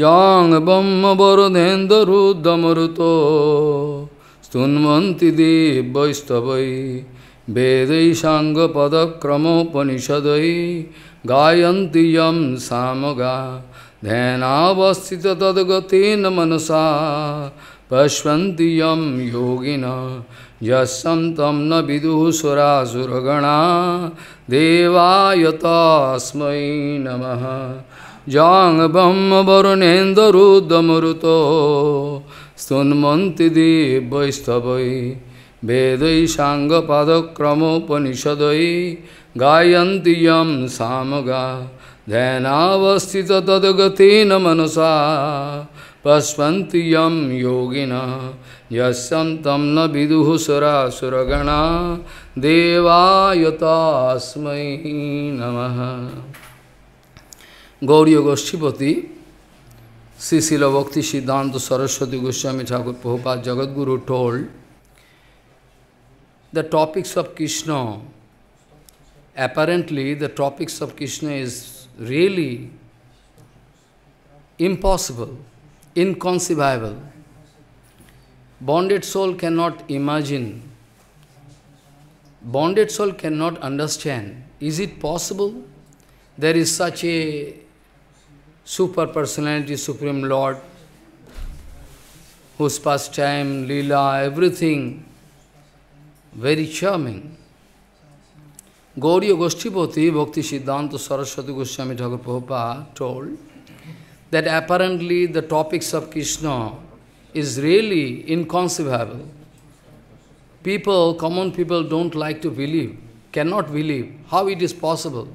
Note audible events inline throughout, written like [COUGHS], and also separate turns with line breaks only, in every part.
जांग জং ব্রহ্মবরুধেন্দরুদ্দমরুত স্তন্মন্তি দেবৈস্তবৈ वेदैशाङ्गपदक्रमोपनिषदै गायन्ति साम गा ध्यानावस्थित तद्गतेन मनसा पश्यन्ति यं योगिन यस्यं न विदुसुरा सुरगणा तस्मै नमः যাং ব্রহ্মবরণেন্দরুদ্যমরুত স্তন্মন্তি দিব্যৈস্তবৈ বেদৈ সাঙ্গপাদক্রমোপনিষদৈ গায়ন্তি ইয়ম সামগা ধ্যানাবস্থিত তদ্গতিন মনসা পশন্তি ইয়ম যোগিনা यस्यन्तं न विदुः सुरासुरगणा देवाय तस्मै नमः Gauriya Goshtipati, Sisila Bhakti Siddhanta Saraswati Goswami Thakur Prabhupada Jagadguru told, the topics of Krishna, apparently the topics of Krishna is really impossible, inconceivable. Bonded soul cannot imagine. Bonded soul cannot understand. Is it possible? There is such a super personality, Supreme Lord, whose pastime, lila, everything, very charming. Gauriya Goshtipati, Bhakti Siddhanta Saraswati Goswami Thakur Prabhupada told that apparently the topics of Krishna is really inconceivable. People, common people don't like to believe, cannot believe how it is possible.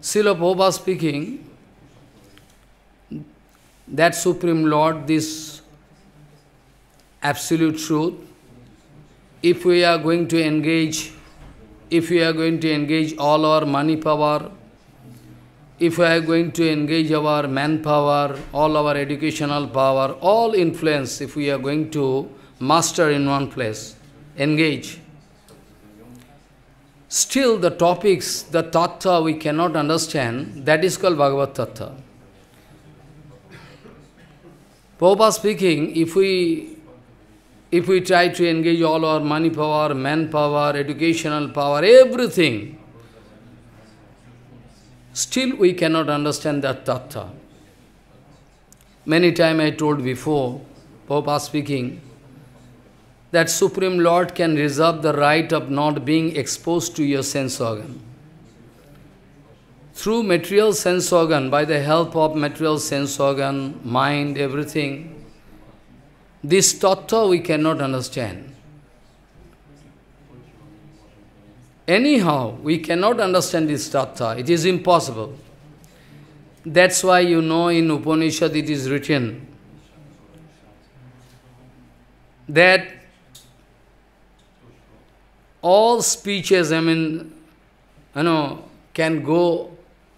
Srila Prabhupada speaking, that Supreme Lord, this absolute truth, if we are going to engage, if we are going to engage all our money power, if we are going to engage our manpower, all our educational power, all influence, if we are going to master in one place, engage. Still the topics, the tattva we cannot understand, that is called Bhagavad Tattva. Prabhupada speaking, if we if we try to engage all our money power, manpower, educational power, everything, still we cannot understand that tattva. Many time I told before, Prabhupada speaking, that Supreme Lord can reserve the right of not being exposed to your sense organ through material sense organ, by the help of material sense organ, mind, everything, this tattva we cannot understand. Anyhow, we cannot understand this tattva. It is impossible. That's why you know in Upanishad it is written that all speeches, I mean, you know, can go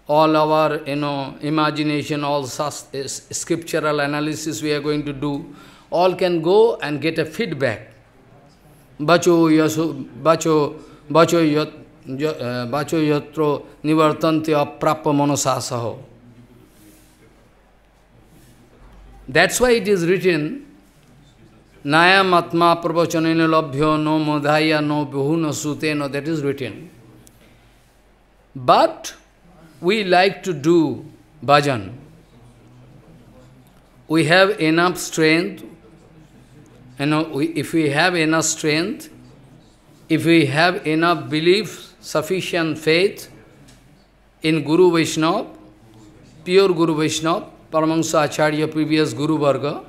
all our, you know, imagination, all scriptural analysis we are going to do, all can go and get a feedback. Bacho yaso bacho, bacho yat, bacho yatro nivartante aprapa manasasaho. That's why it is written, Nayam atma pravachanene labhyo no modhaya no buhu no sute no, that is written. But, we like to do bhajan, we have enough strength, you know, we, if we have enough strength, if we have enough belief, sufficient faith in Guru Vaishnava, pure Guru Vaishnava, Paramahansa Acharya, previous Guru Varga,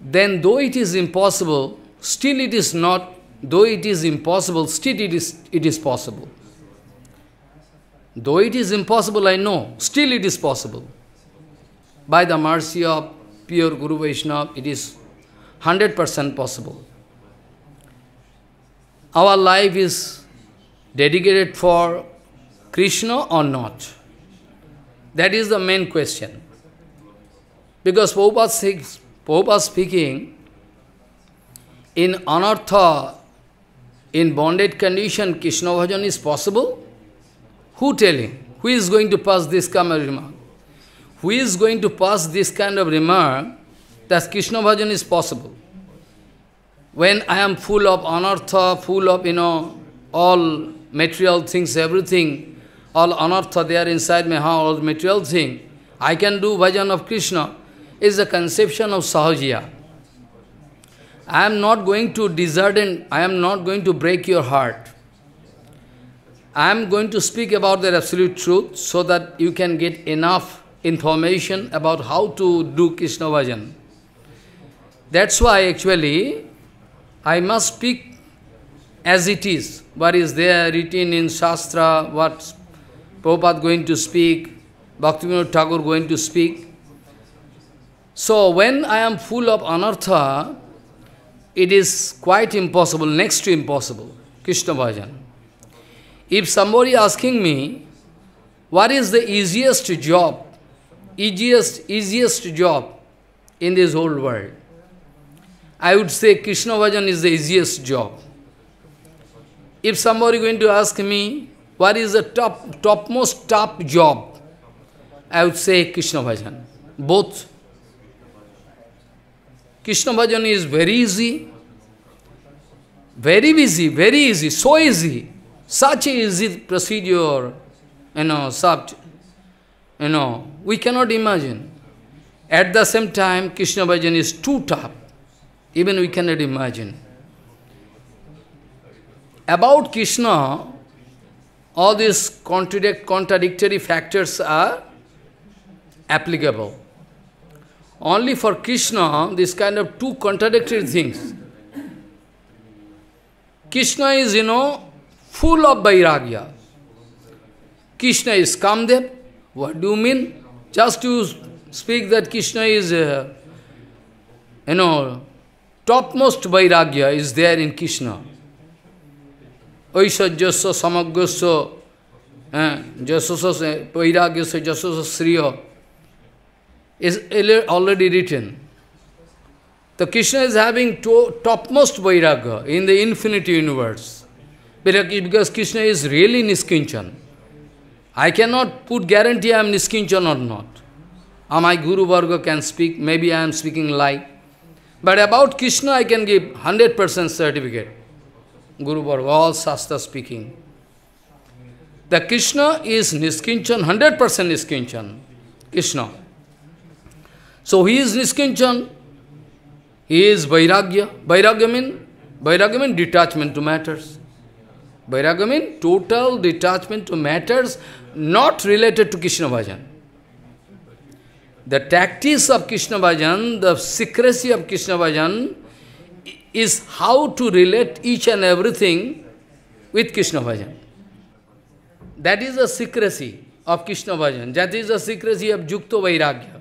then though it is impossible, still it is not, though it is impossible, still it is, it is possible. Though it is impossible, I know, still it is possible. By the mercy of pure Guru Vaishnava, it is 100% possible. Our life is dedicated for Krishna or not? That is the main question. Because Prabhupada, speaks, Prabhupada speaking, in anartha, in bonded condition, Krishna bhajan is possible? Who telling? Who is going to pass this kind of remark? Who is going to pass this kind of remark that Krishna bhajan is possible? When I am full of anartha, full of, you know, all material things, everything, all anartha, they are inside me. How all material thing, I can do bhajan of Krishna, is the conception of sahajya. I am not going to desert and I am not going to break your heart. I am going to speak about the absolute truth so that you can get enough information about how to do Krishna Bhajan. That's why actually I must speak as it is, what is there written in Shastra, what Prabhupada going to speak, Bhaktivinoda Tagore going to speak. So when I am full of anartha, it is quite impossible, next to impossible, Krishna Bhajan. If somebody asking me, what is the easiest job, easiest, easiest job in this whole world? I would say Krishna Bhajan is the easiest job. If somebody going to ask me, what is the top, topmost top job, I would say Krishna Bhajan. Both. Krishna Bhajan is very easy, very easy, very easy, so easy. Such is the procedure, you know, such, you know, we cannot imagine. At the same time, Krishna bhajan is too tough, even we cannot imagine. About Krishna, all these contradict, contradictory factors are applicable. Only for Krishna, this kind of two contradictory things. Krishna is, you know, full of vairagya. Krishna is Kamdev. What do you mean? Just to speak that Krishna is, uh, you know, topmost vairagya is there in Krishna. Aishajyasya samagyasya eh, jasasya eh, vairagyasya jasasya sriya is already written. The Krishna is having to, topmost vairagya in the infinite universe because Krishna is really Niskinchan. I cannot put guarantee I am Niskinchan or not. Am uh, I Guru Varga can speak? Maybe I am speaking lie. But about Krishna I can give 100% certificate. Guru Varga, all Shastra speaking. The Krishna is Niskinchan, 100% Niskinchan. Krishna. So he is Niskinchan. He is Vairagya. Vairagya means, Vairagya means detachment to matters. Vairagya means total detachment to matters not related to Krishna bhajan. The tactics of Krishna bhajan, the secrecy of Krishna bhajan is how to relate each and everything with Krishna bhajan. That is the secrecy of Krishna bhajan. That is the secrecy of Jukta Vairagya.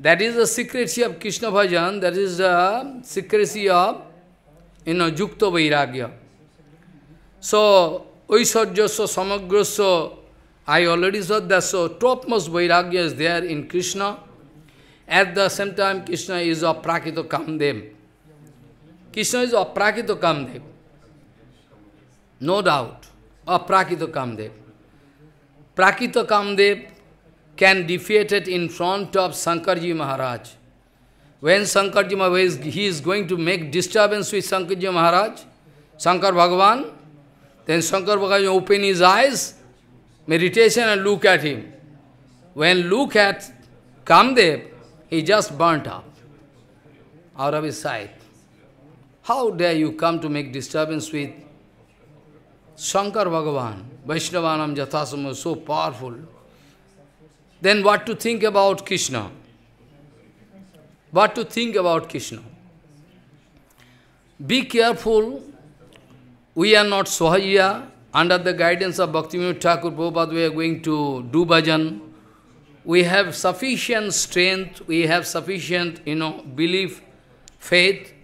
That is the secrecy of Krishna bhajan. That is the secrecy of you know, Jukta Vairagya. So, Aisarjasya Samagrasya, I already said that, so topmost Vairagya is there in Krishna. At the same time, Krishna is a Aprakita Kamdev. Krishna is a Aprakita Kamdev. No doubt, a Aprakita Kamdev. Prakita Kamdev can defeat it in front of Sankarji Maharaj. When Sankarji Maharaj, he is going to make disturbance with Sankarji Maharaj, Sankar Bhagavan, Then Shankar Bhagavan opened his eyes, meditation and look at him. When look at Kamdev, he just burnt up out of his sight. How dare you come to make disturbance with Shankar Bhagavan, Vaishnavanam Jathasama, so powerful. Then what to think about Krishna? What to think about Krishna? Be careful we are not Swahaya. Under the guidance of Bhakti Thakur Prabhupada, we are going to do bhajan. We have sufficient strength, we have sufficient, you know, belief, faith,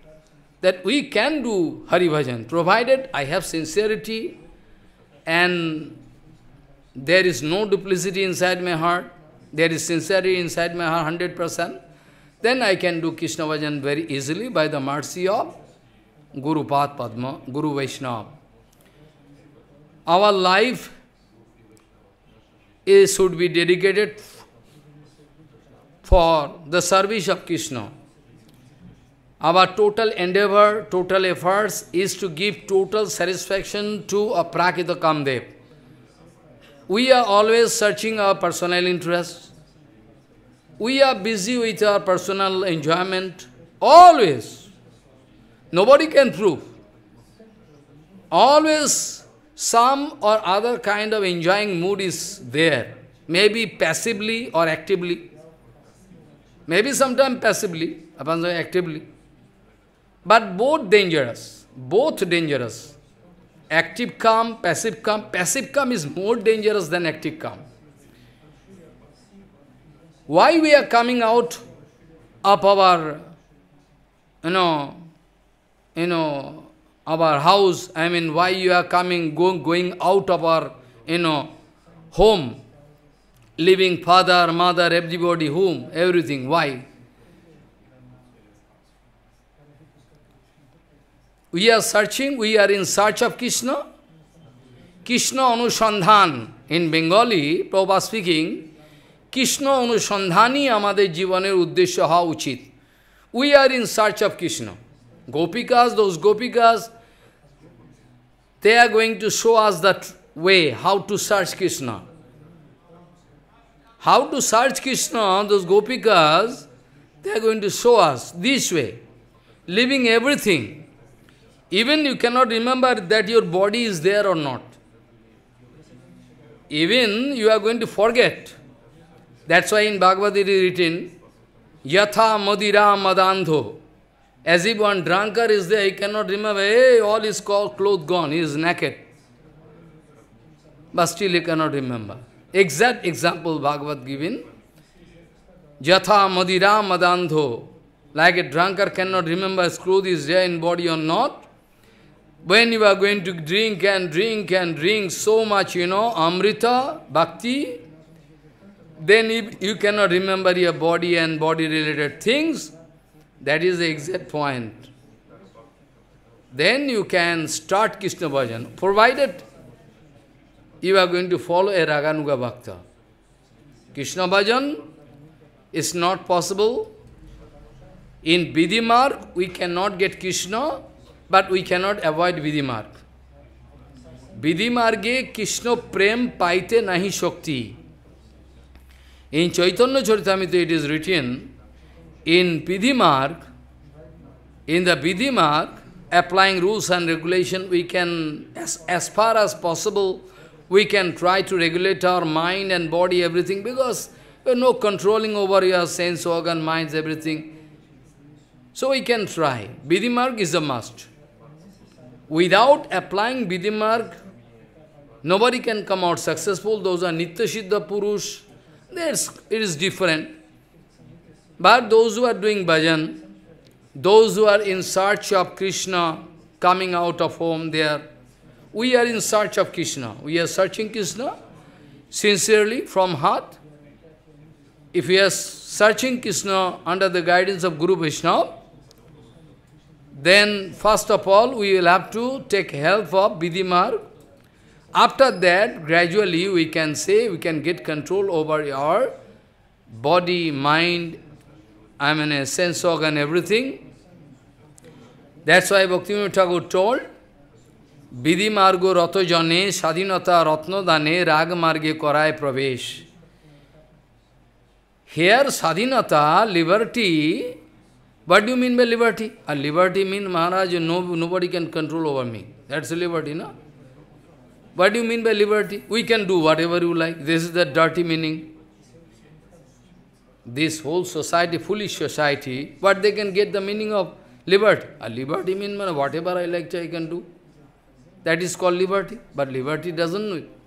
that we can do Hari Bhajan, provided I have sincerity and there is no duplicity inside my heart, there is sincerity inside my heart, 100%, then I can do Krishna Bhajan very easily by the mercy of Guru Pad Padma, Guru Vaishnava. Our life is, should be dedicated for the service of Krishna. Our total endeavor, total efforts is to give total satisfaction to Prakita Kamdev. We are always searching our personal interests. We are busy with our personal enjoyment, always. Nobody can prove. Always some or other kind of enjoying mood is there. Maybe passively or actively. Maybe sometimes passively, sometimes actively. But both dangerous. Both dangerous. Active calm, passive calm. Passive calm is more dangerous than active calm. Why we are coming out of our, you know, you know, our house, I mean, why you are coming, go, going out of our, you know, home, leaving father, mother, everybody, home, everything, why? We are searching, we are in search of Krishna. Krishna Anusandhan, in Bengali, Prabhupada speaking, Krishna Anusandhani Amade Jivane Uddesha হওয়া উচিত. We are in search of Krishna. Gopikas, those Gopikas, they are going to show us that way, how to search Krishna. How to search Krishna, those Gopikas, they are going to show us this way, leaving everything. Even you cannot remember that your body is there or not. Even you are going to forget. That's why in Bhagavad Gita it is written, Yatha Madira Madandho. As if one drunkard is there, he cannot remember, hey, all his clothes gone, he is naked. But still he cannot remember. Exact example Bhagavad given. Jatha madira madandho. Like a drunkard cannot remember his clothes is there in body or not. When you are going to drink and drink and drink so much, you know, amrita, bhakti, then you cannot remember your body and body-related things, that is the exact point. Then you can start Krishna bhajan, provided you are going to follow a Raganuga Bhakta. Krishna bhajan is not possible. In Vidhimark, we cannot get Krishna, but we cannot avoid Vidhimark. Vidhimarge Krishna prem paite nahi shakti. In Chaitanya Charitamrita it is written, in Mark, in the Mark, applying rules and regulation, we can, as, as far as possible, we can try to regulate our mind and body, everything, because we have no controlling over your sense organ, minds, everything. So we can try. Mark is a must. Without applying Mark, nobody can come out successful. Those are Nitya Siddha Purush. it is different. But those who are doing bhajan, those who are in search of Krishna, coming out of home there, we are in search of Krishna. We are searching Krishna sincerely from heart. If we are searching Krishna under the guidance of Guru Vishnu, then first of all we will have to take help of Vidimar. After that, gradually we can say we can get control over our body, mind, I mean a sense organ, everything. That's why Bhaktivinoda Thakur told, Rato মার্গ রতজনে স্বাধীনতা রত্নদানে Rag মার্গে করায় Pravesh. Here স্বাধীনতা Liberty. What do you mean by liberty? A liberty means Maharaj, no, nobody can control over me. That's liberty, no? What do you mean by liberty? We can do whatever you like. This is the dirty meaning this whole society, foolish society, but they can get the meaning of liberty? A liberty means whatever I like, I can do. That is called liberty, but liberty doesn't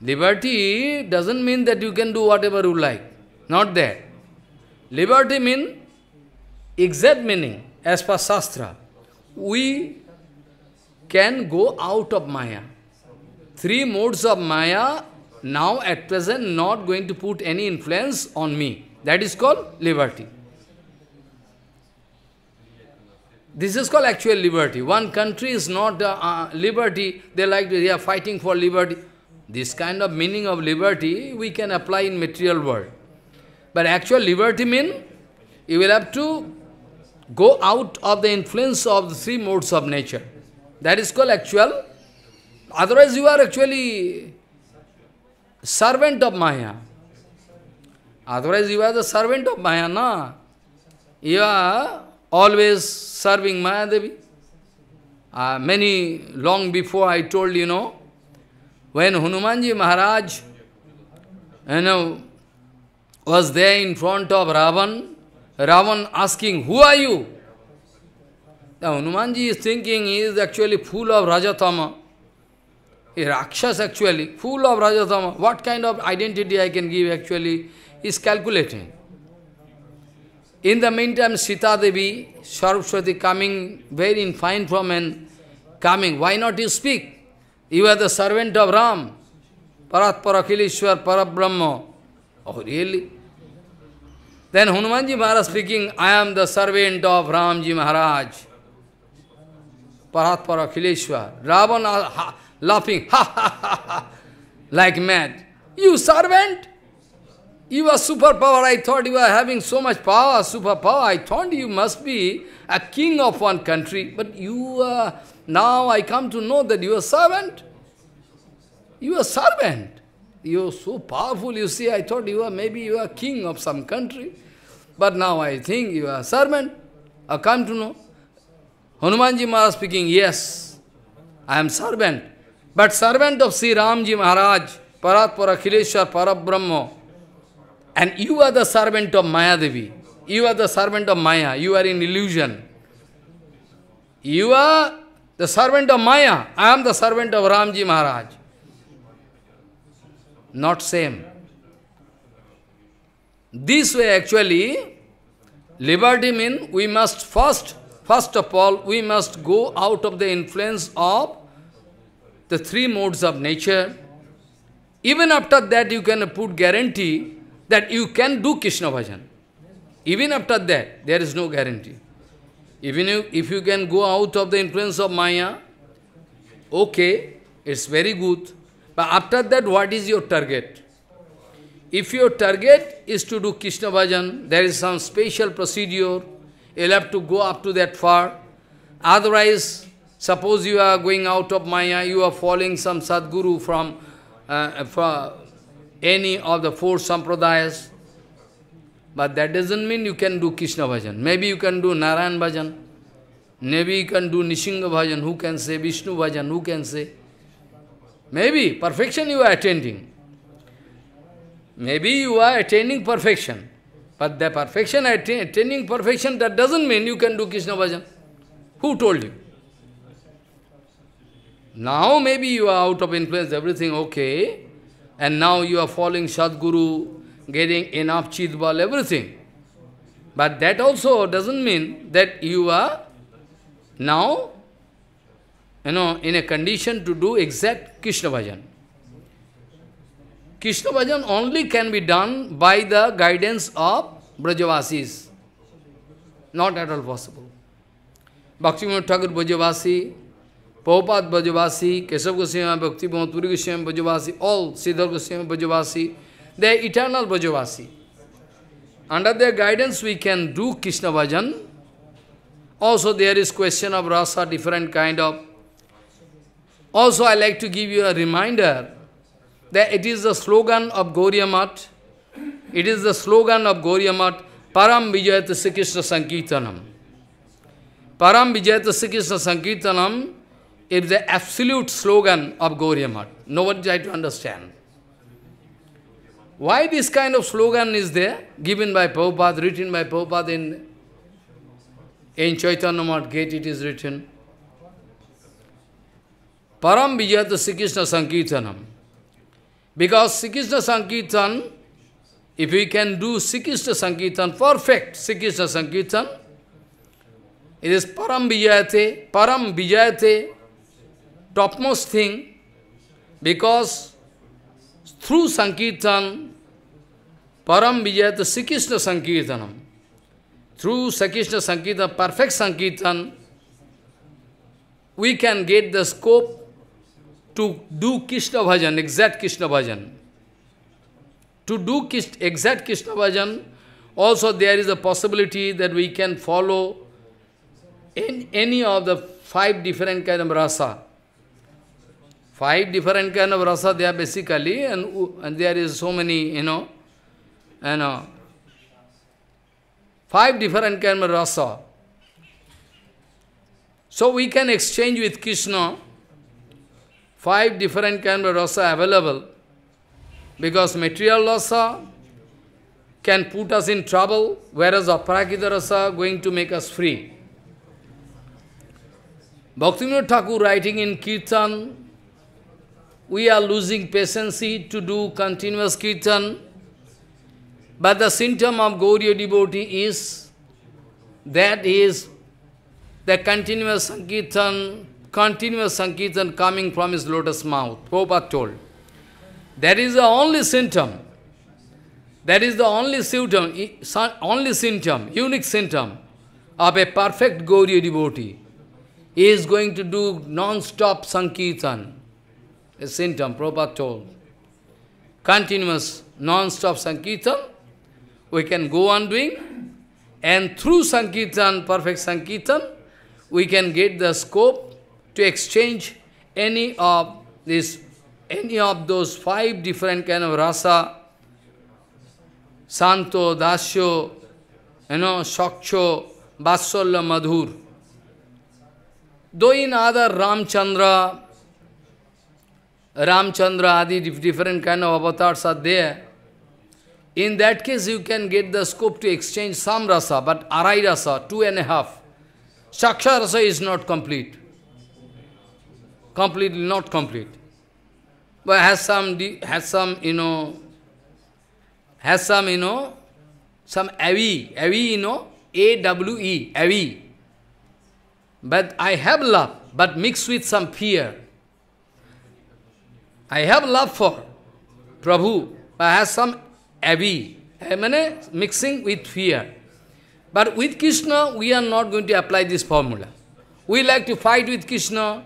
Liberty doesn't mean that you can do whatever you like. Not that. Liberty means exact meaning as per Shastra. We can go out of Maya. Three modes of Maya now at present not going to put any influence on me. That is called liberty. This is called actual liberty. One country is not the uh, uh, liberty, they like they are fighting for liberty. This kind of meaning of liberty we can apply in material world. But actual liberty means you will have to go out of the influence of the three modes of nature. That is called actual. Otherwise you are actually servant of Maya. Otherwise you are the servant of Maya, na? You are always serving Maya Devi. Uh, many, long before I told, you know, when Hanumanji Maharaj, you know, was there in front of Ravan, Ravan asking, who are you? Now, Hanumanji is thinking he is actually full of Rajatama. Rakshas actually, full of Rajatama. What kind of identity I can give actually is calculating. In the meantime, Sita Devi, Saraswati coming very in fine form and coming. Why not you speak? You are the servant of Ram. Parakilishwar, Parabrahma. Oh, really? Then Hunumanji Maharaj speaking, I am the servant of Ramji Maharaj. Parakilishwar. Ravana, uh, laughing, ha ha ha ha, like mad. You servant? You are superpower? I thought you were having so much power, superpower. I thought you must be a king of one country. But you are, now I come to know that you are servant. You are servant. You are so powerful, you see. I thought you are maybe you are king of some country. But now I think you are servant. I come to know. Hanumanji Maharaj speaking, yes, I am servant. But servant of Sri Ramji Maharaj, Paratpur Akhileshwar Parabrahma, and you are the servant of Devi. You are the servant of Maya. You are in illusion. You are the servant of Maya. I am the servant of Ramji Maharaj. Not same. This way actually, liberty means we must first, first of all, we must go out of the influence of the three modes of nature, even after that you can put guarantee that you can do Krishna bhajan. Even after that, there is no guarantee. Even if, if you can go out of the influence of Maya, okay, it's very good. But after that, what is your target? If your target is to do Krishna bhajan, there is some special procedure, you'll have to go up to that far. Otherwise, Suppose you are going out of Maya, you are following some Sadguru from, uh, from any of the four sampradayas, but that doesn't mean you can do Krishna bhajan. Maybe you can do Narayan bhajan. Maybe you can do Nishinga bhajan. Who can say Vishnu bhajan? Who can say? Maybe perfection you are attending. Maybe you are attaining perfection. But the perfection, attaining perfection, that doesn't mean you can do Krishna bhajan. Who told you? Now maybe you are out of influence, everything okay. And now you are following Sadguru, getting enough Chidbal, everything. But that also doesn't mean that you are now, you know, in a condition to do exact Krishna bhajan. Krishna bhajan only can be done by the guidance of Brajavasis. Not at all possible. Bhaktivinoda Thakur Brajavasi, Prabhupada Bhajavasi, Keshav Goswami, Bhakti Bhamaturi Goswami Bhajavasi, all Siddhar Goswami Bhajavasi, they are eternal Bhajavasi. Under their guidance we can do Krishna bhajan. Also there is question of rasa, different kind of. Also I like to give you a reminder that it is the slogan of Gauriamat. It is the slogan of Gauriamat, Param Vijayata Sri Krishna Sankirtanam. Param Vijayata Sri Krishna Sankirtanam It is the absolute slogan of Gauriya Math. No one tried to understand. Why this kind of slogan is there, given by Prabhupada, written by Prabhupada in, in Chaitanya Math gate it is written. Param Vijayata Sri Krishna Sankirtanam. Because Sri Krishna Sankirtan, if we can do Sri Krishna Sankirtan, perfect Sri Krishna Sankirtan, it is Param Vijayate, Param Vijayate, topmost thing because through Sankirtan, Param Vijayata Sri Krishna Sankirtanam, through Sri Sankirtan, perfect Sankirtan, we can get the scope to do Krishna Bhajan, exact Krishna Bhajan. To do exact Krishna Bhajan, also there is a possibility that we can follow in any of the five different kind of rasa. Five different kind of rasa there basically, and, and there is so many, you know, you know, five different kind of rasa. So we can exchange with Krishna five different kind of rasa available because material rasa can put us in trouble, whereas aprakita rasa going to make us free. Bhaktivinoda Thakur writing in Kirtan we are losing patience to do continuous kirtan. But the symptom of Gauriya devotee is that is the continuous Sankirtan, continuous Sankirtan coming from his lotus mouth, Prabhupada told. That is the only symptom. That is the only symptom, only symptom, unique symptom of a perfect Gauriya devotee. He is going to do non-stop Sankirtan a symptom, Prabhupada told. Continuous, non-stop Sankirtan, we can go on doing, and through Sankirtan, perfect Sankirtan, we can get the scope to exchange any of this, any of those five different kind of rasa, santo, dasyo, you know, shakcho, la madhur. Though in other Ramchandra, Ramchandra Adi, different kind of avatars are there. In that case, you can get the scope to exchange some rasa, but arai rasa, two and a half. Shaksha rasa is not complete. Completely not complete. But has some, has some, you know, has some, you know, some avi, avi, you know, A-W-E, avi. But I have love, but mixed with some fear. I have love for Prabhu, but I have some avi, uh, mixing with fear. But with Krishna, we are not going to apply this formula. We like to fight with Krishna,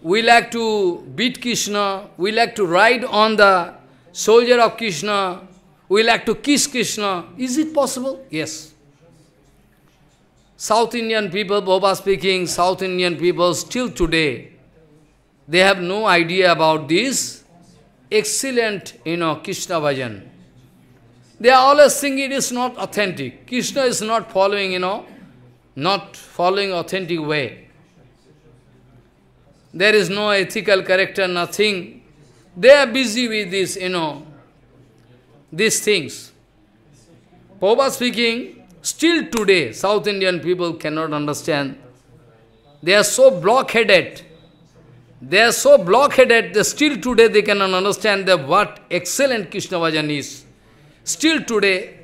we like to beat Krishna, we like to ride on the soldier of Krishna, we like to kiss Krishna. Is it possible? Yes. South Indian people, Baba speaking, South Indian people still today, they have no idea about this excellent, you know, Krishna bhajan. They are always thinking it is not authentic. Krishna is not following, you know, not following authentic way. There is no ethical character, nothing. They are busy with this, you know, these things. Prabhupada speaking, still today, South Indian people cannot understand. They are so blockheaded. They are so blockheaded that still today they cannot understand that what excellent Krishna Bhajan is. Still today,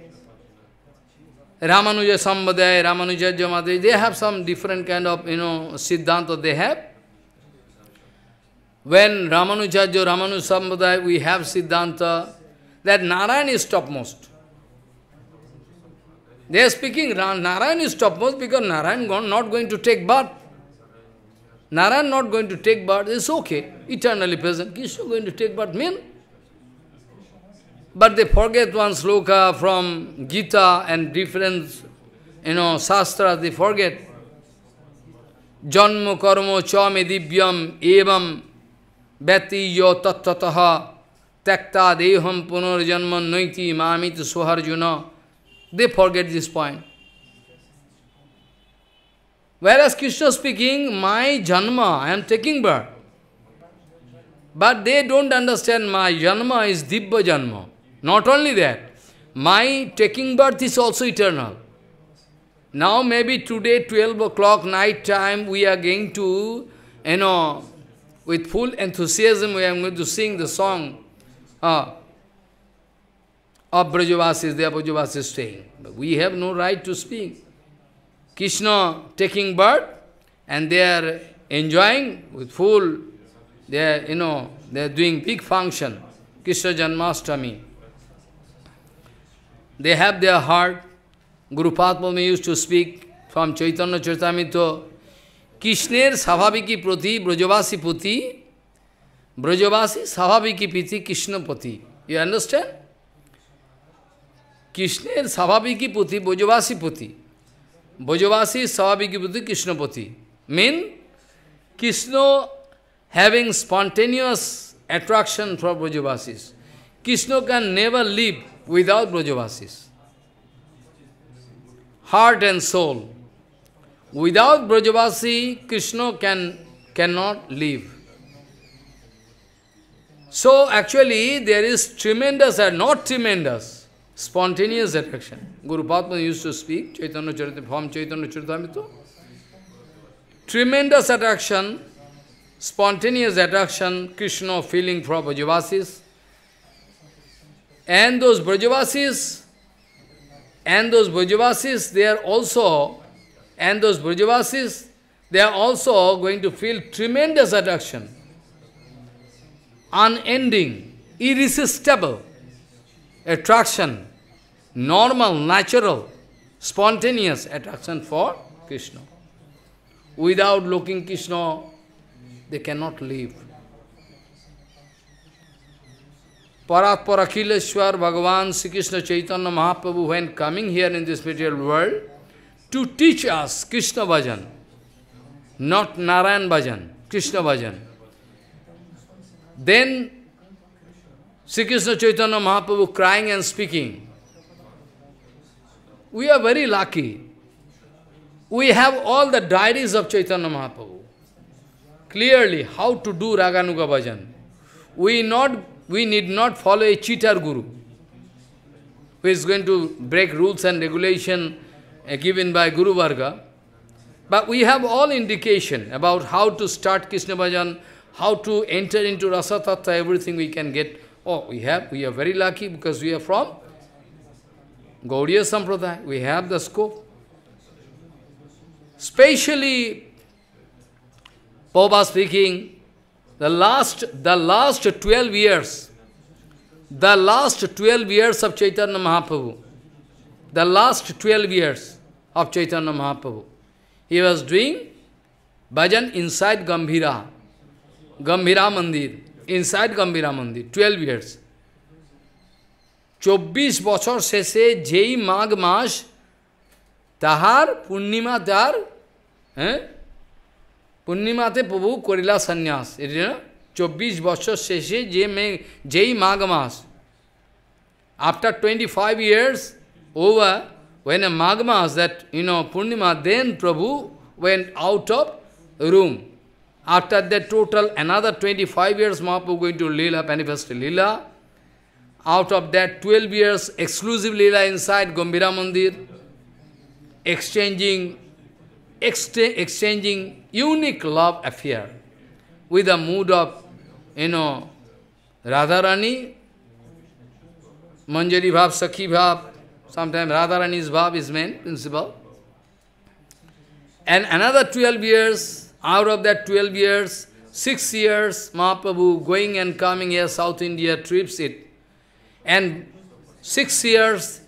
Ramanuja Sambhadaya, Ramanuja Jamadaya, they have some different kind of, you know, Siddhanta they have. When Ramanujarya, Ramanuja Sambhadaya, we have Siddhanta, that Narayan is topmost. They are speaking Narayan is topmost because Narayan not going to take birth. Narayan not going to take birth, it's okay, eternally present. Krishna going to take birth, mean? But they forget one sloka from Gita and different, you know, sastra, they forget. Janma karma cha medibhyam evam beti yo tattataha tekta deham punarjanma noiti mamit suharjuna. They forget this point. Whereas Krishna speaking, my janma, I am taking birth. But they don't understand my janma is dibba janma. Not only that, my taking birth is also eternal. Now maybe today, 12 o'clock night time, we are going to, you know, with full enthusiasm, we are going to sing the song uh, of Brajavasis, there Brajavasis saying. But we have no right to speak. Krishna taking birth and they are enjoying with full, they are, you know, they are doing big function, Krishna Janmashtami. They have their heart. Guru Padma used to speak from Chaitanya Charitamrita, কৃষ্ণের Prati Brajavasi Puti, Brajavasi ব্রজবাসী piti krishna Puti. you understand কৃষ্ণের স্বাভাবিকী Puti Brajavasi Puti. Bhojavasi Savabhigibuddhi Krishnapati. Mean Krishna having spontaneous attraction for Brajavasis. Krishna can never live without Brajavasis. Heart and soul. Without Brajavasi, Krishna can, cannot live. So actually there is tremendous, or not tremendous, Spontaneous attraction. Guru Padma used to speak, Chaitanya Charitamrita, from Chaitanya Charitamrita. Tremendous attraction, spontaneous attraction, Krishna feeling for Brajavasis. And those Brajavasis, and those Brajavasis, they are also, and those Brajavasis, they are also going to feel tremendous attraction, unending, irresistible attraction, normal, natural, spontaneous attraction for Krishna. Without looking Krishna, they cannot live. Paratpara Akhileshwar, Bhagavan, Sri Krishna Chaitanya Mahaprabhu, when coming here in this material world, to teach us Krishna bhajan, not Narayan bhajan, Krishna bhajan. Then Sri Krishna Chaitanya Mahaprabhu crying and speaking. We are very lucky. We have all the diaries of Chaitanya Mahaprabhu. Clearly, how to do Raganuga Bhajan. We, not, we need not follow a cheater guru who is going to break rules and regulation uh, given by Guru Varga. But we have all indication about how to start Krishna Bhajan, how to enter into Rasa Tattva, everything we can get Oh, we have, we are very lucky because we are from Gaudiya Sampradaya. We have the scope. Especially, Papa speaking, the last, the last 12 years, the last 12 years of Chaitanya Mahaprabhu, the last 12 years of Chaitanya Mahaprabhu, he was doing bhajan inside Gambhira, Gambhira Mandir. Inside Gambira Mandir twelve years চব্বিশ বছর শেষে যেই মাঘ মাস তাহার পূর্ণিমা তার হ্যাঁ পূর্ণিমাতে প্রভু করিলা সন্ন্যাস এটা চব্বিশ বছর শেষে যে মে যেই মাঘ মাস after twenty five years over when a Magh মাস that you know purnima then Prabhu went out of room After that total another 25 years Mahaprabhu going to Lila, manifest Lila. Out of that 12 years exclusive Lila inside Gambira Mandir, exchanging, exchanging unique love affair with a mood of, you know, Radharani, Manjari Bhav, Sakhi Bhav, sometimes Radharani's Bhav is main principle. And another 12 years, out of that 12 years, 6 years, Mahaprabhu going and coming here, South India trips it. And 6 years,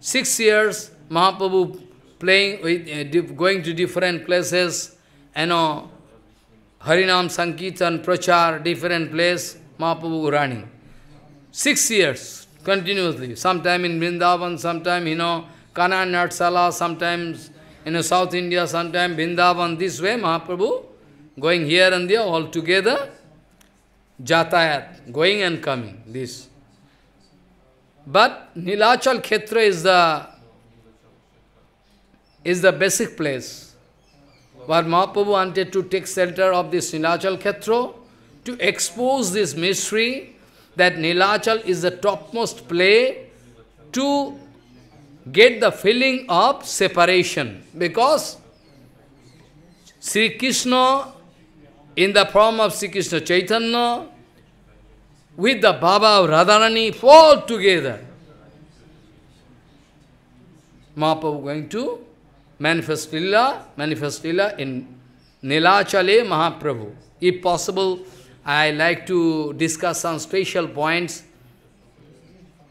6 years, Mahaprabhu playing with, uh, going to different places, you know, Harinam Sankirtan, Prachar, different place, Mahaprabhu running. Six years, continuously, sometime in Vrindavan, sometime, you know, Kana Natsala, sometimes in South India, sometime Vrindavan, this way, Mahaprabhu, going here and there, all together, Jatayat, going and coming, this. But Nilachal Khetra is the, is the basic place where Mahaprabhu wanted to take shelter of this Nilachal Khetra to expose this mystery that Nilachal is the topmost play to get the feeling of separation. Because Sri Krishna, in the form of Sri Krishna Chaitanya, with the Baba of Radharani, fall together. Mahaprabhu going to manifest Lila, manifest Lila in Nilachale Mahaprabhu. If possible, I like to discuss some special points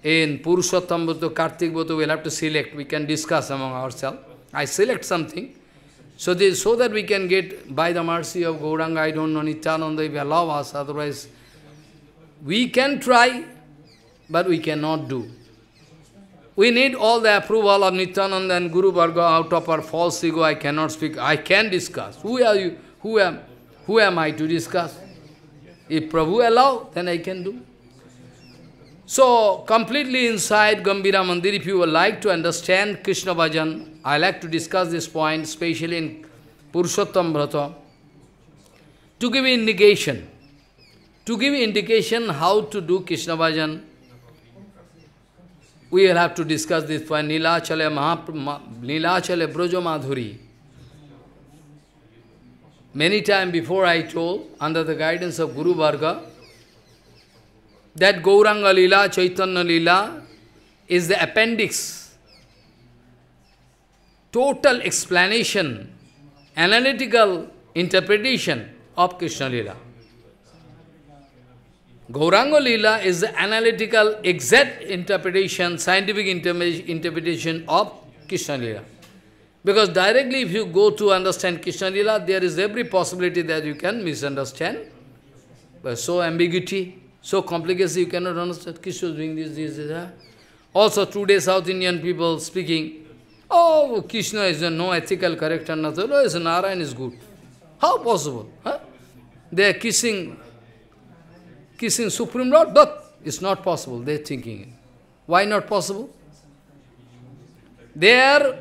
in Purushottam Bhuttu, Kartik Bhuttu, we'll have to select, we can discuss among ourselves. I select something, so, this, so that we can get, by the mercy of Gauranga, I don't know, Nityananda, if you allow us, otherwise, we can try, but we cannot do. We need all the approval of Nityananda and Guru Bhargava out of our false ego, I cannot speak, I can discuss. Who are you? Who am, who am I to discuss? If Prabhu allow, then I can do. So, completely inside Gambira Mandir, if you would like to understand Krishna Bhajan, I like to discuss this point, especially in Purushottam Bhrata, to give indication, to give indication how to do Krishna Bhajan, we will have to discuss this point, Nilachale, Mahap Nilachale Braja Madhuri. Many times before I told, under the guidance of Guru Varga, that Gauranga Lila, Chaitanya Lila is the appendix. Total explanation, analytical interpretation of Krishna Lila. Gauranga Lila is the analytical, exact interpretation, scientific interpretation of Krishna Lila. Because directly if you go to understand Krishna Lila, there is every possibility that you can misunderstand. But so ambiguity. So complicated you cannot understand. Krishna doing this, this, this. Also today South Indian people speaking, oh, Krishna is a no ethical character, nothing. No, Is Narayan is good. How possible? Huh? They are kissing, kissing Supreme Lord, but it's not possible. They are thinking. Why not possible? They are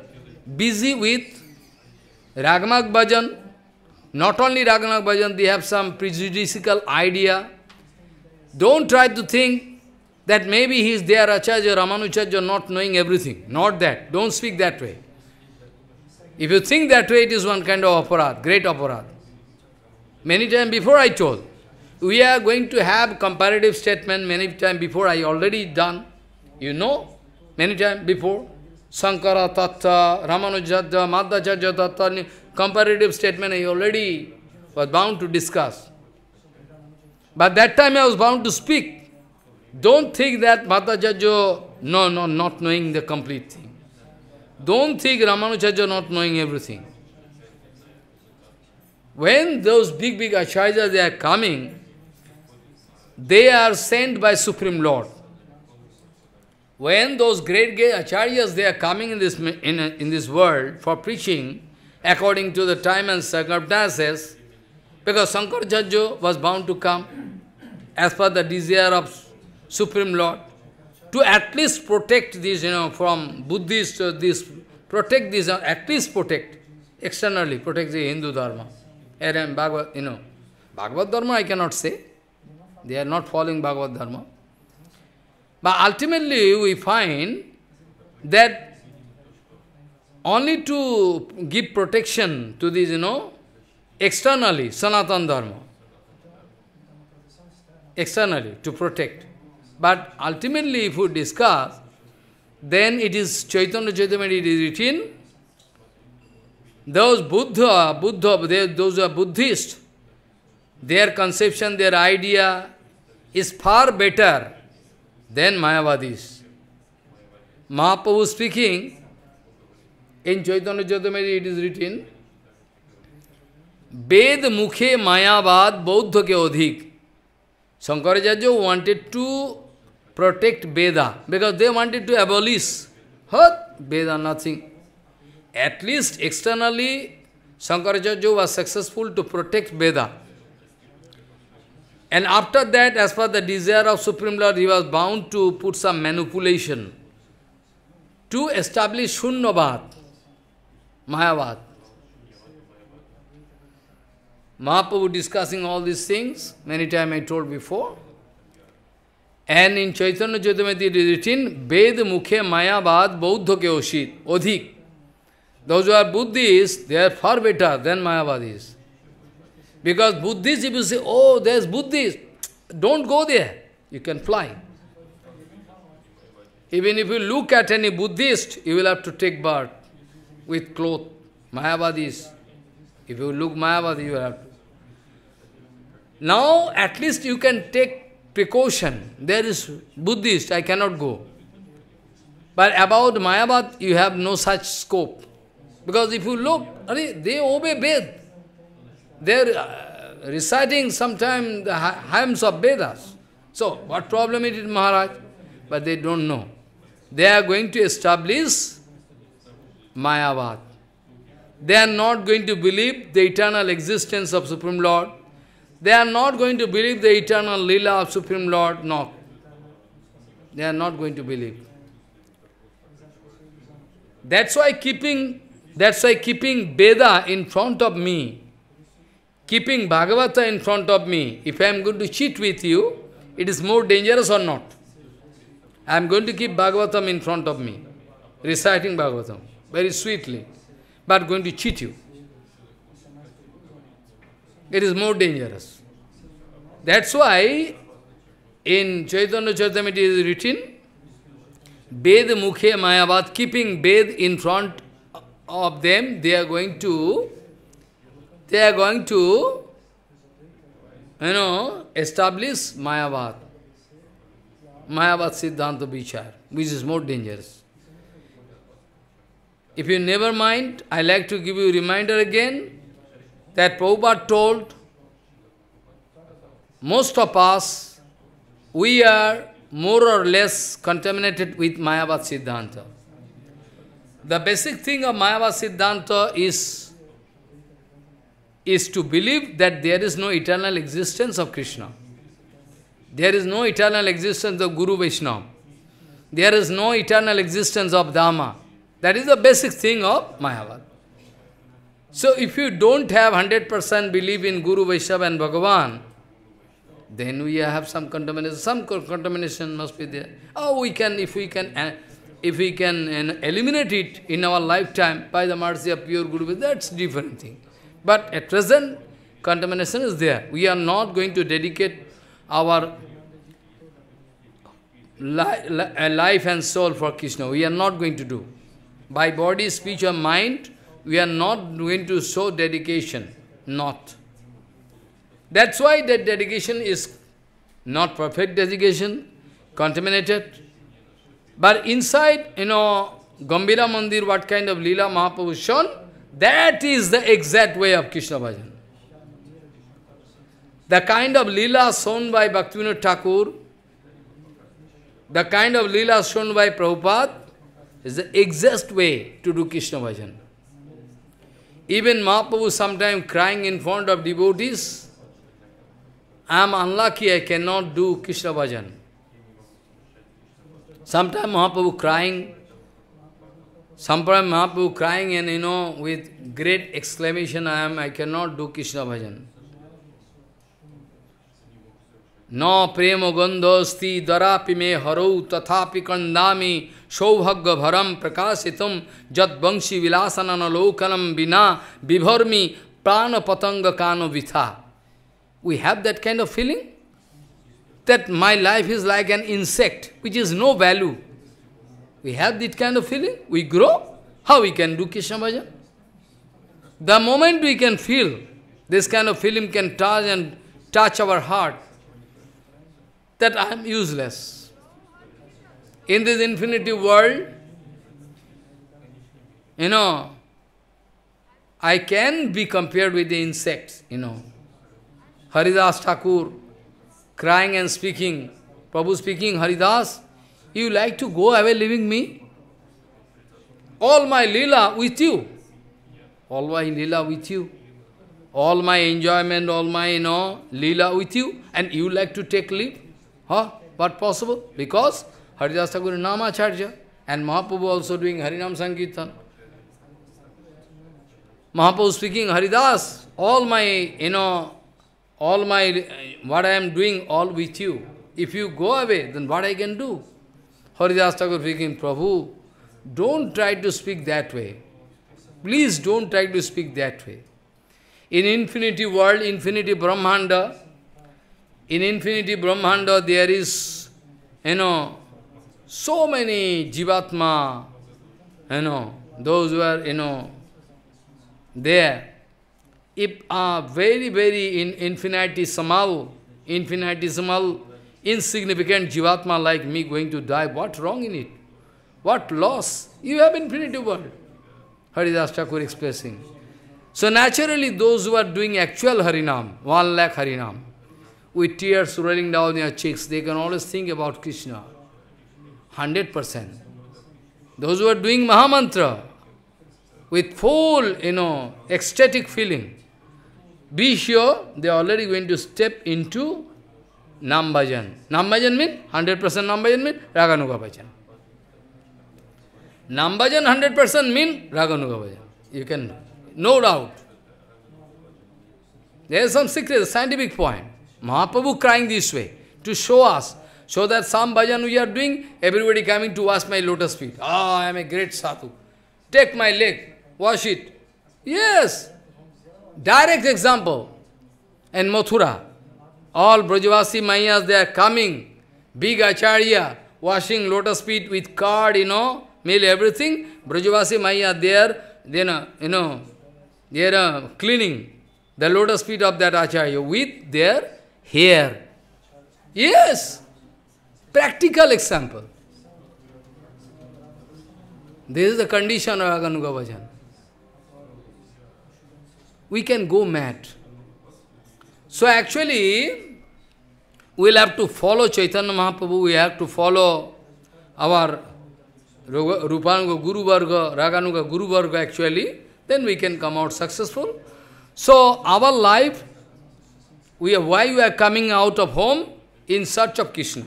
busy with Ragmak Bhajan. Not only Ragnak Bhajan, they have some prejudicial idea don't try to think that maybe he is there, Acharya, Ramanujacharya, not knowing everything. Not that. Don't speak that way. If you think that way, it is one kind of aparad, great aparad. Many times before I told, we are going to have comparative statement many times before I already done. You know, many times before. Sankara Tattva, Ramanujacharya, Madhvacharya Tattva, comparative statement I already was bound to discuss. But that time I was bound to speak. Don't think that Bhattacharya, no, no, not knowing the complete thing. Don't think Ramanujacharya not knowing everything. When those big, big acharyas, they are coming, they are sent by Supreme Lord. When those great, great acharyas, they are coming in this, in, in this world for preaching, according to the time and circumstances, because Sankaracharya was bound to come as per the desire of Supreme Lord to at least protect this, you know, from Buddhist, uh, this, protect this, uh, at least protect, externally protect the Hindu Dharma. And Bhagavad, you know, Bhagavad Dharma I cannot say. They are not following Bhagavad Dharma. But ultimately we find that only to give protection to these, you know, externally, Sanatana Dharma. Externally, to protect. But ultimately, if we discuss, then it is Chaitanya Chaitamani, it is written, those Buddha, Buddha, they, those are Buddhist, their conception, their idea is far better than Mayavadis. Mahaprabhu speaking, in Chaitanya Chaitamani it is written, वेद Maya मायावाद बौद्ध के अधिक Shankaracharya wanted to protect Veda because they wanted to abolish what? Veda nothing. At least externally, Shankaracharya was successful to protect Veda. And after that, as per the desire of Supreme Lord, he was bound to put some manipulation to establish Shunyavad, Mayavad. Mahaprabhu discussing all these things, many times I told before. And in Chaitanya Jyotamati it is written, Ved Mukhe Mayavad Bauddha Ke Odhik. Those who are Buddhists, they are far better than Mayavadis. Because Buddhists, if you say, oh, there's Buddhists," don't go there. You can fly. Even if you look at any Buddhist, you will have to take birth with cloth. Mayavadis, if you look Mayavadi, you have to. Now, at least you can take precaution. There is Buddhist, I cannot go. But about Mayavad, you have no such scope. Because if you look, they obey Ved. They are uh, reciting sometimes the hymns of Vedas. So, what problem it is, Maharaj? But they don't know. They are going to establish Mayavad. They are not going to believe the eternal existence of Supreme Lord. They are not going to believe the eternal Leela of Supreme Lord. No. They are not going to believe. That's why keeping that's why keeping Veda in front of me, keeping Bhagavata in front of me, if I am going to cheat with you, it is more dangerous or not? I am going to keep Bhagavatam in front of me, reciting Bhagavatam very sweetly but going to cheat you. It is more dangerous. That's why in Chaitanya Charitamrita it is written, Ved Mukhe Mayavad, keeping Ved in front of them, they are going to, they are going to, you know, establish Mayavad. Mayavad Siddhanta Vichar, which is more dangerous. If you never mind, I like to give you a reminder again that Prabhupada told most of us, we are more or less contaminated with Mayavad Siddhanta. The basic thing of Mayavad Siddhanta is, is to believe that there is no eternal existence of Krishna. There is no eternal existence of Guru Vaishnava. There is no eternal existence of Dharma. That is the basic thing of Mayavad. So if you don't have 100% belief in Guru, Vaishnava and Bhagavan, then we have some contamination, some contamination must be there. Oh, we can, if we can, eh, if we can eh, eliminate it in our lifetime by the mercy of pure Guru, that's different thing. But at present, contamination is there. We are not going to dedicate our eh, life and soul for Krishna. We are not going to do. By body, speech or mind, we are not going to show dedication. Not. That's why that dedication is not perfect dedication, contaminated. But inside, you know, Gambira Mandir, what kind of Leela Mahaprabhu shown, that is the exact way of Krishna Bhajan. The kind of Leela shown by Bhaktivinoda Thakur, the kind of Leela shown by Prabhupada, is the exact way to do Krishna bhajan. Even Mahaprabhu sometimes crying in front of devotees, I am unlucky, I cannot do Krishna bhajan. Sometimes Mahaprabhu crying, sometimes Mahaprabhu crying and you know, with great exclamation, I am, I cannot do Krishna bhajan. न प्रेम गंधोस्ति दरापि मे हरौ तथापि कंदामी सौभाग्य भरम प्रकाशित जदवंशी विलासनलोकनम बिना विभर्मी प्राण पतंग We have that kind of feeling that my life is like an insect which is no value. We have that kind of feeling. We grow. How we can do Krishna bhajan? The moment we can feel this kind of feeling can touch and touch our heart, that I am useless. In this infinity world, you know, I can be compared with the insects, you know. Haridas Thakur, crying and speaking, Prabhu speaking, Haridas, you like to go away leaving me? All my lila with you. All my lila with you. All my enjoyment, all my, you know, lila with you. And you like to take leave? Huh? But possible? Because Haridas Thakur is Namacharya and Mahaprabhu also doing Harinam Sankirtan. Mahaprabhu speaking, Haridas, all my, you know, all my, uh, what I am doing, all with you. If you go away, then what I can do? Haridas Thakur speaking, Prabhu, don't try to speak that way. Please don't try to speak that way. In infinity world, infinity Brahmanda, in infinity Brahmanda there is, you know, so many jivatma, you know, those who are, you know, there. If are uh, very, very in infinitesimal, infinitesimal, insignificant jivatma like me going to die, what wrong in it? What loss? You have infinity world. Haridas Thakur expressing. So naturally those who are doing actual Harinam, one lakh Harinam, with tears rolling down their cheeks, they can always think about Krishna. 100%. Those who are doing Mahamantra with full, you know, ecstatic feeling, be sure they are already going to step into Nambhajan. Nambhajan means 100% Nambhajan means Raganuga Bhajan. Nambhajan 100% means Raganuga Bhajan. You can, no doubt. There is some secret, scientific point. Mahaprabhu crying this way to show us, so that some bhajan we are doing, everybody coming to wash my lotus feet. Ah, I am a great sadhu. Take my leg, wash it. Yes, direct example. And Mathura, all Brajavasi Mayas, they are coming, big acharya, washing lotus feet with card, you know, meal, everything. Brajavasi Maya, they are, they you know, they are uh, cleaning the lotus feet of that acharya with their here. Yes, practical example. This is the condition of Aganuga Bhajan. We can go mad. So actually, we'll have to follow Chaitanya Mahaprabhu, we have to follow our Rupanuga Guru Varga, Raganuga Guru Varga actually, then we can come out successful. So our life we are, why you are coming out of home? In search of Krishna.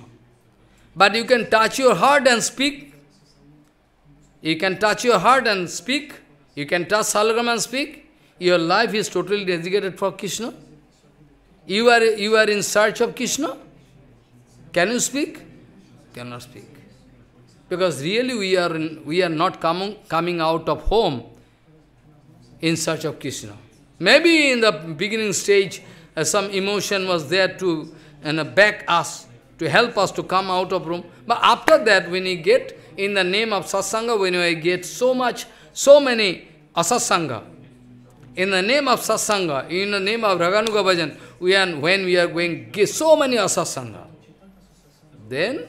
But you can touch your heart and speak. You can touch your heart and speak. You can touch Salagram and speak. Your life is totally dedicated for Krishna. You are, you are in search of Krishna. Can you speak? Cannot speak. Because really we are, in, we are not coming coming out of home in search of Krishna. Maybe in the beginning stage uh, some emotion was there to and, back us, to help us to come out of room. But after that, when you get in the name of satsanga, when you get so much, so many asatsanga, in the name of satsanga, in the name of Raganuga Bhajan, we are, when we are going, give so many asatsanga. Then,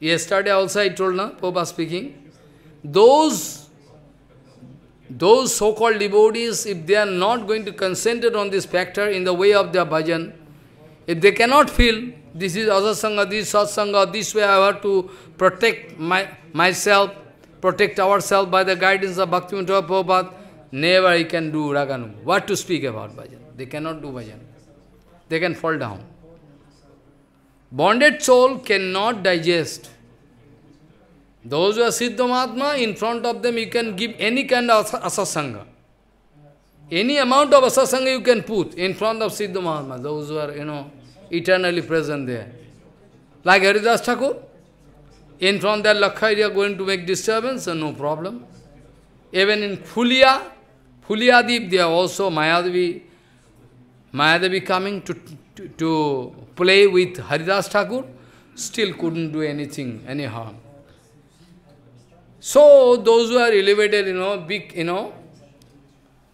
yesterday also I told, na, Popa speaking, those those so-called devotees, if they are not going to concentrate on this factor in the way of their bhajan, if they cannot feel, this is asasanga, this satsanga, this way I have to protect my, myself, protect ourselves by the guidance of Bhakti Prabhupada, never I can do raganu. What to speak about bhajan? They cannot do bhajan. They can fall down. Bonded soul cannot digest those who are Siddha Mahatma, in front of them you can give any kind of asasanga. Any amount of asasanga you can put in front of Siddha Mahatma, those who are, you know, eternally present there. Like Haridas Thakur, in front of Lakhai they are going to make disturbance, so no problem. Even in Phulia, Deep they are also Mayadevi, Mayadevi coming to, to, to play with Haridas Thakur, still couldn't do anything, any harm. So those who are elevated, you know, big, you know,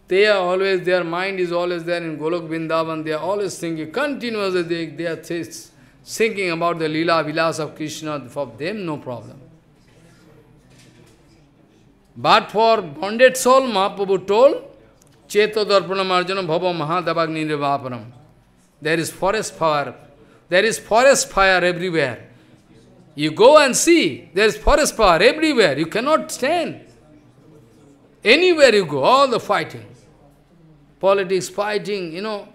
they are always, their mind is always there in Golok Vrindavan, they are always thinking, continuously they, they are thinking about the Leela Vilas of Krishna, for them no problem. But for bonded soul, Mahaprabhu told, Cheto Darpanam Arjuna Bhava Mahadavagni Nivaparam. There is forest fire. There is forest fire everywhere. You go and see, there is forest fire everywhere, you cannot stand. Anywhere you go, all the fighting. Politics, fighting, you know.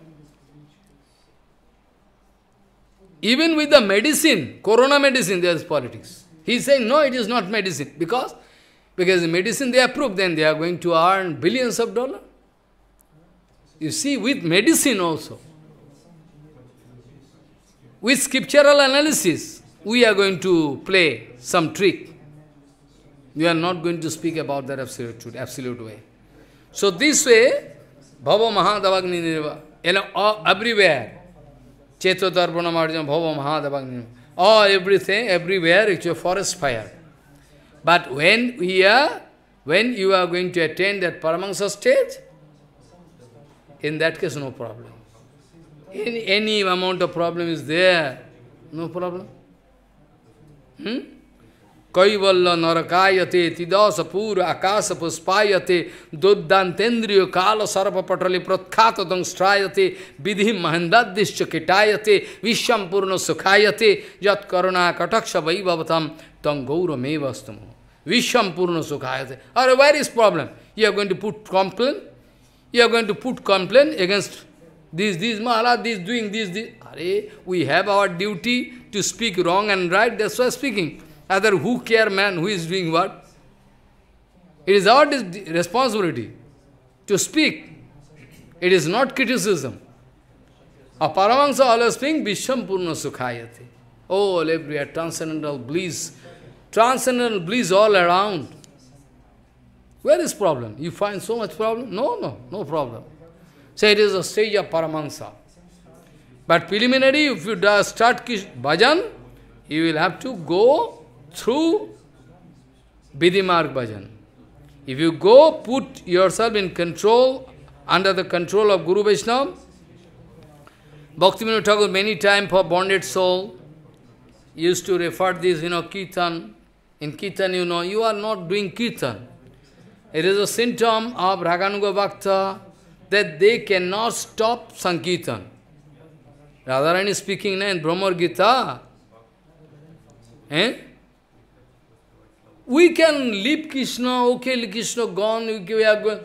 Even with the medicine, corona medicine, there is politics. He is saying, no, it is not medicine. Because, because the medicine they approve, then they are going to earn billions of dollars. You see, with medicine also, with scriptural analysis, we are going to play some trick. We are not going to speak about that absolute absolute way. So this way, Bhava Mahadavagni Nirva, you know, everywhere, Cheto Darbana Marjan, Bhava Mahadavagni, all everything, everywhere, it's a forest fire. But when we are, when you are going to attain that Paramahansa stage, in that case, no problem. In any amount of problem is there, no problem. Hmm? Kaivalla narakayate tidasa pura akasa puspayate duddantendriyo kala sarpa patali pratkata dangstrayate vidhi mahendadishya kitayate visham purna sukhayate jat karuna kataksha vaibhavatam tangoura mevastamu. Visham purna sukhayate. Or where is problem? You are going to put complaint? You are going to put complaint against this, this, Maharaj, this, doing this, this. Are, we have our duty to speak wrong and right, that's why speaking. Other who care man, who is doing what? It is our responsibility to speak. It is not criticism. A Paramahansa always speaking, Vishwam Purna Sukhayati. Oh, everywhere, transcendental bliss. Transcendental bliss all around. Where is problem? You find so much problem? No, no, no problem. So it is a stage of Paramahansa. But preliminary, if you start bhajan, you will have to go through Vidimarg bhajan. If you go, put yourself in control, under the control of Guru Vaishnava, Bhaktivinoda Thakur many times for bonded soul used to refer this, you know, kirtan. In kirtan, you know, you are not doing kirtan. It is a symptom of Raganuga Bhakta, that they cannot stop Sankirtan. Radharani is speaking in Brahma Gita. Eh? We can leave Krishna, okay, Krishna gone, we are going.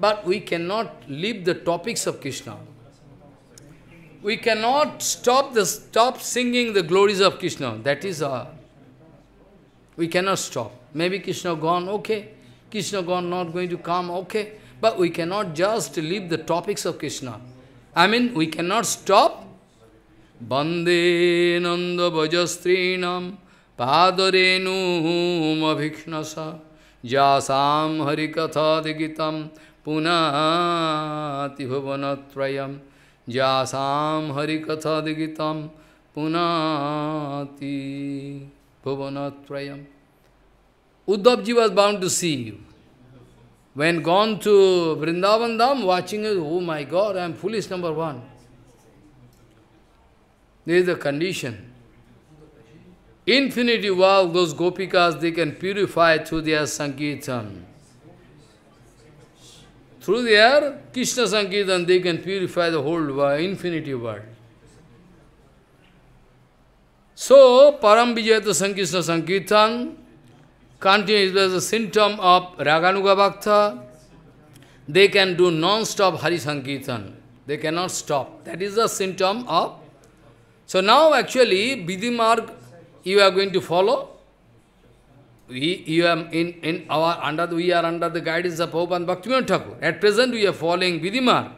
But we cannot leave the topics of Krishna. We cannot stop the stop singing the glories of Krishna. That is our. We cannot stop. Maybe Krishna gone, okay. Krishna gone, not going to come, okay. But we cannot just leave the topics of Krishna. I mean, we cannot stop. Bande nanda bhajastrinam padarenu mabhiknasa jasam harikatha digitam punati bhavanatrayam jasam harikatha digitam punati bhavanatrayam Uddhavji was bound to see you. When gone to Vrindavan Dham, watching it, oh my God, I am foolish number one. This is the condition. Infinity world, those gopikas, they can purify through their Sankirtan. Through their Krishna Sankirtan, they can purify the whole world, infinity world. So, Param Vijayata Sankirtan Sankirtan, Continue is a symptom of Raganuga Bhakta. They can do non-stop Hari Sankirtan. They cannot stop. That is the symptom of... So now actually, Vidhi you are going to follow. We, you are in, in our, under the, we are under the guidance of Pope and Bhaktivinoda Thakur. At present we are following Vidhi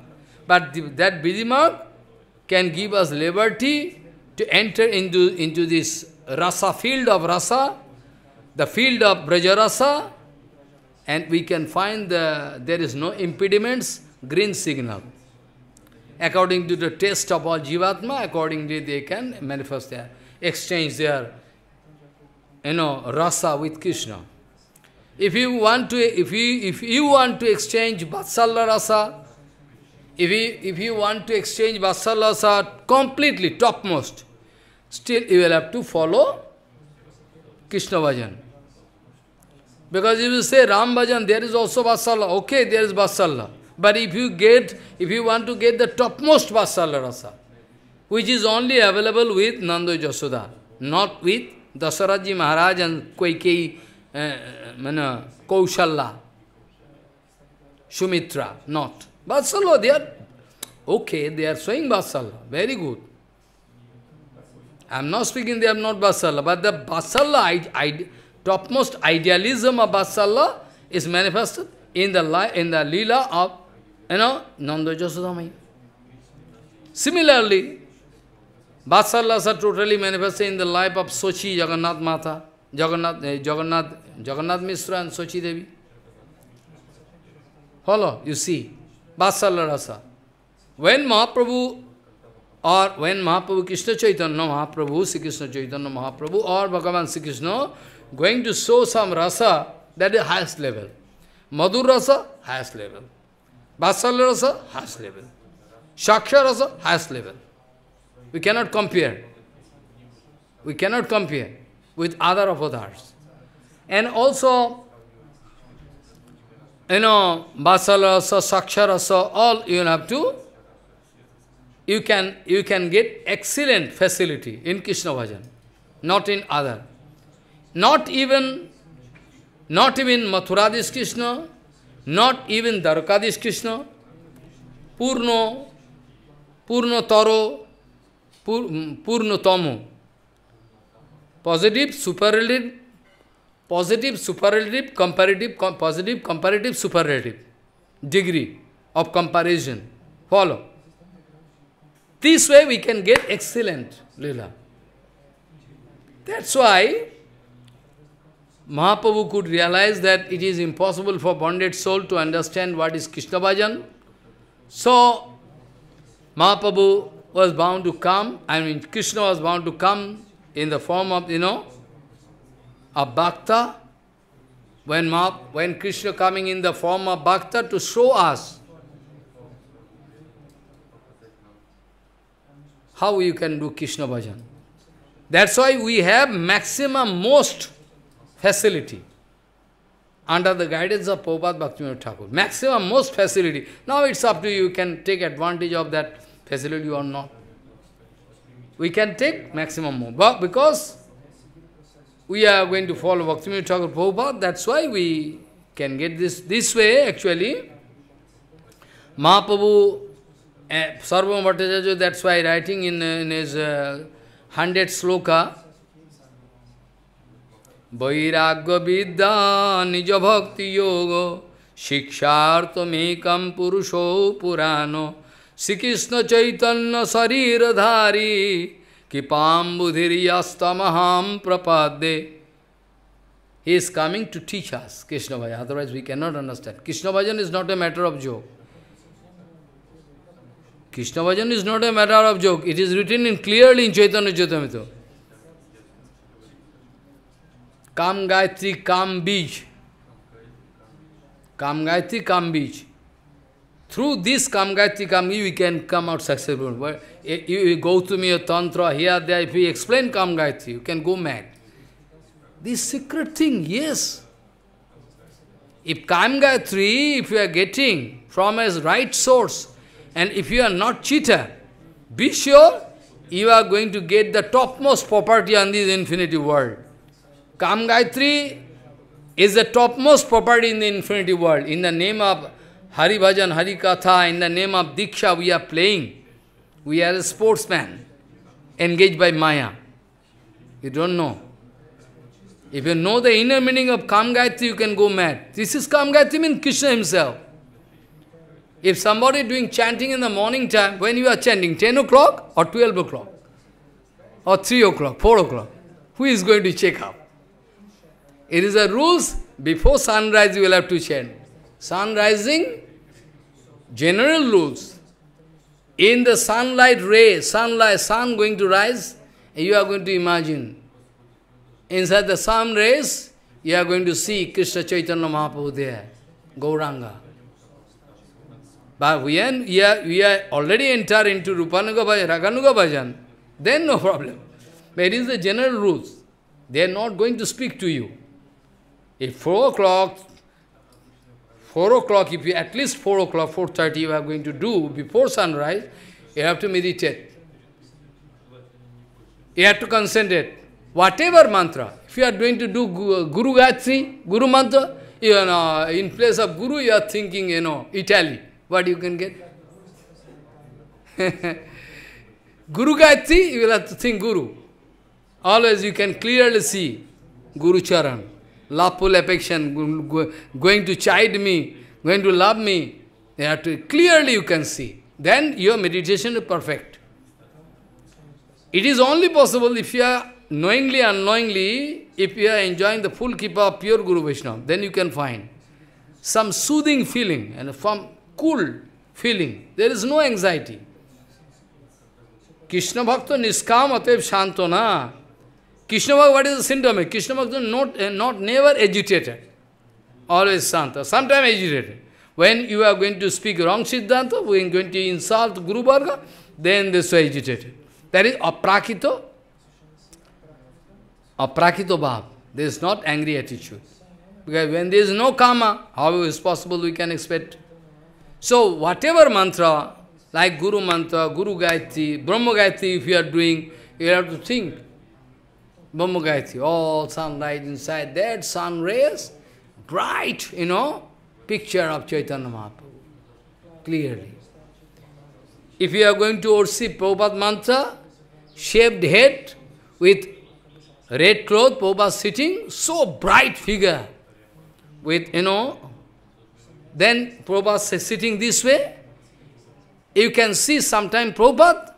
But the, that Vidhi can give us liberty to enter into, into this rasa, field of rasa, the field of Brajarasa, and we can find the, there is no impediments, green signal. According to the taste of all Jivatma, accordingly they can manifest their, exchange their, you know, rasa with Krishna. If you want to, if you, if you want to exchange Vatsala rasa, if you, if you want to exchange Vatsala rasa completely, topmost, still you will have to follow Krishna Vājana. Because if you say Ram Bhajan, there is also Vasala, okay, there is Vasala. But if you get, if you want to get the topmost Vasala Rasa, which is only available with Nando Jasoda, not with Dasaraji Maharaj and Kwaikeyi, uh, Kaushala, Sumitra, not. Vasala, they are, okay, they are showing Vasala, very good. I am not speaking they are not Vasala, but the Vasala, I, I, topmost idealism of Vatsalya is manifested in the, in the Leela of, you know, Nanda Jasodamaya. Similarly, Vatsalas are totally manifested in the life of Sochi Jagannath Mata, Jagannath, eh, Jagannath, Jagannath Misra and Sochi Devi. Follow, you see, Vatsalya Rasa. When Mahaprabhu or when Mahaprabhu Krishna Chaitanya Mahaprabhu, Sri Krishna Chaitanya Mahaprabhu or Bhagavan Sri Krishna going to show some rasa, that is highest level. Madhur rasa, highest level. Basala rasa, highest level. Shaksha rasa, highest level. We cannot compare. We cannot compare with other avatars. And also, you know, basala rasa, shaksha rasa, all you have to, you can, you can get excellent facility in Krishna Bhajan, not in other. Not even, not even Mathuradis Krishna, not even Dharkadis Krishna, Purno, Purno Taro, mm, Purno Tomo. Positive, superlative, positive, superlative, comparative, com positive, comparative, superlative. Degree of comparison. Follow. This way we can get excellent Leela. That's why Mahaprabhu could realize that it is impossible for bonded soul to understand what is Krishna Bhajan. So, Mahaprabhu was bound to come, I mean Krishna was bound to come in the form of, you know, a bhakta. When, Mahap when Krishna coming in the form of bhakta to show us how you can do Krishna Bhajan. That's why we have maximum, most facility under the guidance of Prabhupada Bhaktivinoda Thakur. Maximum, most facility. Now it's up to you, you can take advantage of that facility or not. We can take maximum more, but because we are going to follow Bhaktivinoda Thakur Prabhupada, that's why we can get this. This way, actually, Mahaprabhu, eh, Sarvam Bhattacharya, that's why writing in, in his uh, eh, 100 sloka, বৈরাগ্য বিদ্যা নিজ ভক্তি যোগ শিক্ষার্থমেকম পুরুষো পুরাণ Shrikrishna Chaitanya শরীরধারী কৃপাম বুধিরিয়াস্তমহাম প্রপাদে He is coming to teach us Krishna Bhajan, otherwise we cannot understand. Krishna Bhajan is not a matter of joke. Krishna Bhajan is not a matter of joke. It is written in clearly in Chaitanya Chaitamita. Kam Gayatri Kam Bij. Kam Gayatri Kam Bij. Through this Kam Gayatri Kam Bij, we can come out successful. But if you go to me a Tantra, here, there, if you explain Kam Gayatri, you can go mad. This secret thing, yes. If Kam Gayatri, if you are getting from a right source, and if you are not cheater, be sure you are going to get the topmost property on this infinity world. Kam Gayatri is the topmost property in the infinity world. In the name of Hari Bhajan, Hari Katha, in the name of Diksha, we are playing. We are a sportsman engaged by Maya. You don't know. If you know the inner meaning of Kam Gayatri, you can go mad. This is Kam Gayatri means Krishna himself. If somebody doing chanting in the morning time, when you are chanting, 10 o'clock or 12 o'clock, or 3 o'clock, 4 o'clock, who is going to check up? It is a rules, before sunrise you will have to chant. Sun rising, general rules. In the sunlight ray, sunlight, sun going to rise, you are going to imagine. Inside the sun rays, you are going to see Krishna Chaitanya Mahaprabhu there, Gauranga. But when we are, we are already entered into Rupanuga Bhajan, Raganuga Bhajan, then no [LAUGHS] problem. But it is the general rules. They are not going to speak to you. If 4 o'clock, 4 o'clock, if you at least 4 o'clock, 4.30 you are going to do before sunrise, you have to meditate. You have to concentrate. Whatever mantra, if you are going to do Guru Gayatri, Guru mantra, you know, uh, in place of Guru you are thinking, you know, Italy. What you can get? [LAUGHS] Guru Gayatri, you will have to think Guru. Always you can clearly see Guru Charan loveful affection, going to chide me, going to love me, they have to, clearly you can see. Then your meditation is perfect. It is only possible if you are knowingly, unknowingly, if you are enjoying the full keep of pure Guru Vishnu. then you can find some soothing feeling and some cool feeling. There is no anxiety. Krishna Bhakta Niskam Atep Shantana Krishna Bhakti, what is the syndrome? Krishna Bhakti not, eh, not never agitated. Always Santa, sometimes agitated. When you are going to speak wrong Siddhanta, when going to insult Guru Bhargava, then they so agitated. That is aprakito, aprakito bhav. There is not angry attitude. Because when there is no karma, how is possible we can expect? So whatever mantra, like Guru mantra, Guru Gayatri, Brahma Gayatri, if you are doing, you have to think, Brahma all sunlight inside that, sun rays, bright, you know, picture of Chaitanya Mahaprabhu, clearly. If you are going to worship Prabhupada mantra, shaved head with red cloth, Prabhupada sitting, so bright figure, with, you know, then Prabhupada sitting this way, you can see sometimes Prabhupada,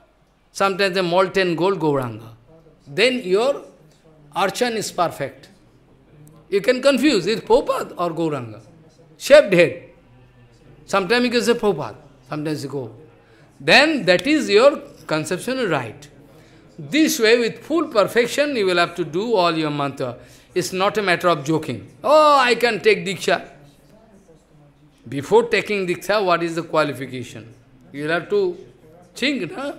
sometimes the molten gold Gauranga. Then your Archan is perfect. You can confuse, is Prabhupada or Gauranga? Shaved head. Sometimes you can say Prabhupada, sometimes you go. Then that is your conceptual right. This way, with full perfection, you will have to do all your mantra. It's not a matter of joking. Oh, I can take Diksha. Before taking Diksha, what is the qualification? You will have to think, huh?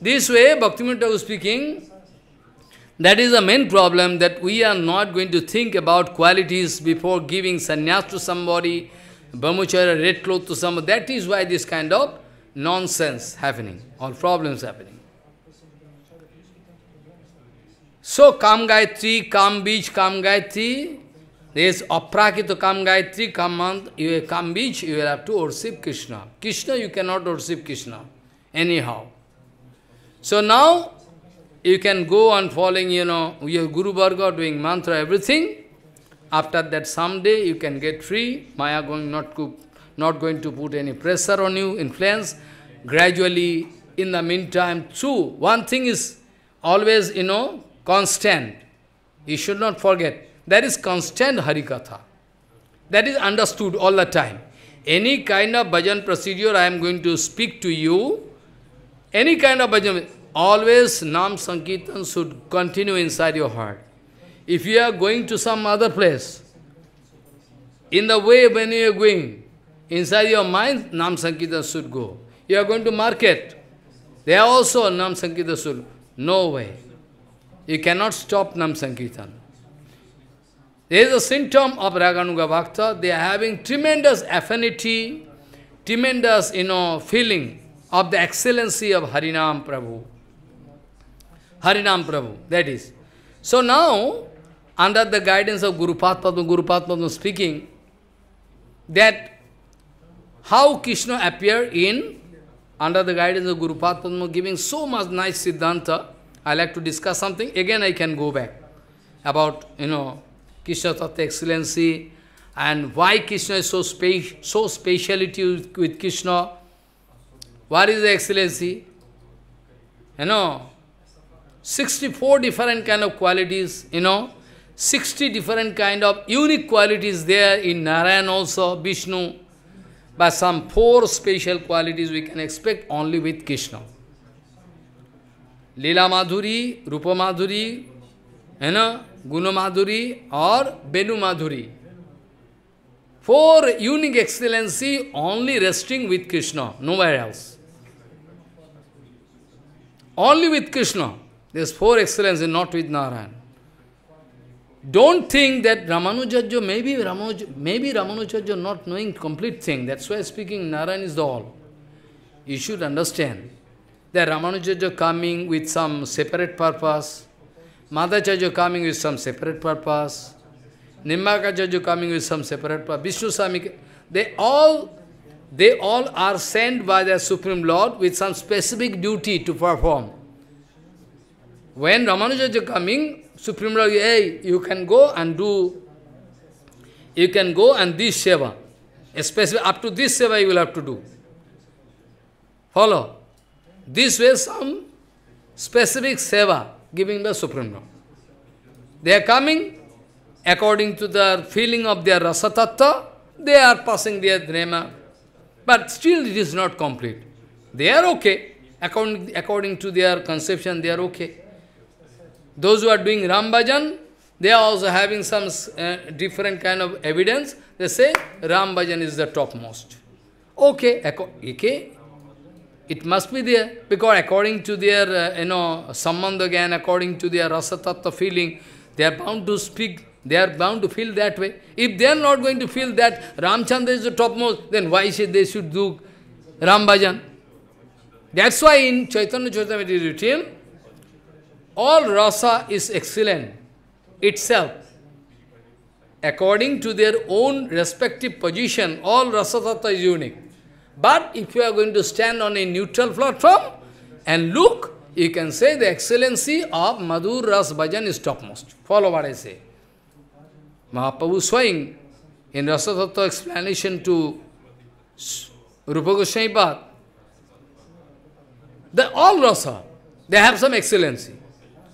This way, Bhaktivinoda was speaking, that is the main problem that we are not going to think about qualities before giving sannyas to somebody, brahmacharya, red cloth to somebody. That is why this kind of nonsense happening, or problems happening. So, Kam Gayatri, Kam Beach, Kam Gayatri, there is Aprakita Kam Gayatri, Kam Mant, you, Kam Beach, you will have to worship Krishna. Krishna, you cannot worship Krishna, anyhow. So now, you can go on following, you know, your Guru Bhargava doing mantra, everything. After that, someday you can get free. Maya going not, to, not going to put any pressure on you, influence. Gradually, in the meantime, too, one thing is always, you know, constant. You should not forget. That is constant Harikatha. That is understood all the time. Any kind of bhajan procedure I am going to speak to you, any kind of bhajan, Always Nam Sankirtan should continue inside your heart. If you are going to some other place, in the way when you are going, inside your mind, Nam Sankirtan should go. You are going to market, there also Nam Sankirtan should No way. You cannot stop Nam Sankirtan. There is a symptom of Raganuga Bhakta. They are having tremendous affinity, tremendous you know, feeling of the excellency of Harinam Prabhu. Harinam Prabhu, that is. So now, under the guidance of Guru Padma, Guru Padma speaking, that how Krishna appeared in, under the guidance of Guru Padma, giving so much nice Siddhanta, I like to discuss something, again I can go back about, you know, Krishna Tattva Excellency, and why Krishna is so, spe so speciality with, with Krishna, what is the excellency? You know, 64 different kind of qualities, you know, 60 different kind of unique qualities there in Narayan also, Vishnu. But some four special qualities we can expect only with Krishna. Lila Madhuri, Rupa Madhuri, you know, Guna Madhuri or Benu Madhuri. For unique excellency only resting with Krishna, nowhere else. Only with Krishna. There's four excellences not with Narayan. Don't think that Ramanujacharya, maybe Ramanuj, maybe Ramanujacharya not knowing complete thing. That's why speaking Narayan is the all. You should understand that Ramanujacharya coming with some separate purpose, Madhacharya coming with some separate purpose, Nimmakacharya coming with some separate purpose, Vishnu Swami, they all, they all are sent by the Supreme Lord with some specific duty to perform. When Ramanuja is coming, Supreme Lord, hey, you can go and do, you can go and this seva. Especially up to this seva you will have to do. Follow. This way some specific seva giving the Supreme Lord. They are coming according to the feeling of their rasatattva, they are passing their dhrema. But still it is not complete. They are okay. According, according to their conception, they are okay. Those who are doing Ram Bhajan, they are also having some uh, different kind of evidence. They say Ram Bhajan is the topmost. Okay, okay, it must be there because according to their, uh, you know, sambandha again, according to their rasatattva feeling, they are bound to speak, they are bound to feel that way. If they are not going to feel that Ramchandra is the topmost, then why should they should do Ram Bhajan? That's why in Chaitanya Charitamrita it is written, all rasa is excellent itself. According to their own respective position, all rasa tattva is unique. But if you are going to stand on a neutral platform and look, you can say the excellency of Madhur Ras Bhajan is topmost. Follow what I say. Mahaprabhu swaying in Rasa Tattva explanation to Rupa Goswami Bhat, all rasa, they have some excellency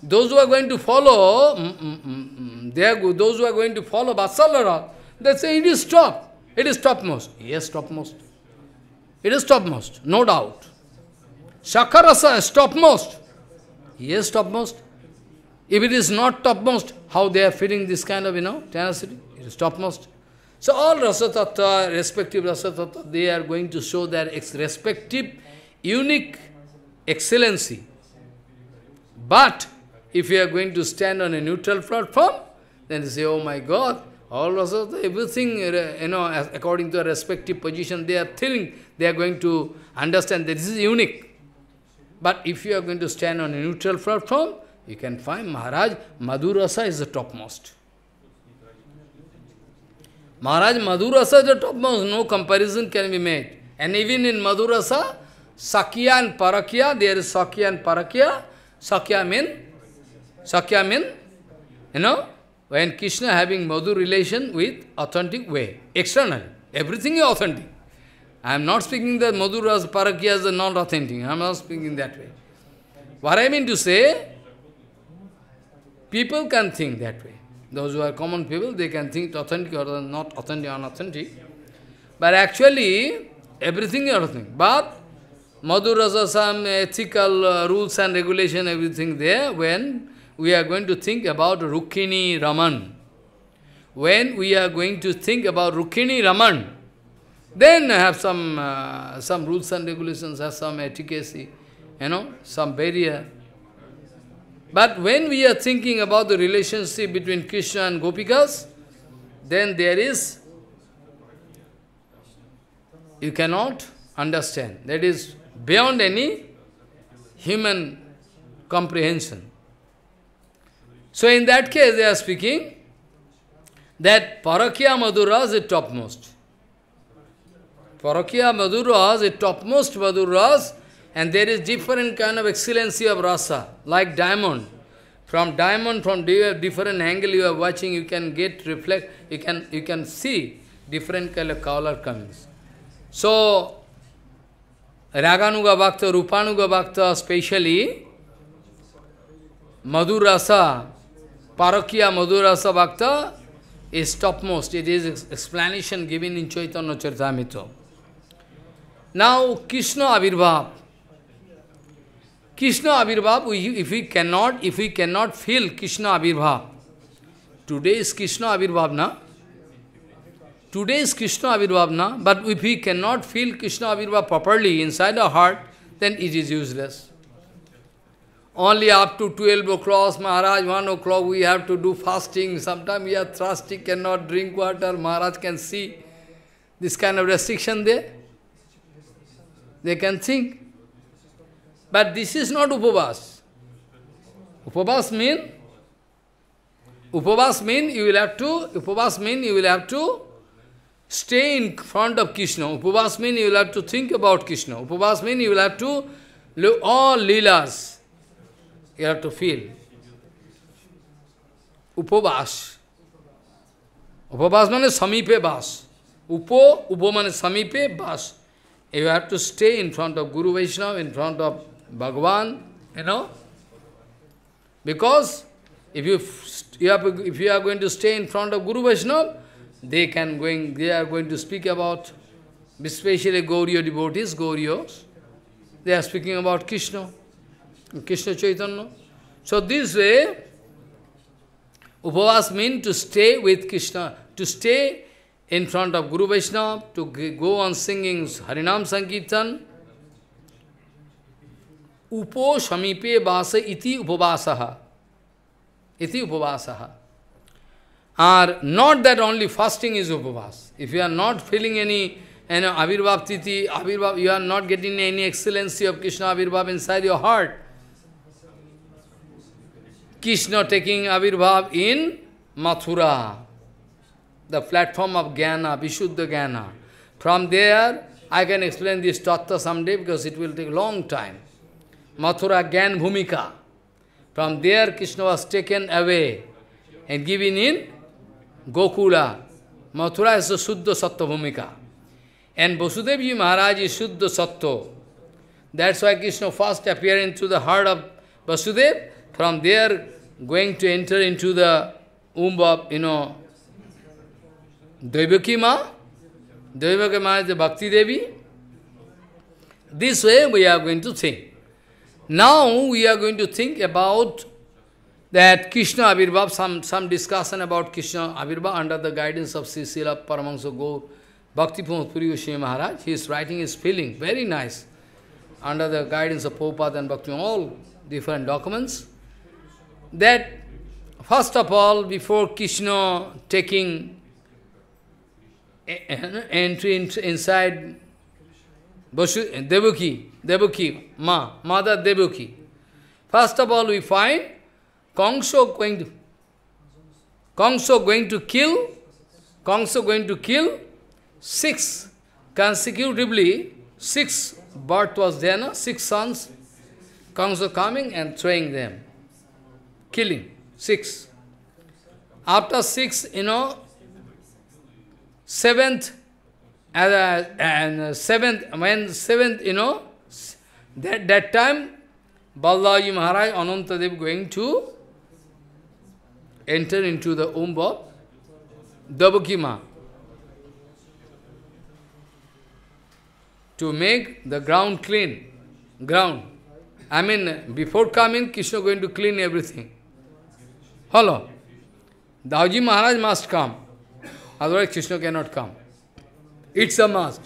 those who are going to follow, mm, mm, mm, they are, those who are going to follow Vatsalara, they say it is top. It is topmost. Yes, topmost. It is topmost, no doubt. Shakarasa is topmost. Yes, topmost. If it is not topmost, how they are feeling this kind of, you know, tenacity? It is topmost. So all Rasa respective Rasa they are going to show their respective unique excellency. But if you are going to stand on a neutral platform, then you say, oh my God, all also everything, uh, you know, according to a respective position, they are telling, they are going to understand that this is unique. But if you are going to stand on a neutral platform, you can find Maharaj Madhurasa is the topmost. Maharaj Madhurasa is the topmost, no comparison can be made. And even in Madhurasa, Sakya and Parakya, there is Sakya and Parakya. Sakya means Sakya means, you know, when Krishna having Madhu relation with authentic way, external, everything is authentic. I am not speaking that Madhuras, Parakyas are not authentic. I am not speaking that way. What I mean to say, people can think that way. Those who are common people, they can think authentic or not authentic or unauthentic. But actually, everything is authentic. But Madhurasa, some ethical uh, rules and regulation, everything there, when we are going to think about Rukini Raman, when we are going to think about Rukini Raman, then have some, uh, some rules and regulations, have some etiquette, you know, some barrier. But when we are thinking about the relationship between Krishna and Gopikas, then there is, you cannot understand. That is beyond any human comprehension. So in that case, they are speaking that Parakya Madhura is the topmost. Parakya Madhura is the topmost Madhuras, and there is different kind of excellency of rasa, like diamond. From diamond, from different angle you are watching, you can get reflect, you can you can see different kind of color comes. So Raganuga Bhakta, Rupanuga Bhakta, especially Madhurasa, Parakya Madhurasa Bhakta is topmost. It is explanation given in Chaitanya Charitamrita. Now, Krishna Abhirbhav. Krishna Abhirbhav, if we cannot, if we cannot feel Krishna Abhirbhav, today is Krishna Abhirbhav, na? Today is Krishna Abhirbhav, na? But if we cannot feel Krishna Abhirbhav properly inside our heart, then it is useless. Only up to 12 o'clock, Maharaj, 1 o'clock, we have to do fasting. Sometimes we are thirsty, cannot drink water. Maharaj can see this kind of restriction there. They can think. But this is not upavas. Upavas mean upavas mean you will have to upavas mean you will have to stay in front of Krishna. Upavas mean you will have to think about Krishna. Upavas mean you will have to look all lila's. You have to feel. Upo Upavas means samipe vas. Upo, upo means samipe vas. You have to stay in front of Guru Vaishnava, in front of Bhagavan, you know. Because if you, you have, if you are going to stay in front of Guru Vaishnava, they can going they are going to speak about especially Gauriya devotees, Gauriyos, they are speaking about Krishna. Krishna Chaitanya. So this way, Upavas means to stay with Krishna, to stay in front of Guru Vaishnava, to go on singing Harinam Sankirtan. Upo Shamipe Vasa iti Upavasaha. Iti Upavasaha. Are not that only fasting is Upavas. If you are not feeling any and Abhirbhav Titi, Abhirbhav, you are not getting any excellency of Krishna Abhirbhav inside your heart. Krishna taking Avirbhav in Mathura, the platform of Jnana, Vishuddha Jnana. From there, I can explain this tattva someday because it will take long time. Mathura Gyan Bhumika. From there, Krishna was taken away and given in Gokula. Mathura is the Suddha Sattva Bhumika. And Vasudevji Maharaj is Suddha Sattva. That's why Krishna first appeared into the heart of Vasudeva from there, going to enter into the womb of, you know, Devaki Ma. Devaki Ma is the Bhakti Devi. This way we are going to think. Now we are going to think about that Krishna Abhirbhav, some, some discussion about Krishna Abhirbhav under the guidance of Sisila Srila Paramahansa Gaur Bhakti Puri Goswami Maharaj. He is writing his feeling, very nice, under the guidance of Prabhupada and Bhakti, all different documents that first of all, before Krishna taking entry inside Basu, Devaki, Ma, Mother Devaki. first of all we find Kongso going to, Kongso going to kill, Kongso going to kill six consecutively, six birth was there, no? six sons, Kongso coming and throwing them killing. Six. After six, you know, seventh, and, uh, and uh, seventh, when seventh, you know, that, that time, Balaji Maharaj, Anantadev going to enter into the womb of to make the ground clean. Ground. I mean, before coming, Krishna going to clean everything. Hello. Dawji Maharaj must come. Otherwise Krishna cannot come. It's a must.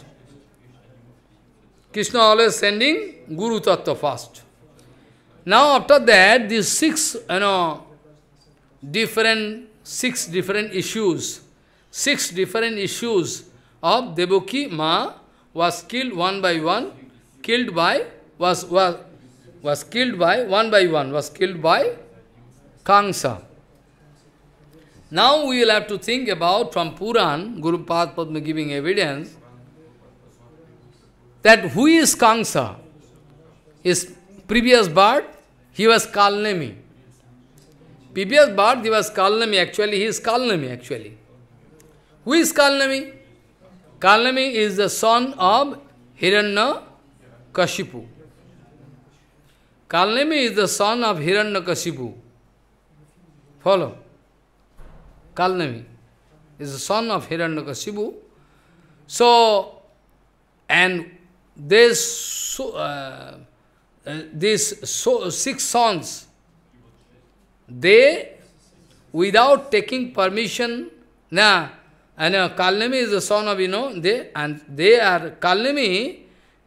Krishna always sending Guru Tattva first. Now after that, these six, you know, different, six different issues, six different issues of Devaki Ma was killed one by one, killed by, was, was, was killed by, one by one, was killed by Kangsa. Now we will have to think about from Puran, Guru Padma giving evidence, that who is Kansa? His previous birth, he was Kalnemi. Previous birth, he was Kalnami. Actually, he is Kalnami, actually. Who is Kalnami? Kalnami is the son of Hiranya Kashipu. Kalnami is the son of Hiranya Kashipu. Follow. Kalnavi, is the son of Hiranyakasipu. So, and this, uh, uh these so, six sons, they, without taking permission, nah, and uh, Kalnami is the son of, you know, they, and they are, Kalnami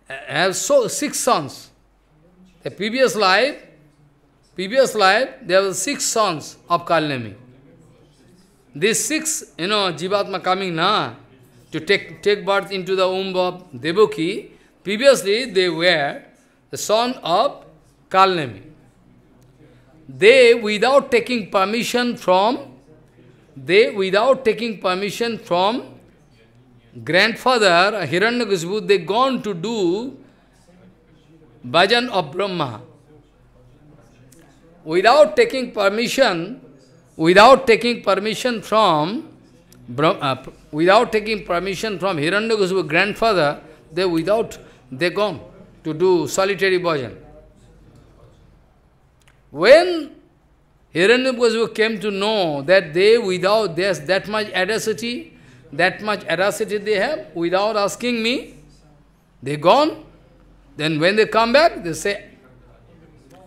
uh, have so, six sons. The previous life, previous life, there were six sons of Kalnami. These six, you know, Jivatma coming now to take, take birth into the womb of Devaki, previously they were the son of Kalnami. They, without taking permission from, they, without taking permission from grandfather Hiranyakasipu, they gone to do bhajan of Brahma. Without taking permission without taking permission from uh, without taking permission from Hiranyakasipu's grandfather, they without they gone to do solitary bhajan. When Hiranyakasipu came to know that they without there's that much audacity, that much audacity they have, without asking me, they gone. Then when they come back, they say,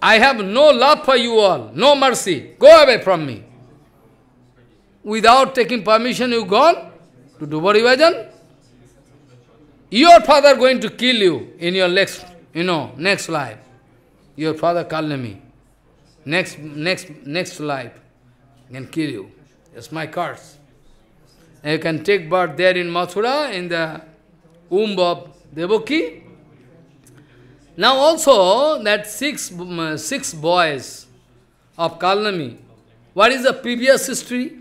I have no love for you all, no mercy, go away from me without taking permission you gone to Dubari Vajan. Your father going to kill you in your next, you know, next life. Your father Kalnami. Next, next, next life can kill you. It's my curse. And you can take birth there in Mathura, in the womb of Devaki. Now also, that six, six boys of Kalnami, what is the previous history?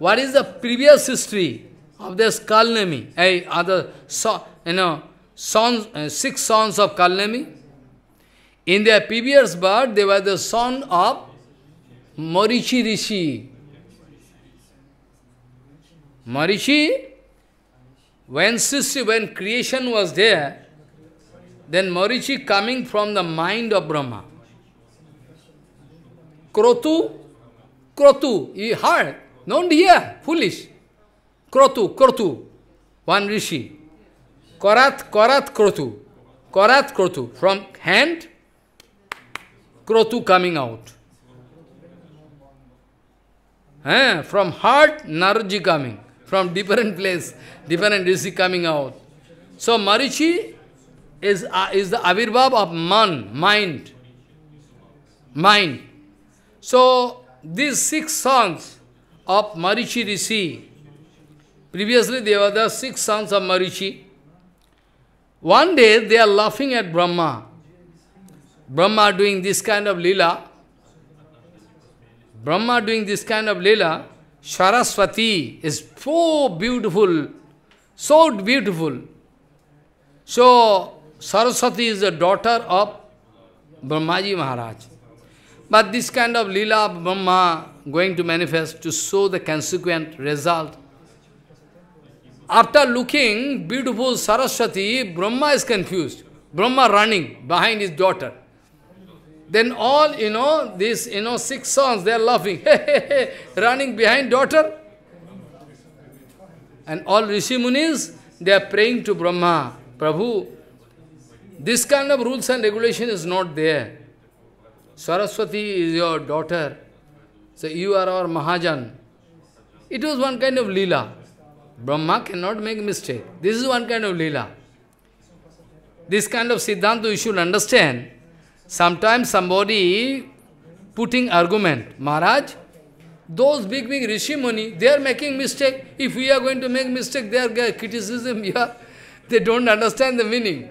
what is the previous history of this Kalnemi, eh, other, so, you know, sons, uh, six sons of Kalnemi? In their previous birth, they were the son of Marichi Rishi. Marichi, when Sisi, when creation was there, then Marichi coming from the mind of Brahma. Krotu, Krotu, he heard, not here, foolish. Krotu, Krotu, one rishi. Korat, Korat, Krotu. Korat, Krotu. From hand, Krotu coming out. Eh? From heart, Naraji coming. From different place, different rishi coming out. So Marichi is, uh, is the avirbhav of man, mind. Mind. So these six songs, of Marichi Rishi. Previously, there were the six sons of Marichi. One day, they are laughing at Brahma. Brahma doing this kind of lila. Brahma doing this kind of lila. Saraswati is so beautiful, so beautiful. So, Saraswati is the daughter of Brahmaji Maharaj. But this kind of lila of Brahma going to manifest to show the consequent result. After looking beautiful Saraswati, Brahma is confused. Brahma running behind his daughter. Then all, you know, these, you know, six sons, they are laughing. [LAUGHS] running behind daughter. And all Rishi Munis, they are praying to Brahma. Prabhu, this kind of rules and regulation is not there. Saraswati is your daughter, so you are our Mahajan. It was one kind of lila. Brahma cannot make mistake. This is one kind of lila. This kind of Siddhanta you should understand. Sometimes somebody putting argument, Maharaj, those big, big Rishi Muni, they are making mistake. If we are going to make mistake, they are criticism, [LAUGHS] yeah, they don't understand the meaning.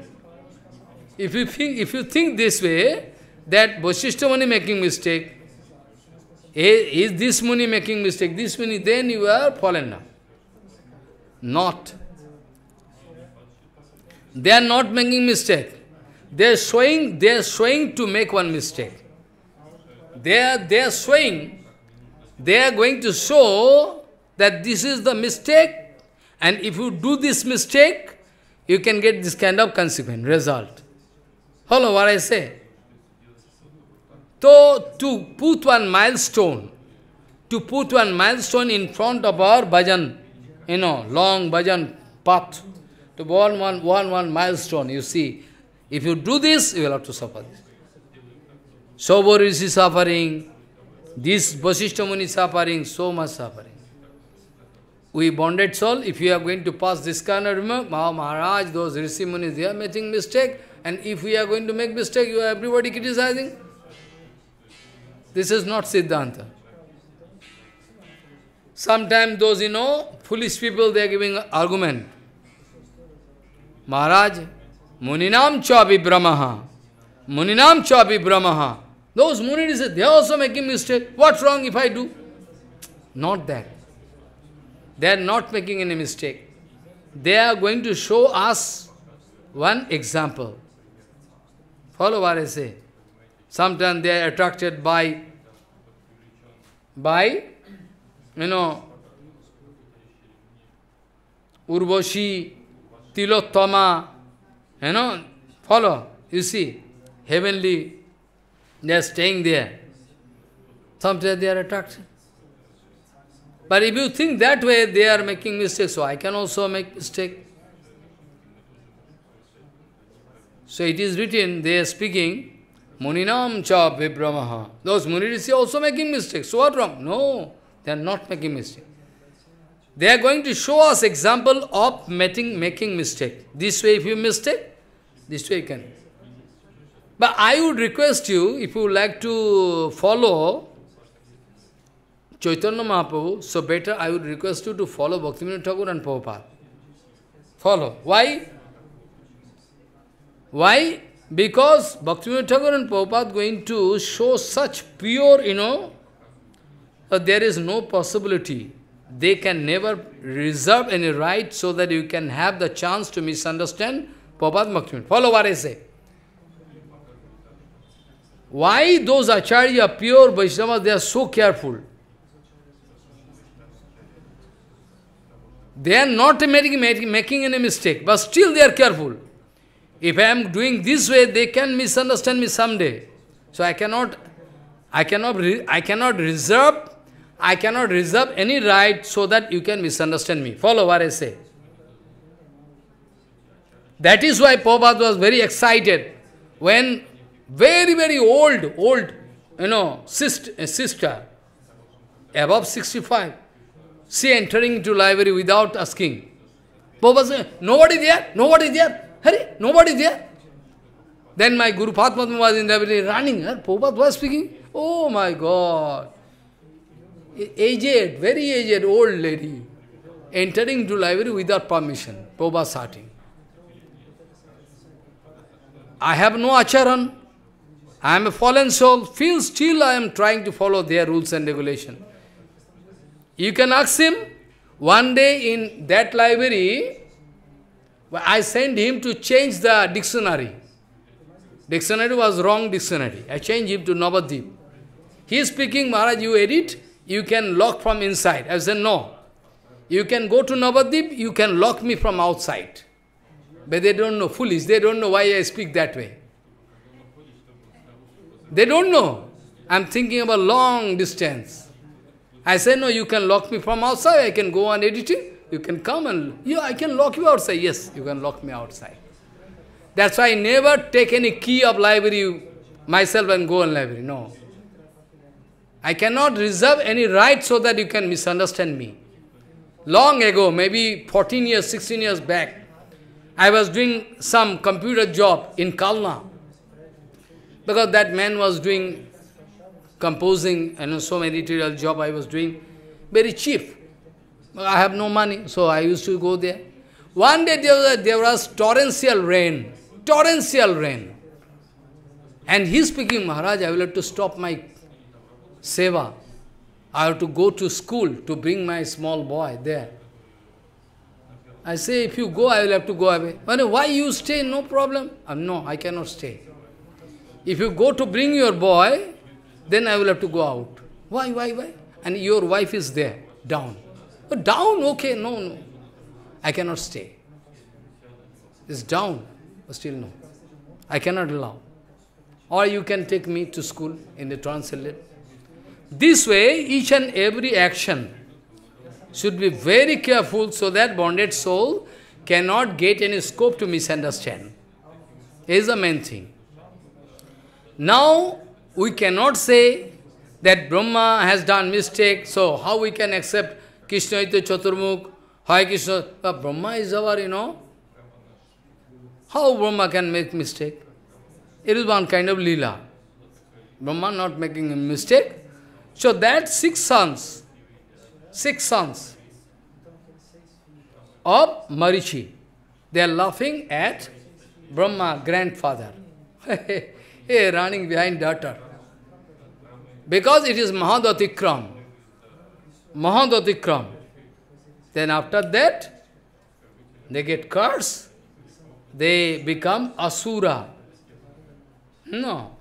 If you think, if you think this way, that Vasishtha Muni making mistake, is, is this Muni making mistake, this Muni, then you are fallen down. Not. They are not making mistake. They are showing, they are showing to make one mistake. They are, they are showing, they are going to show that this is the mistake and if you do this mistake, you can get this kind of consequent, result. Follow what I say? So, to put one milestone, to put one milestone in front of our bhajan, you know, long bhajan path, to one, one, one, one milestone, you see. If you do this, you will have to suffer this. Sobor is suffering, this Vasishta Muni is suffering, so much suffering. We bonded soul, if you are going to pass this kind of remark, Maharaj, those Rishi Munis, they are making mistake, and if we are going to make mistake, you are everybody criticizing. This is not Siddhanta. Sometimes those, you know, foolish people, they are giving argument. Maharaj, Muninam Chavi Brahmaha. Muninam Chavi Brahmaha. Those Munis, they are also making mistake. What's wrong if I do? Not that. They are not making any mistake. They are going to show us one example. Follow what I say. Sometimes they are attracted by, by, you know, Urvashi, Tilottama, you know, follow, you see, heavenly, they are staying there. Sometimes they are attracted. But if you think that way, they are making mistakes, so I can also make mistake. So it is written, they are speaking, Muninam cha vibramaha. Those Munirisi also making mistakes. So what wrong? No, they are not making mistakes. They are going to show us example of making, making mistake. This way if you mistake, this way you can. But I would request you, if you like to follow Chaitanya Mahaprabhu, so better I would request you to follow Bhaktivinoda Thakur and Prabhupada. Follow. Why? Why? Because Bhaktivinoda Thakur and Prabhupada going to show such pure, you know, uh, there is no possibility. They can never reserve any right so that you can have the chance to misunderstand Prabhupada Bhaktivinoda. Follow what I say. Why those Acharya, pure Vaishnavas, they are so careful? They are not making, making any mistake, but still they are careful. If I am doing this way, they can misunderstand me someday. So I cannot, I cannot, I cannot reserve, I cannot reserve any right so that you can misunderstand me. Follow what I say. That is why Prabhupada was very excited when very, very old, old, you know, sister, uh, sister above 65, she entering into library without asking. Prabhupada said, nobody there, nobody there. Hari, nobody there. Then my Guru Padma was in the running. Her Prabhupada was speaking. Oh my God. Aged, very aged old lady entering to library without permission. Prabhupada starting. I have no acharan. I am a fallen soul. Feel still I am trying to follow their rules and regulation. You can ask him. One day in that library, I sent him to change the dictionary. Dictionary was wrong dictionary. I changed him to Navadip. He is speaking, Maharaj, you edit, you can lock from inside. I said, no. You can go to Navadip, you can lock me from outside. But they don't know, foolish, they don't know why I speak that way. They don't know. I'm thinking about long distance. I said no, you can lock me from outside, I can go and edit it. You can come and, you, I can lock you outside. Yes, you can lock me outside. That's why I never take any key of library myself and go in library. No. I cannot reserve any right so that you can misunderstand me. Long ago, maybe 14 years, 16 years back, I was doing some computer job in Kalna. Because that man was doing composing and so many editorial job I was doing, very cheap. I have no money, so I used to go there. One day there was, there was torrential rain, torrential rain. And he speaking, Maharaj, I will have to stop my seva. I have to go to school to bring my small boy there. I say, if you go, I will have to go away. why you stay? No problem. Uh, no, I cannot stay. If you go to bring your boy, then I will have to go out. Why, why, why? And your wife is there, down. But down, okay, no, no. I cannot stay. It's down, still no. I cannot allow. Or you can take me to school in the translated. This way, each and every action should be very careful so that bonded soul cannot get any scope to misunderstand. Is the main thing. Now, we cannot say that Brahma has done mistake, so how we can accept Krishna is the Chaturmukh, Hare Krishna, but Brahma is our, you know. How Brahma can make mistake? It is one kind of lila. Brahma not making a mistake. So that six sons, six sons of Marichi, they are laughing at Brahma, grandfather. hey, running behind daughter. Because it is Mahadatikram. Mahadotikram. Then after that, they get cursed, they become Asura. No.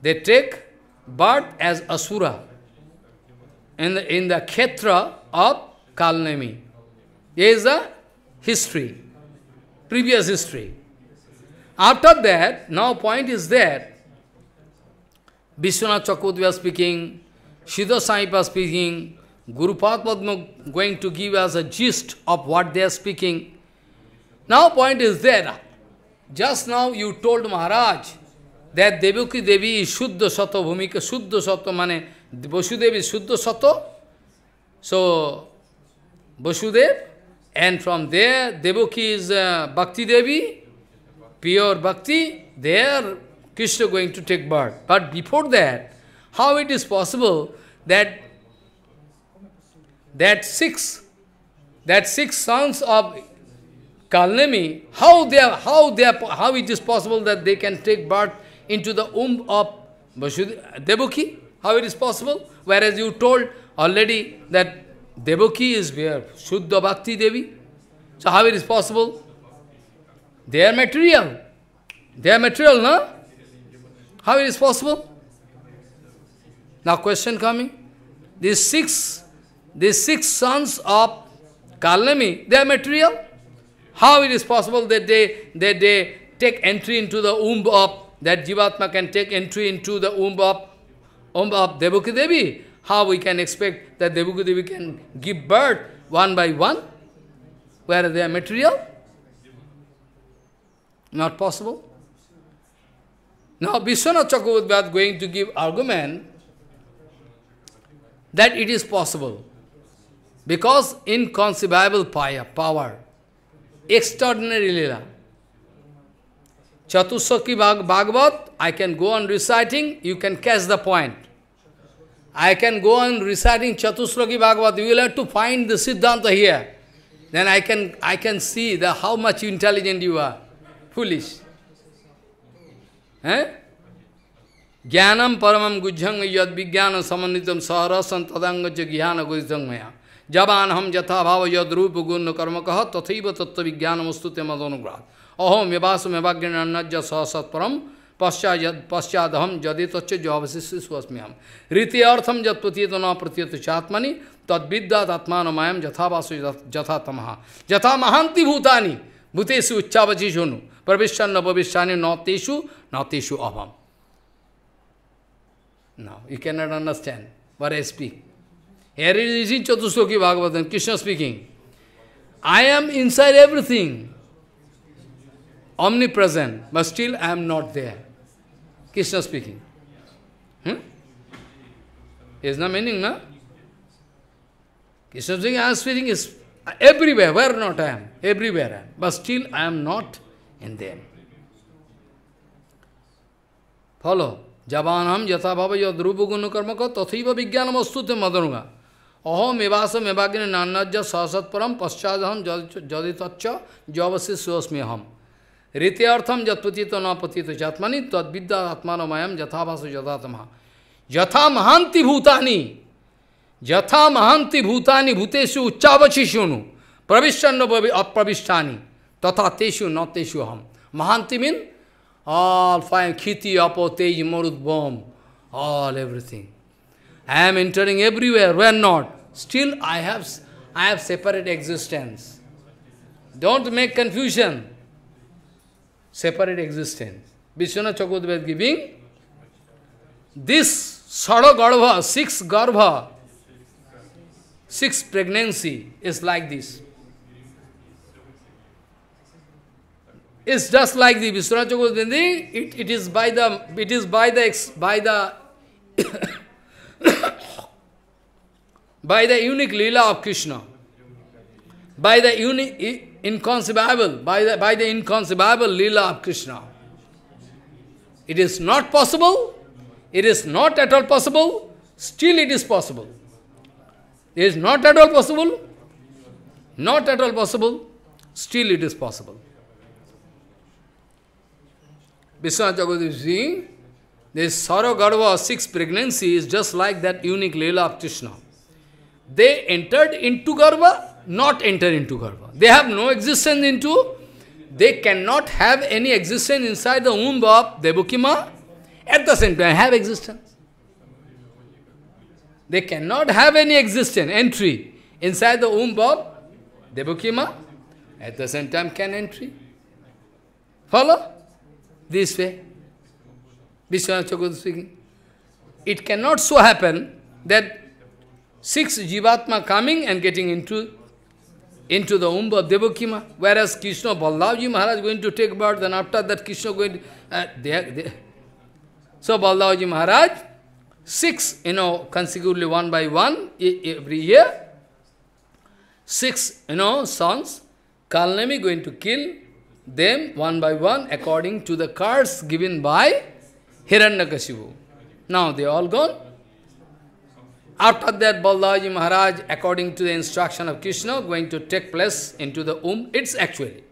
They take birth as Asura in the, in the Khetra of Kalnemi. This is the history, previous history. After that, now point is that Vishwanath Chakodvya speaking, Siddha Saipa speaking, Guru Padma going to give us a gist of what they are speaking. Now point is there. Just now you told Maharaj that Devaki Devi is Shuddha Sata Bhumika, Shuddha Sato Mane, Vasudev is Shuddha Sato. So, Vasudev, and from there Devaki is uh, Bhakti Devi, pure Bhakti, there Krishna going to take birth. But before that, how it is possible that that six, that six sons of Kalnami, how they are, how they are, how it is possible that they can take birth into the womb of Devaki? How it is possible? Whereas you told already that Devaki is where? Shuddha Bhakti Devi. So how it is possible? They are material. They are material, no? How it is possible? Now question coming. These six these six sons of Kalnami, they are material. How it is possible that they, that they take entry into the womb of, that Jivatma can take entry into the womb of, womb of Devaki Devi? How we can expect that Devaki Devi can give birth one by one? Where they are material? Not possible. Now, Vishwanath Chakravarti going to give argument that it is possible. Because inconceivable power, extraordinary lila. Chatusaki Bhagavat, I can go on reciting, you can catch the point. I can go on reciting Chatusraki Bhagavat, you will have to find the Siddhanta here. Then I can, I can see the, how much intelligent you are. Foolish. Eh? Jnanam paramam gujjanga yad vijnana samanitam sarasam tadanga jnana gujjangmaya. जवान हम यथा भाव यद रूप गुण कर्म कह तथैव तत्व विज्ञान वस्तुते मद अनुग्रह अहो मेवास मेवाग्ञ सत्परम पश्चात यद पश्चात हम यदि तच्च जो अवशिष्य स्वस्मि हम रीति अर्थम जद प्रतीत न प्रतीत चात्मनि तद्विद्यात आत्मान मायम यथावास यथा तमहा यथा महांति भूतानी भूतेषु उच्चावची नु प्रविश्य न भविष्यानि न तेषु न तेषु अभम you can not understand what I speak Here it is in Chatusloki Bhagavatam, Krishna speaking. I am inside everything, omnipresent, but still I am not there. Krishna speaking. Hmm? Is no meaning, no? Krishna speaking, I am speaking is everywhere, where not I am, everywhere I am, but still I am not in them. Follow. Javanam, हम यथा भाव यद रूप गुण कर्म का अहो मेवास मेवाग्नि नान्नज सहसत्परम परम पश्चात हम जदि तच्च जवसी स्वस्मे हम रीते अर्थम जत्पति तो न पति तो चात्मानी तद्विद्या आत्मानमयम यथाभास यथात्मा यथा महांति भूतानी यथा महांति भूतानी भूतेषु उच्चावचिषुणु प्रविष्टन्न अप्रविष्टानी तथा तेषु न तेषु हम महांति मीन ऑल fire, खीति अपो तेज morud, bomb, all everything. I am entering everywhere, where not? Still I have, I have separate existence. Don't make confusion. Separate existence. Vishwanath Chakudved giving this Sada Garbha, six Garbha, six pregnancy is like this. It's just like the Vishnu Chakudved, it, it is by the, it is by the, by the [COUGHS] [COUGHS] by the unique lila of Krishna, by the unique, inconceivable, by the, by the inconceivable lila of Krishna. It is not possible, it is not at all possible, still it is possible. It is not at all possible, not at all possible, still it is possible. Vishwanath this Saragarva, six pregnancies, just like that unique Leela of Krishna. They entered into Garva, not enter into Garva. They have no existence into, they cannot have any existence inside the womb of Devukima. At the same time, have existence. They cannot have any existence, entry, inside the womb of Devukima. At the same time, can entry. Follow? This way. Vishwanath Chakravarti speaking. It cannot so happen that six Jivatma coming and getting into into the womb of Devakima, whereas Krishna, Ballavji Maharaj going to take birth, then after that Krishna going to... Uh, they are, they, so Ballavji Maharaj, six, you know, consecutively one by one, every year, six, you know, sons, Kalnami going to kill them one by one according to the cards given by Hiranyakashipu. Now they all gone. After that, Baldaji Maharaj, according to the instruction of Krishna, going to take place into the womb. Umm. It's actually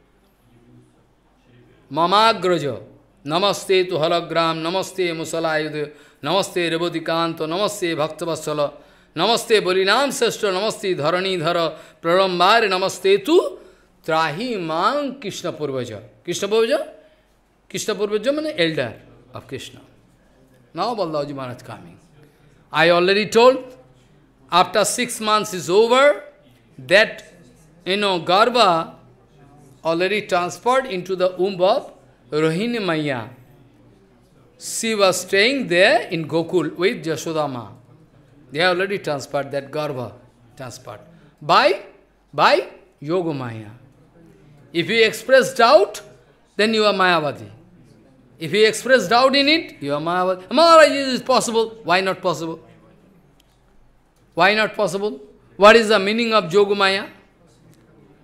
Mamagraja, Namaste to Halagram, Namaste Musalayudu, Namaste Rebodikanto, Namaste Bhaktavasala, Namaste Bolinam Sestra, Namaste Dharanidhara, Prarambhari, Namaste tu Trahi Mang Krishna Purvaja. Krishna Purvaja? Krishna Purvaja means elder of Krishna. Now Balaji Maharaj coming. I already told, after six months is over, that, you know, Garba already transferred into the womb of Rohini Maya. She was staying there in Gokul with Yashodama. They already transferred that Garba, transferred. By? By Yogamaya. If you express doubt, then you are Mayavadi. If you express doubt in it, you are Maharaj. Maharaj is possible. Why not possible? Why not possible? What is the meaning of jogumaya?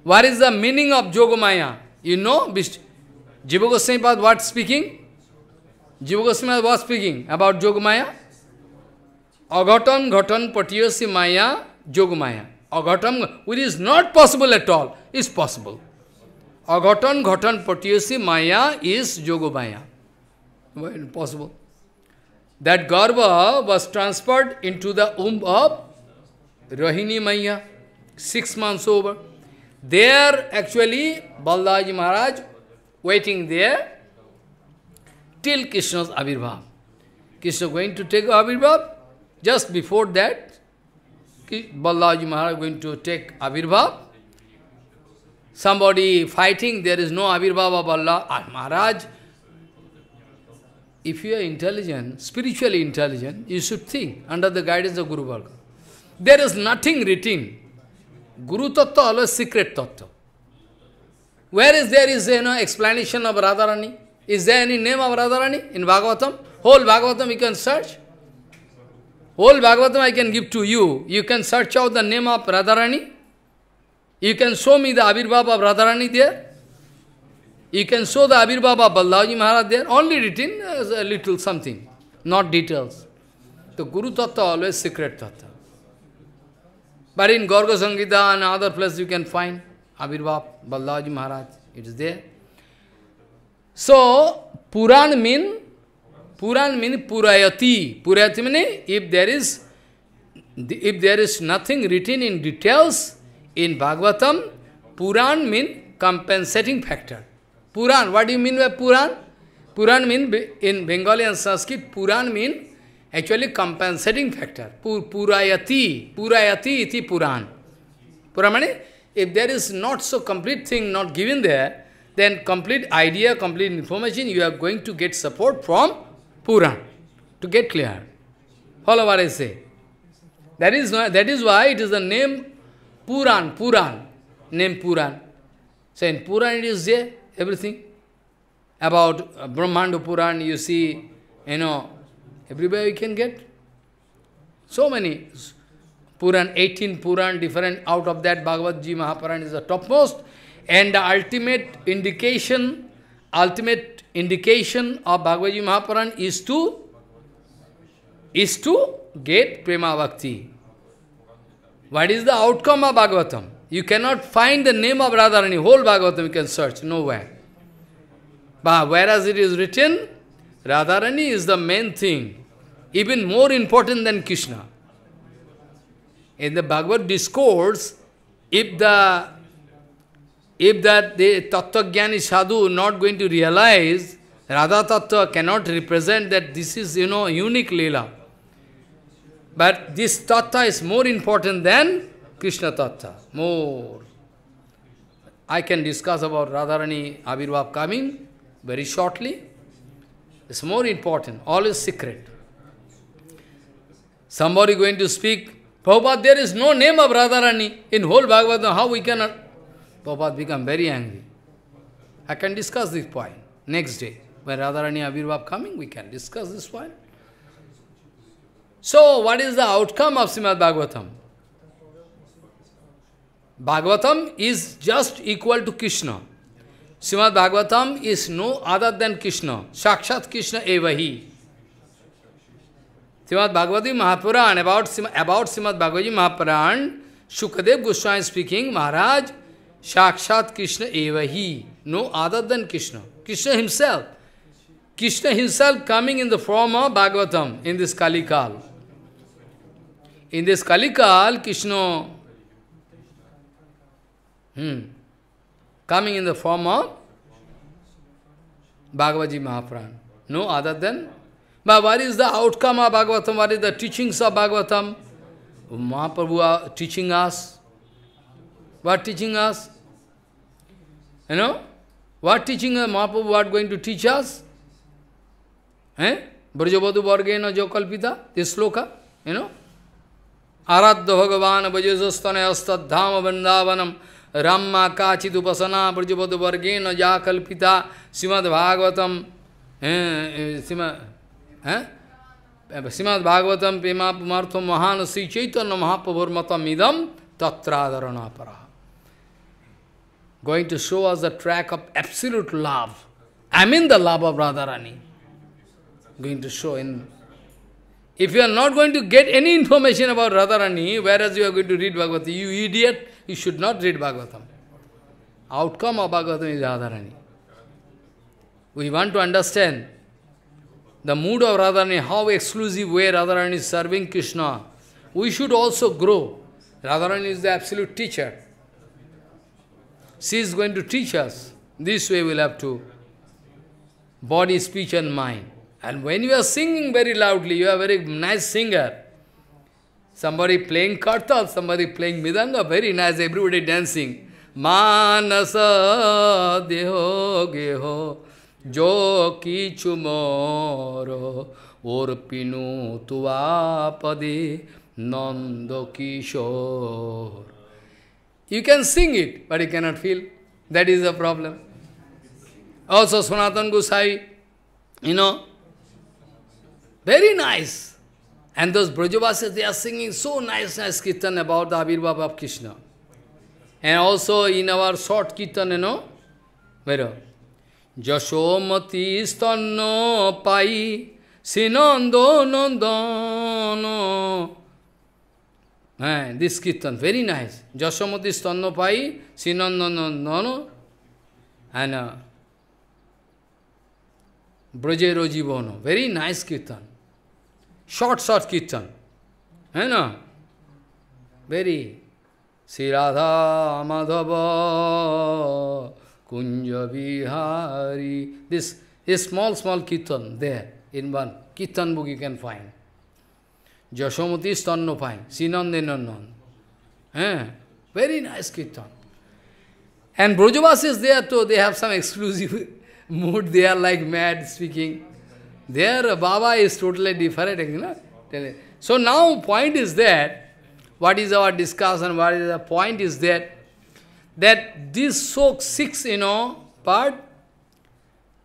What is the meaning of jogumaya? You know, Jiva Goswami what speaking? Jiva Goswami was speaking about Jogamaya. ghatam Ghatan Patiyasi Maya jogumaya. Agatam, which is not possible at all, is possible. Agatam Ghatan Patiyasi Maya is jogumaya. Well, That Garba was transferred into the womb of Rohini Maya, six months over. There, actually, Balaji Maharaj waiting there till Krishna's Abhirbhav. Krishna going to take Abhirbhav. Just before that, Balaji Maharaj going to take Abhirbhav. Somebody fighting, there is no Abhirbhav of Allah. Maharaj if you are intelligent, spiritually intelligent, you should think under the guidance of Guru Bhargava. There is nothing written. Guru Tattva always secret Tattva. Where is there is you know, explanation of Radharani? Is there any name of Radharani in Bhagavatam? Whole Bhagavatam you can search. Whole Bhagavatam I can give to you. You can search out the name of Radharani. You can show me the Abhirbhava of Radharani there. You can show the Abir Baba Ballavaji Maharaj there, only written as a little something, not details. The Guru Tattva always secret Tattva. But in Garga Sangita and other place you can find Baba Balaji Maharaj, it is there. So, Puran means Puran means Purayati. Purayati means if there is if there is nothing written in details in Bhagavatam, Puran means compensating factor. Puran, what do you mean by Puran? Puran means, in Bengali and Sanskrit, Puran means actually compensating factor. Pur, purayati, purayati iti Puran. Puramani, if there is not so complete thing not given there, then complete idea, complete information, you are going to get support from Puran, to get clear. Follow what I say. That is, that is why it is the name Puran, Puran, name Puran. So in Puran it is there everything. About Brahmanda Puran, you see, you know, everywhere you can get. So many. Puran, 18 Puran, different. Out of that, Bhagavad Ji Mahapuran is the topmost. And the ultimate indication, ultimate indication of Bhagavad Ji Mahapuran is to is to get Prema Bhakti. What is the outcome of Bhagavatam? You cannot find the name of Radharani. Whole Bhagavatam you can search, nowhere. But whereas it is written, Radharani is the main thing, even more important than Krishna. In the Bhagavad discourse, if the if that the Tattvajnani sadhu not going to realize, Radha Tattva cannot represent that this is, you know, unique Leela. But this Tattva is more important than Krishna Tattva, more. I can discuss about Radharani Abhirvav coming very shortly. It's more important, all is secret. Somebody going to speak, Prabhupada, there is no name of Radharani in whole Bhagavad Gita, how we cannot? Prabhupada become very angry. I can discuss this point next day. When Radharani Abhirvav coming, we can discuss this point. So, what is the outcome of Srimad Bhagavatam? Bhagavatam is just equal to Krishna. Srimad Bhagavatam is no other than Krishna. Shakshat Krishna evahi. Srimad Bhagavati Mahapuran, about, about Srimad Bhagavati Mahapuran, Shukadev Goswami speaking, Maharaj, Shakshat Krishna evahi. No other than Krishna. Krishna himself. Krishna himself coming in the form of Bhagavatam in this Kali Kal. In this Kali Kal, Krishna Hmm. Coming in the form of Bhagavati Mahapran. No other than. But what is the outcome of Bhagavatam? What is the teachings of Bhagavatam? Mahaprabhu are teaching us. What teaching us? You know? What teaching us? Mahaprabhu what going to teach us? Eh? Brajavadu Vargena Jokalpita, this sloka, you know? Aradya Bhagavan Vajasastane Astadhama Vandavanam चित उपासना ब्रजपद वर्गे न जा कल्पिता श्रीमद्भागवतम श्रीमा श्रीमद्भागवतम पेमा पुमार्थ महान श्री चैतन्य महाप्रभुर्मतम इदम going to show as the track of absolute labh I mean the labh of Radha Rani going to show in If you are not going to get any information about Radharani, whereas you are going to read Bhagavatam, you idiot, you should not read Bhagavatam. Outcome of Bhagavatam is Radharani. We want to understand the mood of Radharani, how exclusive way Radharani is serving Krishna. We should also grow. Radharani is the absolute teacher. She is going to teach us. This way we'll have to body, speech and mind. And when you are singing very loudly, you are a very nice singer. Somebody playing kartal, somebody playing midanga, very nice, everybody dancing. Manasa deho geho jo ki chumoro, orpinu tuvapade nando kishor. You can sing it, but you cannot feel. That is the problem. Also, Sanatana Gosai, you know, Very nice. And those Brajavasis, they are singing so nice, nice kirtan about the Abhirbhava of Krishna. And also in our short kirtan, you know, where? Jashomati stanno pai sinando nandano. this kirtan, very nice. Jashomati stanno pai sinando nandano. And uh, Brajero Jivono, very nice kirtan. short, short kirtan. hai na Very. Sri Radha Madhava Kunja Bihari. This is small, small kirtan there in one kirtan book you can find. Jashamati Stannopine, Sinandinanan. Eh? Very nice kirtan. And Brojavas is there too, they have some exclusive mood, they are like mad speaking. There Baba is totally different, you know. So now point is that, what is our discussion, what is the point is that, that this so six, you know, part,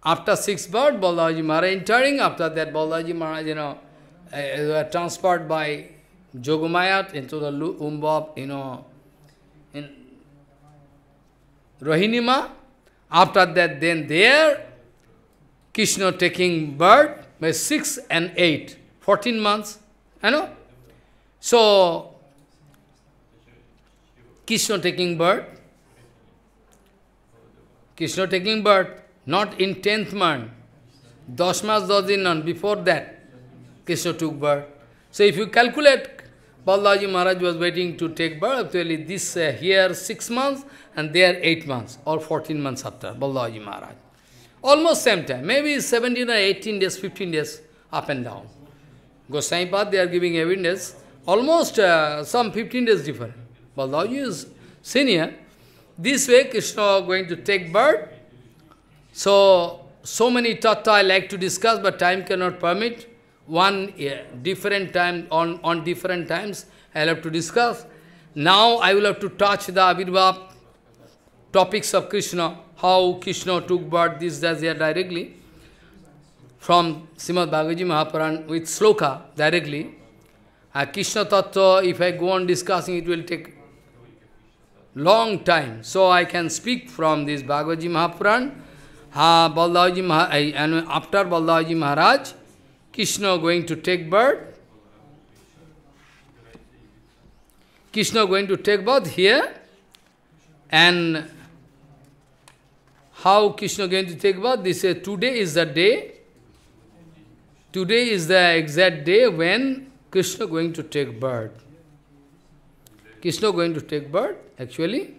after six part, Balaji Maharaj entering, after that Balaji Maharaj, you know, uh, were transferred by Jogumayat into the womb you know, in Rohinima. After that, then there, Krishna taking birth by 6 and 8, 14 months, you know. So, Krishna taking birth, Krishna taking birth, not in 10th month, Dashmas Dadinan, before that, Krishna took birth. So if you calculate, Balaji Maharaj was waiting to take birth, actually this uh, here 6 months and there 8 months or 14 months after Balaji Maharaj. Almost same time, maybe 17 or 18 days, 15 days, up and down. Gosai Pad, they are giving evidence, almost uh, some 15 days different. Balaji is senior. This way, Krishna going to take birth. So, so many tattva I like to discuss, but time cannot permit. One yeah, uh, different time, on, on different times, I'll have to discuss. Now I will have to touch the Abhirbhav topics of Krishna how Krishna took birth, this, that, directly, from Srimad Bhagavad Mahapuran with sloka directly. Uh, Krishna Tattva, if I go on discussing, it will take long time. So I can speak from this Bhagavad Mahapuran, uh, and after Baldavaji Maharaj, Krishna going to take birth, Krishna going to take birth here and how Krishna going to take birth? They say today is the day, today is the exact day when Krishna going to take birth. Krishna going to take birth, actually.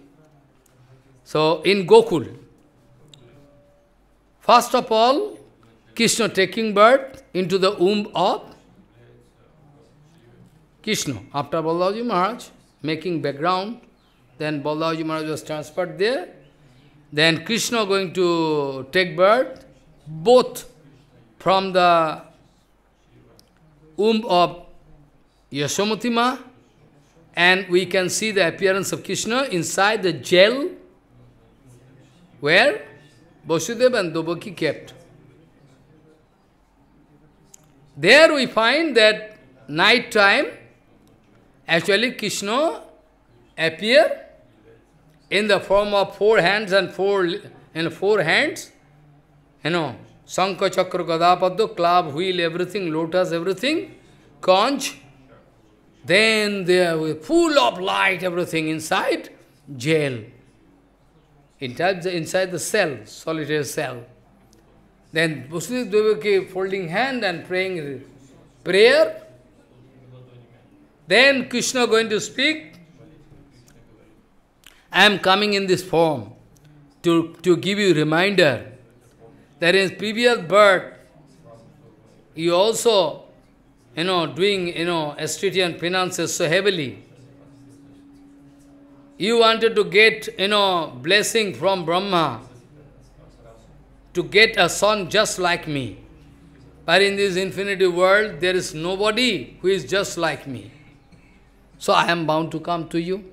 So, in Gokul, first of all, Krishna taking birth into the womb of Krishna. After Balaji Maharaj, making background, then Balaji Maharaj was transferred there, then Krishna going to take birth, both from the womb of Yashomatima, and we can see the appearance of Krishna inside the jail where Vasudeva and Dobaki kept. There we find that night time, actually Krishna appear in the form of four hands and four in four hands, you know, sankha Chakra, Gadapaddo, club, wheel, everything, lotus, everything, conch. Then there were full of light, everything inside jail. Inside the, inside the cell, solitary cell. Then Vasudev Devaki folding hand and praying prayer. Then Krishna going to speak. I am coming in this form to, to give you reminder that in previous birth, you also, you know, doing, you know, and finances so heavily. You wanted to get, you know, blessing from Brahma, to get a son just like me. But in this infinity world, there is nobody who is just like me. So I am bound to come to you.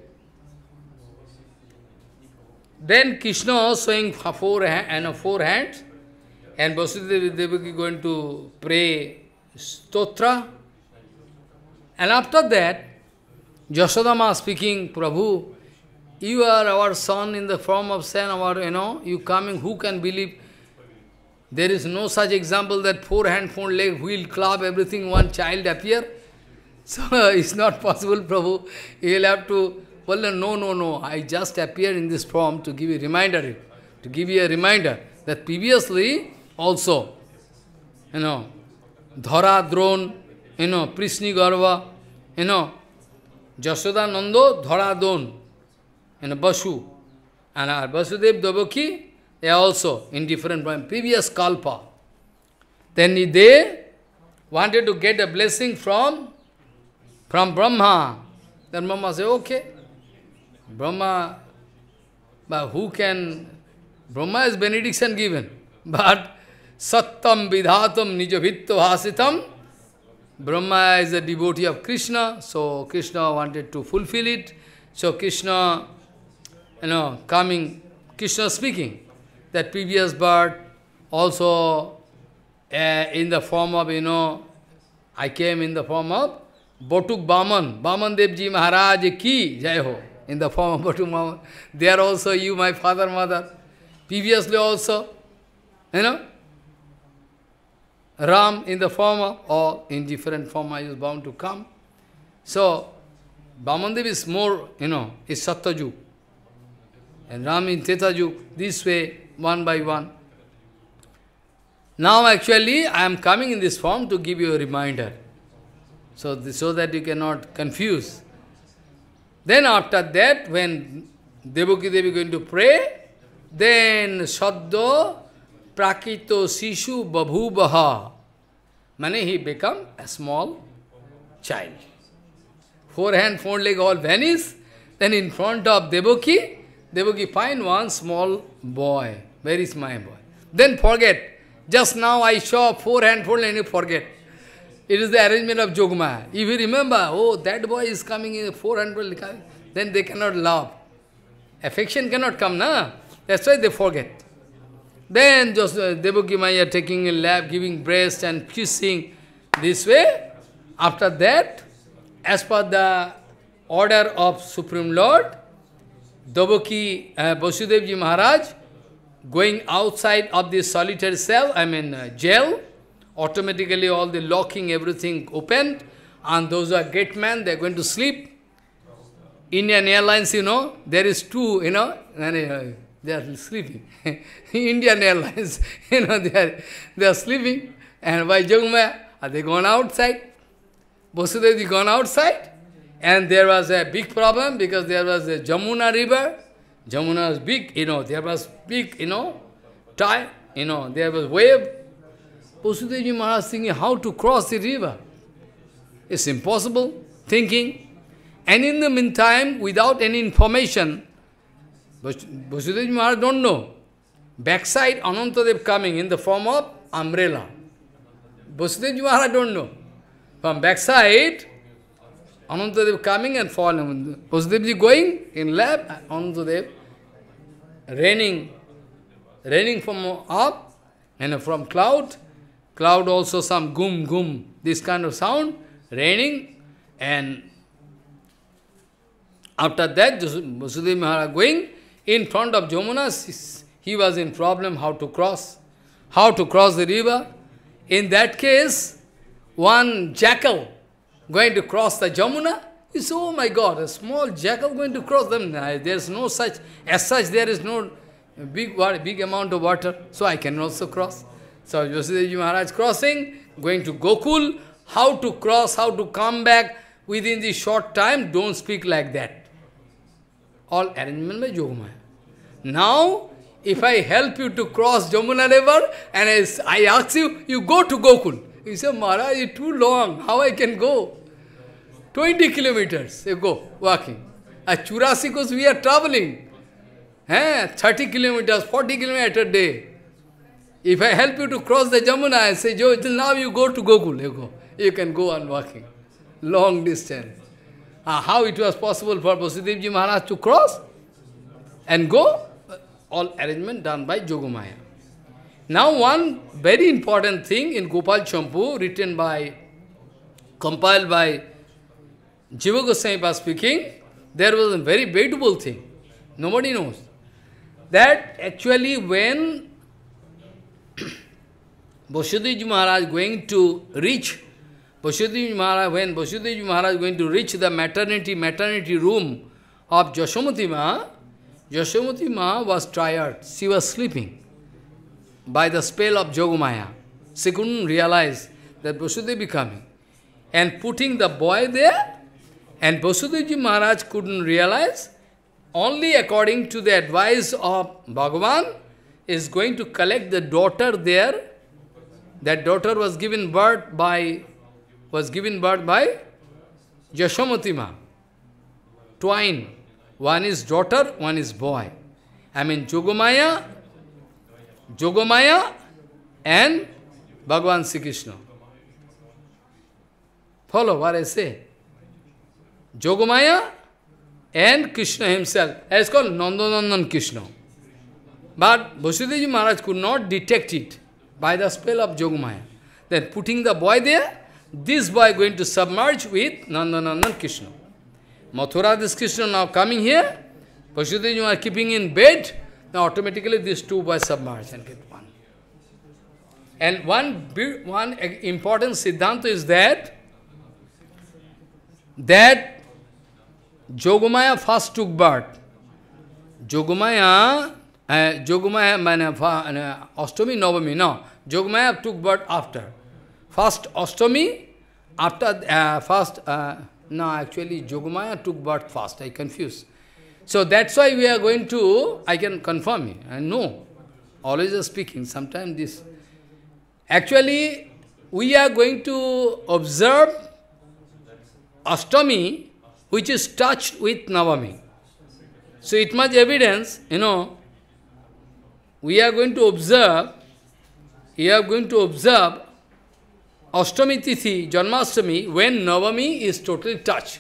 Then Krishna showing four, and four hands, and Vasudevi Devaki going to pray stotra. And after that, Jasodama speaking, Prabhu, you are our son in the form of son, our, you know, you coming, who can believe? There is no such example that four hand, four leg, wheel, club, everything, one child appear. [LAUGHS] So it's not possible, Prabhu. You will have to well, no, no, no, I just appeared in this form to give you a reminder, to give you a reminder that previously also, you know, Dhara, Dron, you know, Prishni Garva, you know, Jasoda Nando, Dhara, Dron, you know, Basu, and our Basudeb Dabaki, they are also in different from previous kalpa. Then they wanted to get a blessing from, from Brahma. Then Brahma said, okay. Brahma, but who can, Brahma is benediction given, [LAUGHS] but Sattam Vidhatam Nijavitto vasitam, Brahma is a devotee of Krishna, so Krishna wanted to fulfill it, so Krishna, you know, coming, Krishna speaking, that previous birth also uh, in the form of, you know, I came in the form of Botuk Baman, Baman Devji Maharaj ki jai ho in the form of they There also you, my father, mother. Previously also, you know, Ram in the form of, or in different form I was bound to come. So, Bhamandev is more, you know, is Satyajug. And Ram in Tetaju, this way, one by one. Now actually, I am coming in this form to give you a reminder. So, so that you cannot confuse. Then after that, when Devaki Devi going to pray, then Saddo Prakito Sishu Baha. Mane he become a small child. Four hand, four leg all vanish. Then in front of Devaki, Devaki find one small boy. Where is my boy? Then forget. Just now I saw four hand, four leg, and you forget. It is the arrangement of jogma. If you remember, oh, that boy is coming in 400, then they cannot love. Affection cannot come, na? That's why they forget. Then just uh, Devaki taking a lap, giving breast and kissing. This way, after that, as per the order of Supreme Lord, Devaki, uh, Maharaj, going outside of this solitary cell, I mean uh, jail, automatically all the locking, everything opened, and those are gate men, they're going to sleep. Indian Airlines, you know, there is two, you know, uh, they are sleeping. [LAUGHS] Indian Airlines, [LAUGHS] you know, they are, they are sleeping. And by Jogma, are they gone outside? they gone outside? And there was a big problem because there was a Jamuna river. Jamuna was big, you know, there was big, you know, tide, you know, there was wave. Vasudevji Maharaj thinking how to cross the river. It's impossible, thinking. And in the meantime, without any information, Vasudevji Maharaj don't know. Backside, Anantadev coming in the form of umbrella. Vasudevji Maharaj don't know. From backside, Anantadev coming and falling. Vasudevji going in left, Anantadev raining, raining from up and from cloud, Cloud also some gum gum, this kind of sound, raining. And after that, Vasudeva Maharaj going in front of Jumuna. he was in problem how to cross, how to cross the river. In that case, one jackal going to cross the Jamuna, he said, oh my God, a small jackal going to cross them. There's no such, as such there is no big, big amount of water, so I can also cross. So Yoshidevji Maharaj crossing, going to Gokul, how to cross, how to come back within the short time, don't speak like that. All arrangement by Yogamaya. Now, if I help you to cross Jamuna River and as I ask you, you go to Gokul. You say, Maharaj, it's too long, how I can go? 20 kilometers, you go, walking. At Churasi, because we are traveling. Eh, 30 kilometers, 40 kilometers a day. If I help you to cross the Jamuna, I say, Joe, till now you go to Gokul, you go. You can go on walking. Long distance. Ah, how it was possible for Vasudevji Maharaj to cross and go? All arrangement done by Jogamaya. Now one very important thing in Gopal Champu, written by, compiled by Jiva Goswami was speaking, there was a very beautiful thing. Nobody knows. That actually when Bosudiji Maharaj going to reach, Bosudiji Maharaj, when Bosudiji Maharaj going to reach the maternity, maternity room of Jashamati Ma, Jashamati Ma was tired, she was sleeping by the spell of Jogamaya. She couldn't realize that Vasudevi coming. And putting the boy there, and Vasudevji Maharaj couldn't realize, only according to the advice of Bhagavan, is going to collect the daughter there that daughter was given birth by, was given birth by Yashomatima. Twine. One is daughter, one is boy. I mean Jogomaya, Jogomaya and Bhagavan Sri Krishna. Follow what I say. Jogomaya and Krishna himself. It's called Nandanandan Krishna. But Vasudeji Maharaj could not detect it by the spell of Jogmaya. Then putting the boy there, this boy going to submerge with Nandanandan Krishna. Mathura, this Krishna now coming here, Because you are keeping in bed, now automatically these two boys submerge and get one. And one, one important Siddhanta is that, that Jogomaya first took birth. Jogomaya uh, Yogamaya, uh, Ashtami, Navami, no. Jogmaya took birth after. First ostomy. after, uh, first, uh, no, actually Jogmaya took birth first, I confuse. So that's why we are going to, I can confirm it, I know. Always speaking, sometimes this. Actually, we are going to observe ostomy, which is touched with Navami. So it much evidence, you know, we are going to observe, we are going to observe Ashtami Tithi, Janmashtami, when Navami is totally touched.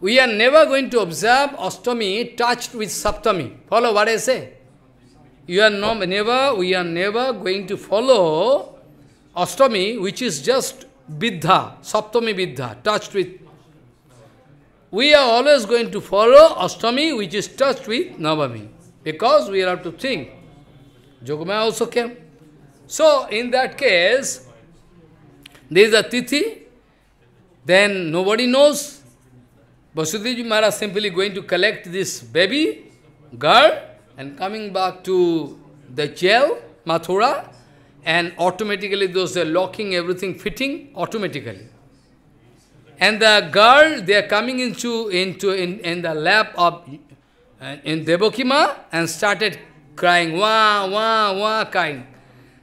We are never going to observe Ashtami touched with Saptami. Follow what I say? You are no, never, we are never going to follow Ashtami, which is just Vidha, Saptami Vidha, touched with. We are always going to follow Ashtami, which is touched with Navami. Because we have to think. Jogamaya also came. So, in that case, there is a Tithi, then nobody knows. Vasudhiji Maharaj simply going to collect this baby, girl, and coming back to the jail, Mathura, and automatically those are locking everything, fitting automatically. And the girl, they are coming into into in, in the lap of uh, in Devakima and started crying, wah, wah, wah, crying.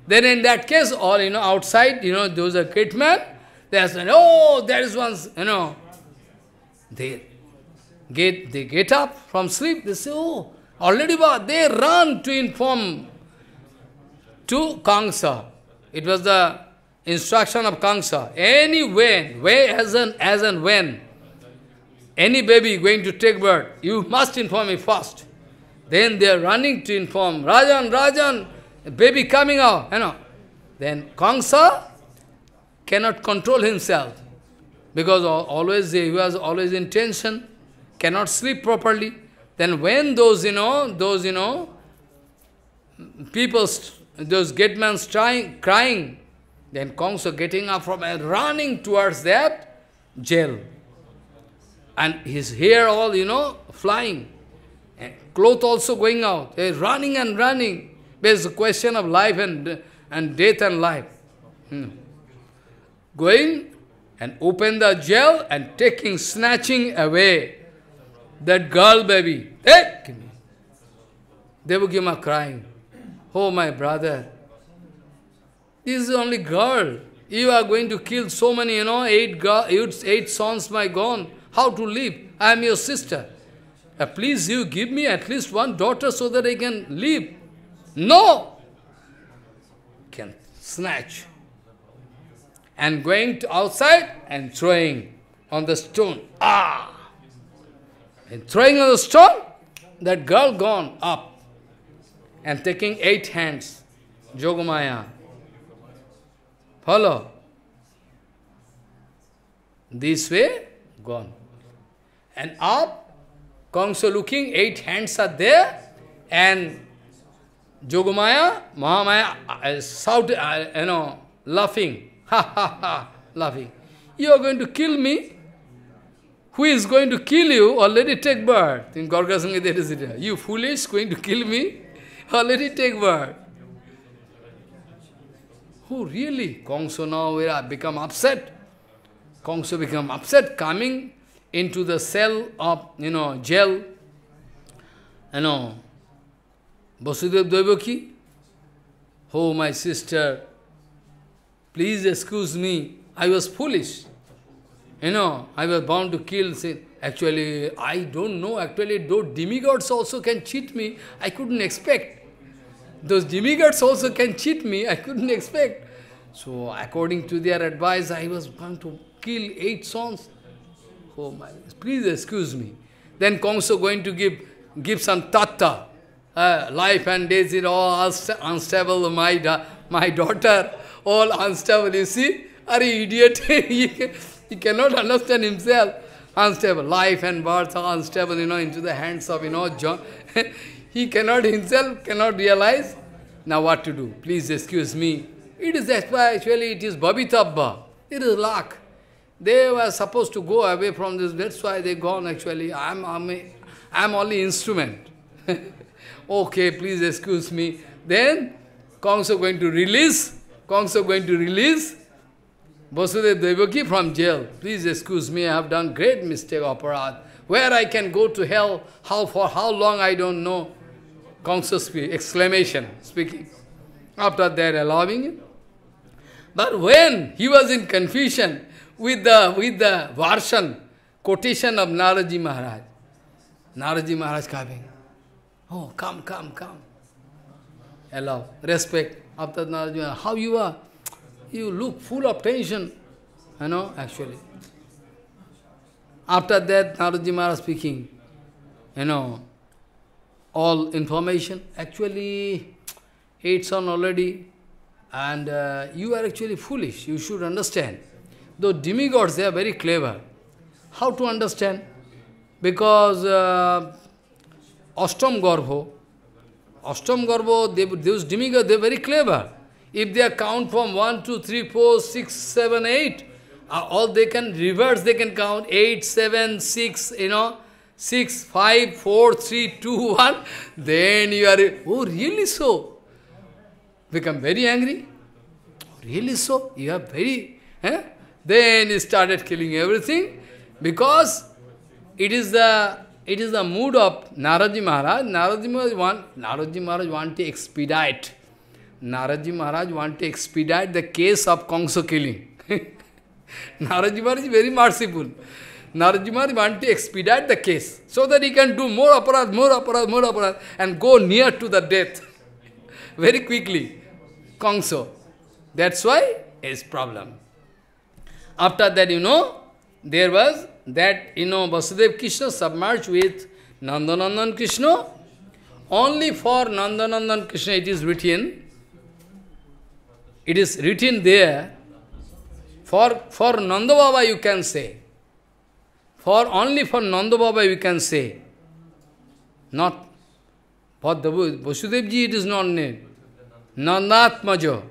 Then in that case, all, you know, outside, you know, those are great men, they said, oh, there is one, you know. They get, they get up from sleep, they say, oh, already, they run to inform to Kangsa. It was the instruction of Kangsa. Any when, way as and, as and when, any baby going to take birth, you must inform me first. Then they are running to inform, Rajan, Rajan, baby coming out, you know. Then Kongsa cannot control himself because always he was always in tension, cannot sleep properly. Then when those, you know, those, you know, people, those gate men trying, crying, then Kongsa getting up from and running towards that jail and his hair all, you know, flying. And eh, cloth also going out. He's eh, running and running. There's a question of life and, and death and life. Hmm. Going and open the jail and taking, snatching away that girl baby. Eh, hey! Devagima crying. Oh, my brother. This is only girl. You are going to kill so many, you know, eight, girl, eight, eight sons, my gone how to live. I am your sister. Uh, please you give me at least one daughter so that I can live. No! Can snatch. And going to outside and throwing on the stone. Ah! And throwing on the stone, that girl gone up and taking eight hands. Jogamaya. Follow. This way, gone. And up, Kongso looking, eight hands are there, and Jogamaya, Mahamaya, uh, uh, shout, uh, you know, laughing, ha ha ha, laughing. You are going to kill me? Who is going to kill you? Already take birth. In Gorga Sangita it. You foolish, going to kill me? [LAUGHS] Already take birth. Who oh, really? Kongso now become upset. Kongso become upset, coming into the cell of, you know, jail, you know, Vasudev Devaki, oh my sister, please excuse me, I was foolish. You know, I was bound to kill. Actually, I don't know. Actually, those demigods also can cheat me, I couldn't expect. Those demigods also can cheat me, I couldn't expect. So, according to their advice, I was bound to kill eight sons. Oh my, please excuse me. Then Kongso going to give, give some tatta. Uh, life and days. is all unstable, my, da my daughter, all unstable, you see? Are you idiot? [LAUGHS] he, he cannot understand himself. Unstable, life and birth are unstable, you know, into the hands of, you know, John. [LAUGHS] he cannot himself, cannot realize. Now what to do? Please excuse me. It is actually, it is Bhavitabha. It is luck. They were supposed to go away from this, that's why they gone actually. I'm, I'm, a, I'm only instrument. [LAUGHS] okay, please excuse me. Then, Kongso going to release, Kongso going to release Vasudev Devaki from jail. Please excuse me, I have done great mistake, aparad. Where I can go to hell, how for how long I don't know. Kongso speak, exclamation speaking. After that allowing it. But when he was in confusion, with the, with the version, quotation of Naraji Maharaj. Naraji Maharaj coming. Oh, come, come, come. Allow, respect. After Naraji Maharaj, how you are? You look full of tension, you know, actually. After that, Naraji Maharaj speaking, you know, all information. Actually, it's on already, and uh, you are actually foolish. You should understand the demigods, they are very clever. How to understand? Because uh, Ashtam Garbho, Ashtam Garbho, they, those demigods, they are very clever. If they count from 1, 2, 3, 4, 6, 7, 8, uh, all they can reverse, they can count 8, 7, 6, you know, 6, 5, 4, 3, 2, [LAUGHS] 1. Then you are, oh, really so? Become very angry? Oh, really so? You are very, eh? Then he started killing everything because it is the it is the mood of Naraji Maharaj. Naraji Maharaj want Naraji Maharaj want to expedite. Naraji Maharaj want to expedite the case of Kongso killing. [LAUGHS] Naraji Maharaj is very merciful. Naraji Maharaj want to expedite the case so that he can do more aparad, more aparad, more aparad and go near to the death [LAUGHS] very quickly. Kongso. That's why his problem. After that, you know, there was that, you know, Vasudev Krishna submerged with Nandanandan Krishna. Only for Nandanandan Krishna it is written. It is written there. For, for Nanda Baba you can say. For only for Nanda Baba you can say. Not for the Vasudevji it is not named. Nandatmajo.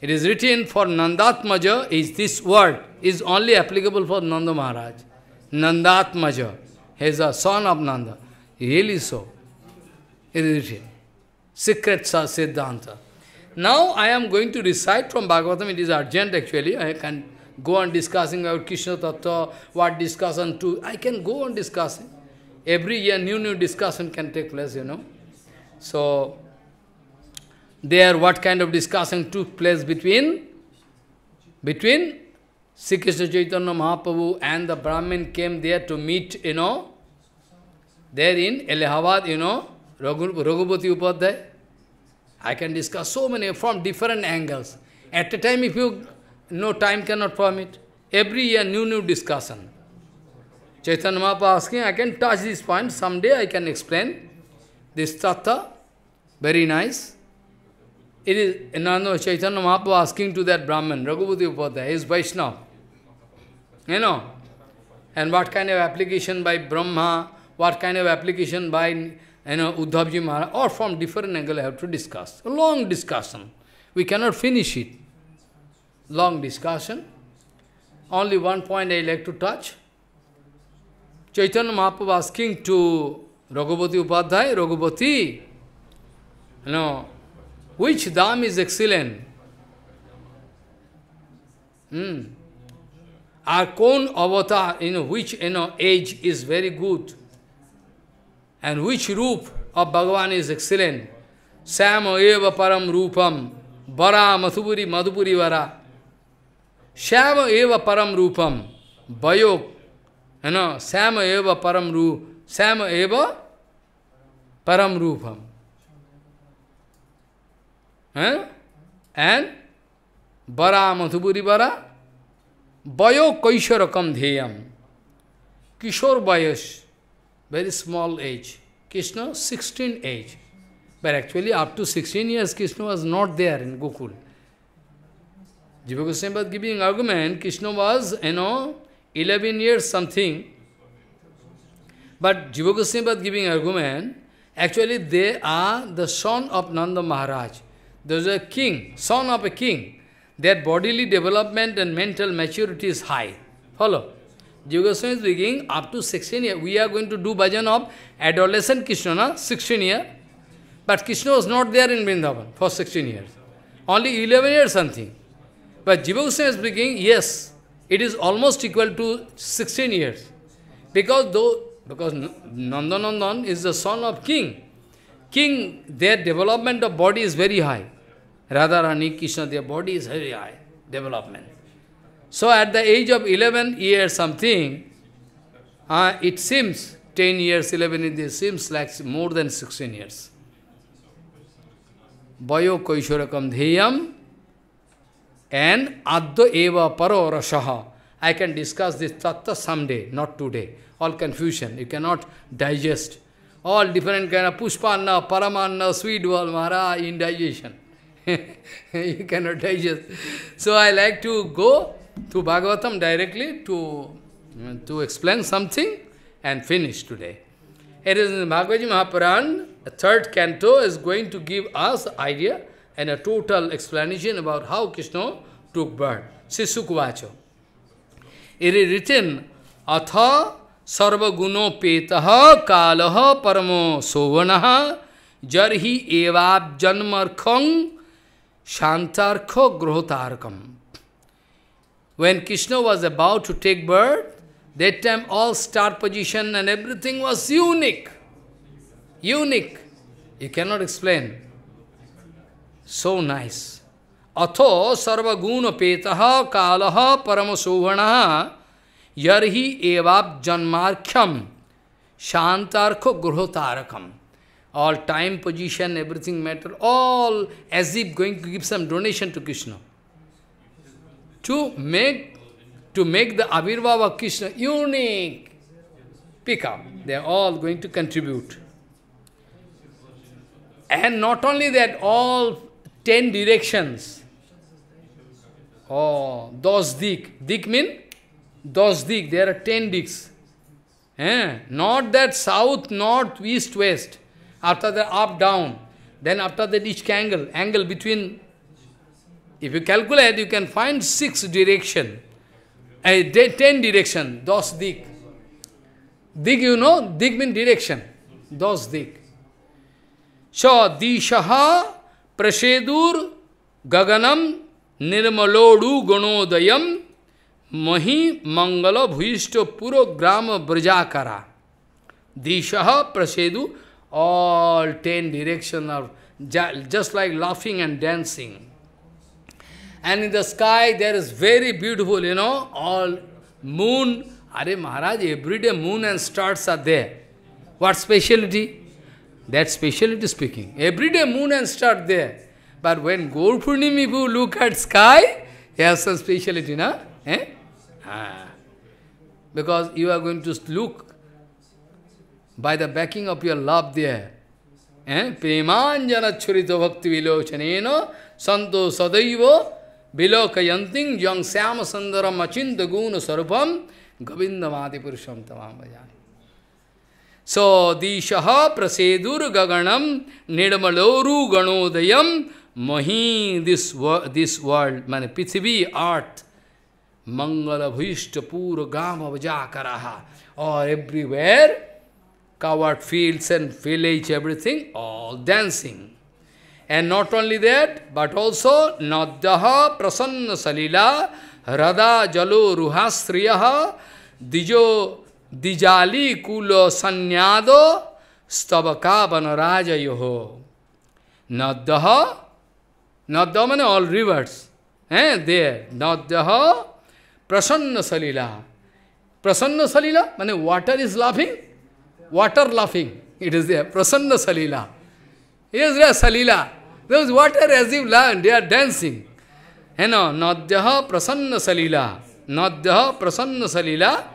It is written for Nandatmaja is this word is only applicable for Nanda Maharaj. Nandatmaja. He is a son of Nanda. Really so. It is written. Secret Siddhanta. Now I am going to recite from Bhagavatam. It is urgent actually. I can go on discussing about Krishna Tattva, what discussion to. I can go on discussing. Every year new, new discussion can take place, you know. So, there what kind of discussion took place between between Sri Krishna Chaitanya Mahaprabhu and the Brahmin came there to meet, you know, there in Allahabad, you know, Raghupati Upadhyay. I can discuss so many from different angles. At a time, if you, no time cannot permit. Every year, new, new discussion. Chaitanya Mahaprabhu asking, I can touch this point, someday I can explain this tattva, very nice. It is Nanda Chaitanya Mahaprabhu asking to that Brahman, Raghubuti Upadhyaya, is Vaishnava. You know? And what kind of application by Brahma, what kind of application by you know, Uddhavji Maharaj, or from different angle I have to discuss. A long discussion. We cannot finish it. Long discussion. Only one point I like to touch. Chaitanya Mahaprabhu asking to Raghubuti Upadhyaya, Raghubuti, you know, which dham is excellent? Hmm. Our Kon avatar, you know, which you know, age is very good, and which roop of Bhagavan is excellent. Sam eva param rupam, bara mathupuri madhupuri vara. Sam eva param rupam, bayok, you know, Sama eva param ru, Sam eva param rupam. Eh? And Bara Madhuburi Bara Bayo Kaisharakam Dheyam. Kishore Bayash, very small age. Krishna, 16 age. But actually up to 16 years Krishna was not there in Gokul. Jiva Goswami was giving argument, Krishna was, you know, 11 years something. But Jiva Goswami was giving argument, actually they are the son of Nanda Maharaj. There is a king, son of a king. Their bodily development and mental maturity is high. Follow? Jiva is speaking, up to 16 years. we are going to do bhajan of adolescent Krishna, na? 16 years. But Krishna was not there in Vrindavan for 16 years. Only 11 years something. But Jiva Goswami is speaking, yes, it is almost equal to 16 years. Because though, because Nandanandan is the son of king. King, their development of body is very high. Radharani Krishna, their body is very high development. So at the age of 11 years something, uh, it seems 10 years, 11 years, seems like more than 16 years. Bayo Kaishurakam Dheyam and Addo Eva Paro Rasaha. I can discuss this tattva someday, not today. All confusion, you cannot digest. All different kind of pushpanna, paramanna, sweet wall, mara, indigestion. you cannot digest. So I like to go to Bhagavatam directly to, to explain something and finish today. It is in Bhagavad Mahapuran, the third canto is going to give us idea and a total explanation about how Krishna took birth. Sisukvacho. It is written, Atha Sarva Guno Petaha kalaha paramo sovanaha jarhi evab janmarkhang Shantarkho Grohotarkam. When Krishna was about to take birth, that time all star position and everything was unique. Unique. You cannot explain. So nice. Atho sarva guna petaha kalaha paramasovanaha yarhi evap janmarkhyam shantarkho gruhotarakam. all time, position, everything matter, all as if going to give some donation to Krishna. To make, to make the Avirbhava Krishna unique, pick up. They are all going to contribute. And not only that, all ten directions. Oh, dos dik. Dik mean? Dos dik. There are ten diks. Eh? Not that south, north, east, west after that up, down, then after that each angle, angle between, if you calculate, you can find six direction, uh, ten direction, dos dik. Dik you know, dik means direction, dos dik. So, dishaha prasedur gaganam nirmalodu gunodayam mahi मंगल भूष्ट पुरो ग्राम ब्रजाकरा Shaha प्रसेदु all ten directions are just like laughing and dancing. And in the sky there is very beautiful, you know, all moon. Are Maharaj, every day moon and stars are there. What speciality? That speciality speaking. Every day moon and stars there. But when Gaur Purnima, if you look at sky, you have some speciality, na? Eh? Ah. Because you are going to look by the backing of your love there. Eh? Premanjana churita bhakti vilochaneno santo sadaivo vilokayanting jang syama Sandara, achinda guna sarupam govindamadi purusham tamam bhajani. So, dishaha prasedur gaganam nidamaloru ganodayam mahi this, wor this world, man, pithivi, earth, mangala bhuishta pura gama vajakaraha. Or everywhere, covered fields and village, everything, all dancing. And not only that, but also Naddaha Prasanna Salila Radha Jalo Ruhastriyaha Dijo Dijali Kulo Sanyado Stavaka Banaraja Yoho Naddaha Nadda means all rivers. Eh, there. Naddaha Prasanna Salila. Prasanna Salila means water is laughing water laughing. It is there, Prasanna Salila. Yes, there Salila. There is water as if land, they are dancing. You know, Nadyaha Prasanna Salila. Nadyaha Prasanna Salila.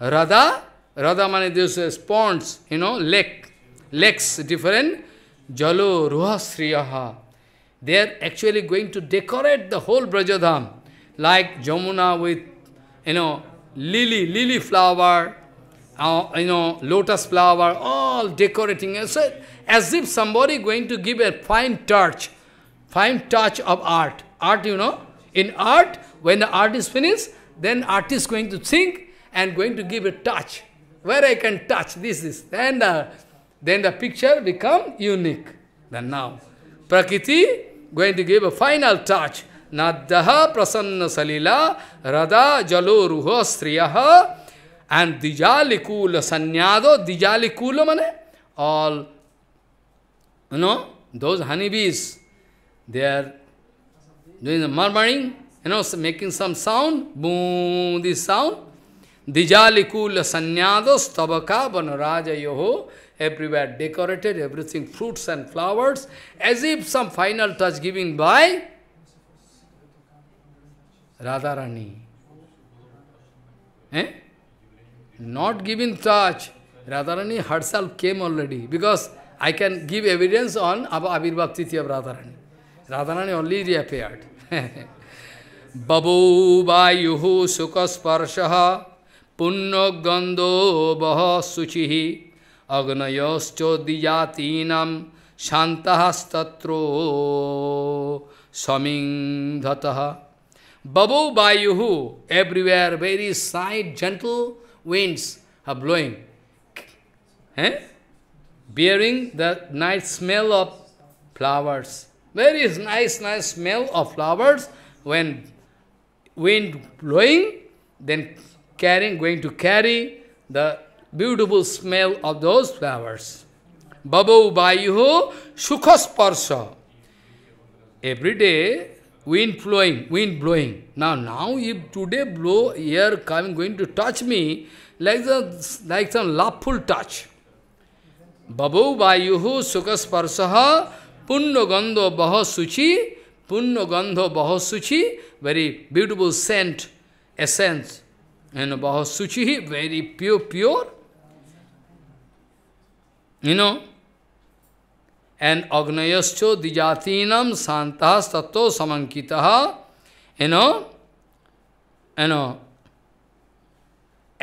Radha, Radha means this is uh, ponds, you know, lake. Lakes, different. Jalo Ruha Sriyaha. They are actually going to decorate the whole Brajadham. Like Jamuna with, you know, lily, lily flower, uh, you know, lotus flower, all decorating. As, as if somebody going to give a fine touch, fine touch of art. Art, you know, in art, when the art is finished, then artist going to think and going to give a touch. Where I can touch this, this. Then the, then the picture become unique. Then now, Prakriti going to give a final touch. Naddaha prasanna salila radha jalo ruho striyaha And Dijalikula Sanyado, Dijalikula mane, all, you know, those honeybees, they are doing the murmuring, you know, making some sound, boom, this sound. Dijalikula Sanyado, Stavaka, Vanaraja Yoho, everywhere decorated, everything, fruits and flowers, as if some final touch given by Radharani. Eh? not giving touch, Radharani herself came already, because I can give evidence on Abhirbhav Titi of Radharani. Radharani only reappeared. [LAUGHS] Babu Vayuhu Sukasparshaha Punno Gando Baha Suchihi Agnayaschodijatinam Shantahastatro Samingdhataha Babu Vayuhu, everywhere, very side, gentle, winds are blowing, eh? bearing the nice smell of flowers. Very nice, nice smell of flowers when wind blowing, then carrying, going to carry the beautiful smell of those flowers. Babo Bayuho Sukha Sparsha. Every day, wind blowing, wind blowing. Now, now if today blow air coming going to touch me like the like some laughful touch. Babu Vayuhu sukhasparsha Punno Gandho Baho Suchi Punno Gandho Baho Suchi very beautiful scent, essence. And Baho Suchi, very pure, pure. You know, and अग्नयश्चो द्विजातीनम शांता सत्व समंकित एनो एनो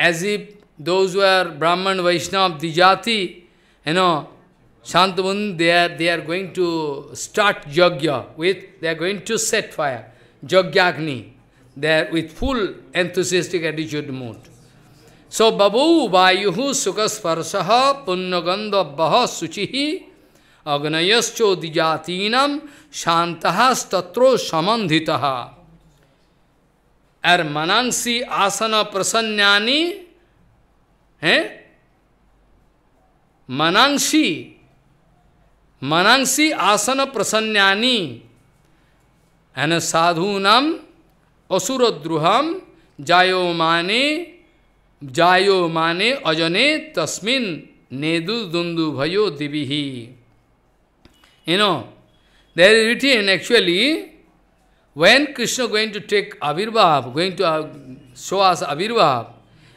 as if those are Brahmin Vaishnava दिजाति एनो शांतवन they are they are going to start yajna with they are going to set fire यज्ञाग्नि they are with full enthusiastic एटीच्यूड मूड सो बबू वायु सुखस्पर्श पुण्यगंध बह शुचि अग्नयश्चो दिजातीनम शांता स्तत्रो समन्धिता और मनांसी आसन प्रसन्यानी हैं मनांसी मनांसी आसन प्रसन्यानी एन साधूनम असुरद्रुहम जायो माने जायो माने अजने तस्मिन नेदु दुंदु भयो दिवी you know, there is written actually, when Krishna going to take Avirbhav, going to uh, show us Avirbhav,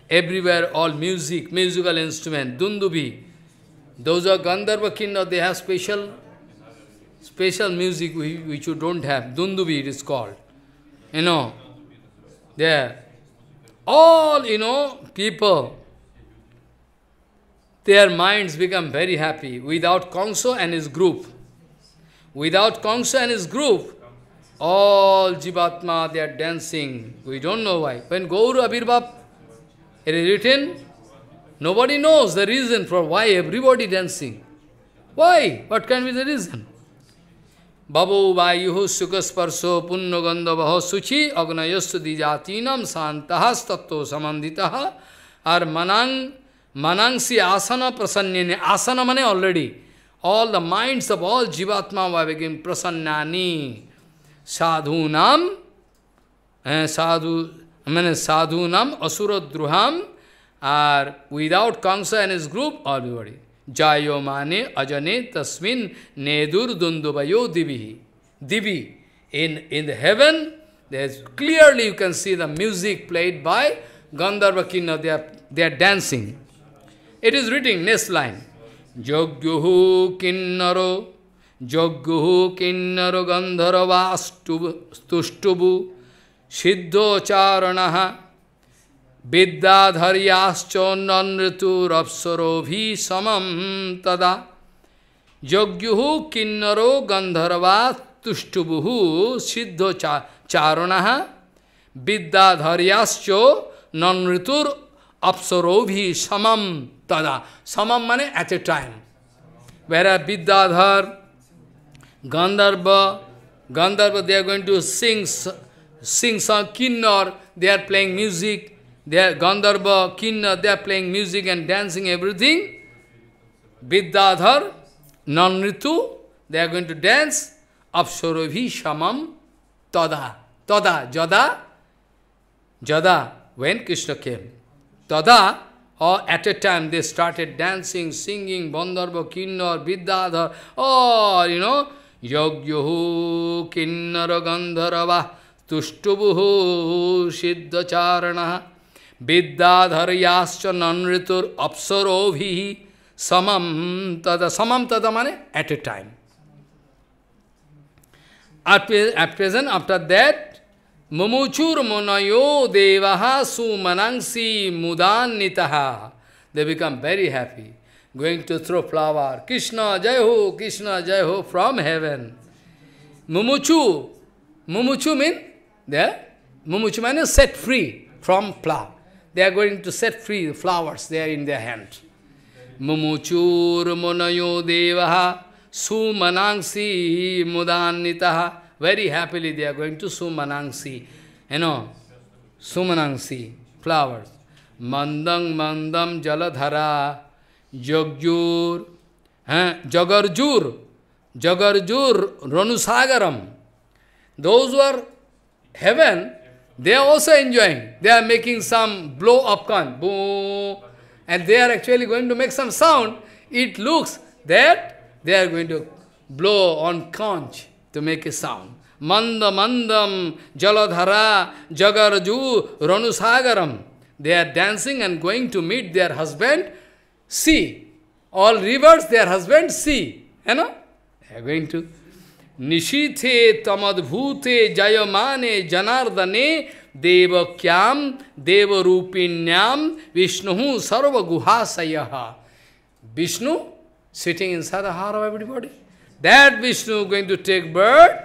everywhere all music, musical instrument, dundubi, those are Gandharva Kinna, they have special special music which you don't have, dundubi it is called. You know, there, all, you know, people, their minds become very happy without Kongso and his group. Without Kamsa and his group, all Jivatma, they are dancing. We don't know why. When Gauru Abhirbhav, it is written, nobody knows the reason for why everybody dancing. Why? What can be the reason? Babo Vayuhu Sukasparso Punnoganda Baho Suchi Agnayastu Dijatinam Santahas Tatto Samanditaha Ar Manang Manangsi Asana Prasanyane Asana Mane already all the minds of all Jivatma were becoming prasannani. Sadhunam, nam, eh, sadhu, I mean sadhunam, asuradruham, are without Kamsa and his group, everybody. Jayomane ajane tasmin nedur dundubayo divihi. Divi. In, in the heaven, there's clearly you can see the music played by Gandharva Kinna. They are, they are dancing. It is written, next line. जग्युः किन्नरो जग्युः किन्नरो गन्धर्वास्तुष्टुभु सिद्धोचारणः विद्याधर्याश्चोन्नृतुरप्सरोभि समं तदा यज्ञु किन्नरो गंधर्वा तुष्टुभु चारण चा, विद्याधर्याश्चो नृतुर अप्सरो भी समम Tada. Samam mane at a time. Where a Vidyadhar, Gandharva, Gandharva, they are going to sing, sing song kinnar, they are playing music, they are Gandharva, kinnar they are playing music and dancing, everything. Vidyadhar, Nanritu, they are going to dance. Apsarobhi Shamam Tada. Tada, Jada, Jada, when Krishna came. Tada, All at a time they started dancing, singing, Bandharva, Kinnar, Vidyadhar, all, you know, Yogyahu, Kinnara, Gandharava, Tushtubuhu, Siddha, Charana, Vidyadhar, Yascha, Nanritur, Apsarovhi, Samam Tada. Samam Tada mane at a time. At, at present, after that, Mumuchur monayo devaha sumanangsi nitaha. They become very happy, going to throw flower. Krishna jai ho, Krishna jai ho, from heaven. Mumuchu, mumuchu mean there, mumuchu means set free from flower. They are going to set free the flowers there in their hand. Mumuchur monayo devaha sumanangsi nitaha very happily they are going to Sumanangsi, you know, Sumanangsi, flowers. Mandang mandam jaladhara, jogjur, eh, jagarjur, jagarjur, ranusagaram. Those who are heaven, they are also enjoying. They are making some blow up con, boom, and they are actually going to make some sound. It looks that they are going to blow on conch to make a sound. Manda mandam jaladhara jagarju ranusagaram. They are dancing and going to meet their husband, sea. All rivers, their husband, sea. You know? They are going to. Nishithe tamadbhute jayamane janardane devakyam devarupinyam Vishnu sarva guhasayaha. Vishnu sitting inside the heart of everybody. That Vishnu is going to take birth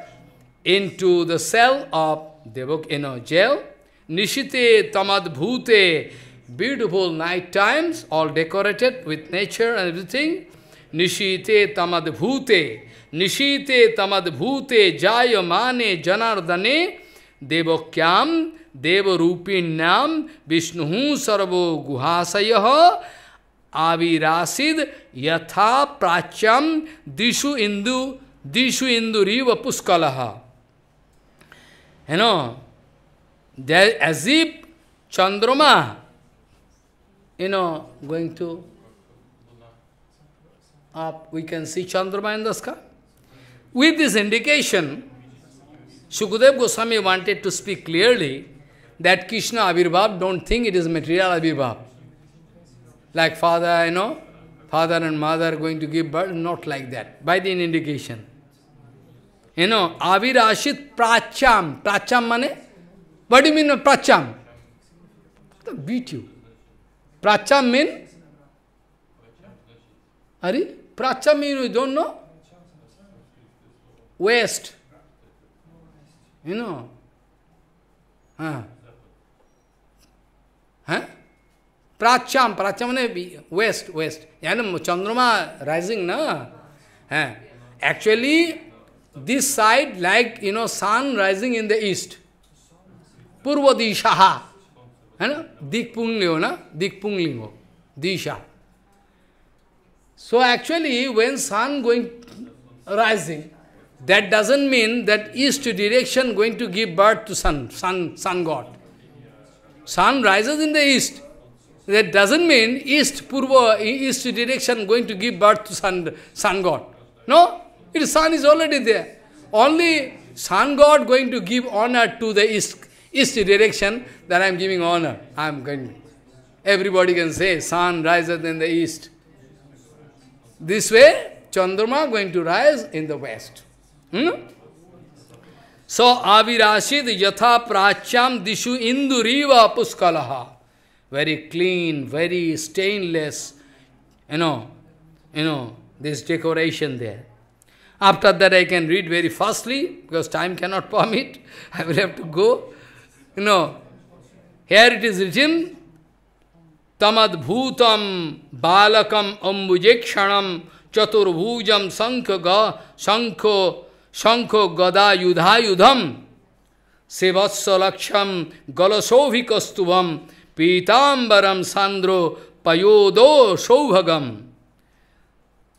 into the cell of Devak, in a jail. Nishite tamad bhute, beautiful night times, all decorated with nature and everything. Nishite tamad bhute, nishite tamad bhute, jayamane janardane, devakyam, devarupinyam, vishnu sarvo guhasaya, आविरासिद यथा प्राच्यम दिशु इंदु दिशु इंदु रिव पुष्कल है no दजीब Chandrama you know going to आप we can see Chandrama in this का with this indication Sukhdev Goswami wanted to speak clearly that Krishna avirbhava don't think it is material avirbhava like father, you know, father and mother going to give birth, not like that, by the indication. You know, avirashit pracham, pracham mane? What do you mean pracham? The beat you. Pracham mean? Ari? Pracham mean you don't know? Waste. You know? Huh? Huh? प्राच्याम प्राच्याम मैंने west west यानी चंद्रमा rising ना है actually this side like you know sun rising in the east पूर्व दिशा है ना दिक्पुंगलिंग हो ना दिक्पुंगलिंग हो दिशा so actually when sun going rising that doesn't mean that east direction going to give birth to sun sun sun god sun rises in the east That doesn't mean east, purva, east direction going to give birth to sun, sun god. No, the sun is already there. Only sun god going to give honor to the east, east direction that I am giving honor. I am going. Everybody can say sun rises in the east. This way, Chandrama going to rise in the west. Hmm? So, avirashid yatha prachyam dishu induriva puskalaha very clean, very stainless, you know, you know, this decoration there. After that I can read very fastly, because time cannot [LAUGHS] permit, I will have to go. You know, here it is written, Tamad bhutam balakam ambujekshanam चतुर्भुजम शंख ग gada, yudha, yudham, सेवत्सलक्षम गलशोभिकस्तुभम Pitambaram Sandro Payodo Saubhagam.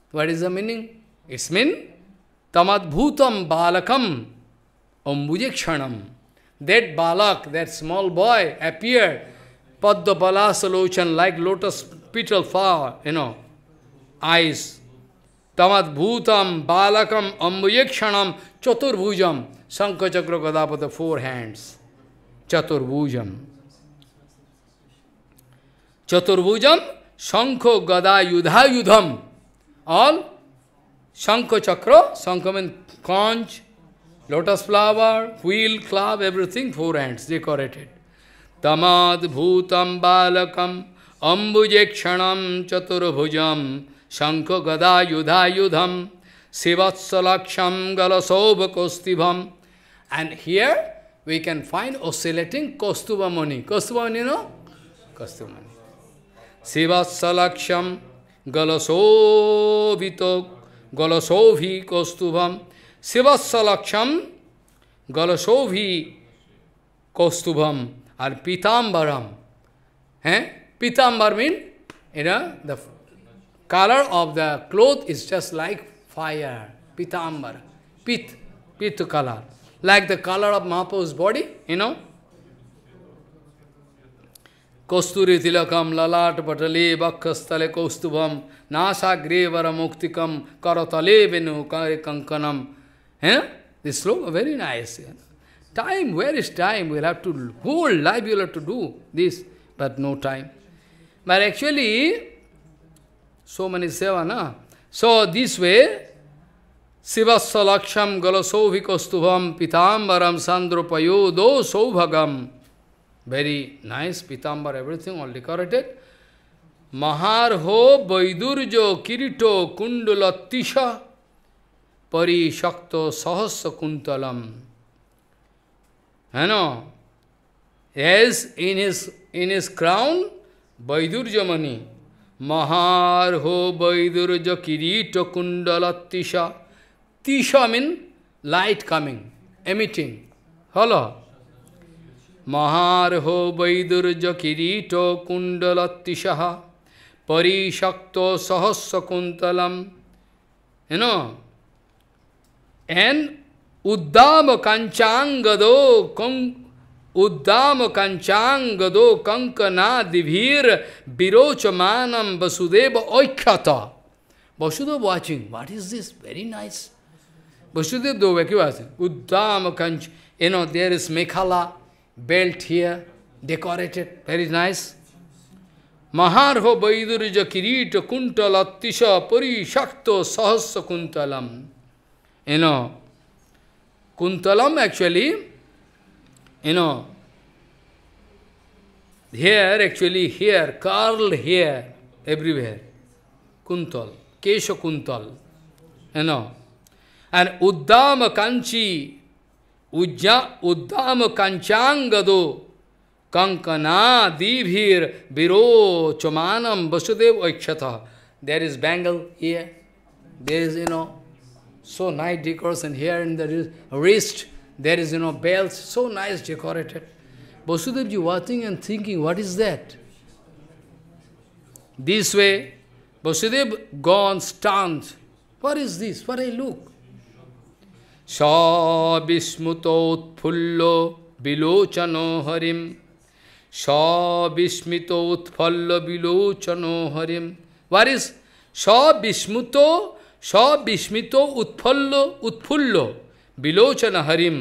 What is the meaning? It's mean Tamadbhutam Balakam Ombujekshanam. That Balak, that small boy, appeared Padda Balasalochan like lotus petal flower, you know, eyes. Tamat Bhutam Balakam Ambujekshanam Chaturbhujam Sankhachakra Gadapata, four hands. Chaturbhujam. Chaturbhujam, Shankho Gada Yudha Yudham. All Shankho Chakra, Shankho means lotus flower, wheel, club, everything, four hands decorated. Tamad Bhutam Balakam Ambujekshanam Chaturbhujam Shankho Gada Yudha Yudham Sivatsalaksham Galasobha Kostibham. And here we can find oscillating Kostubamani. Kostubamani, you know? Sivasalaksham Galasovito Galasovhi Kostubham Sivasalaksham Galasovhi Kostubham or Pitambaram. Eh? Pitambar means you know, the color of the cloth is just like fire, pitambar, pit, pit color. Like the color of Mahaprabhu's body, you know. कौस्तूरी तिलकम ललाट पटले बक्षस्थले कौस्तुभम नाशाग्रे वर मुक्तिकम करतले वेणु करे कंकनम है this shloka very nice time where is time we'll have to whole life you have to do this but no time but actually so many seva ना so this way लक्ष्यम गलसौभिकस्तुभम पीताम्बरम सांद्रोपयो दो सौभगम very nice, pitambar, everything all decorated. Maharho Vaidurjo Kirito kundula tisha pari shakto Sahasya Kuntalam. You know, yes, in his, in his crown, vaidurjo Vaidurjamani. Maharho Vaidurjo Kirito Kundalatisha. Tisha means light coming, emitting. Hello. Maharho वैदुर्य किरीट कुंडलत्तिशः परिशक्तो सहस्रकुंतलम you know. And Uddama Kanchangado Uddama Kanchangado Kankana Divhir birochamanam Basudeva Oikata. Vasudeva watching, what is this? Very nice. Vasudeva Dovaki was Uddama Kanch, you know, there is Mekhala. belt here, decorated, very nice. Maharho Vaidurja Kirita Kuntal Attisha Puri Shakto Sahasya Kuntalam. You know, Kuntalam actually, you know, here actually, here, curled here, everywhere. Kuntal, Kesha Kuntal, you know. And Uddama Kanchi, Ujja uddam kanchangado kankana divhir Biro chomanam vasudev aikshata. There is bangle here. There is, you know, so nice decoration here in the wrist. There is, you know, bells, so nice decorated. Vasudevji watching and thinking, what is that? This way, Vasudev gone stunned. What is this? What I look? সবিস্মৃতোৎফুল্ল বিলোচন হরিম সবিস্মৃতোৎফল্ল বিলোচন হরিম where is সবিস্মৃত সবিস্মিত উৎফল্ল উৎফুল্ল বিলোচন হরিম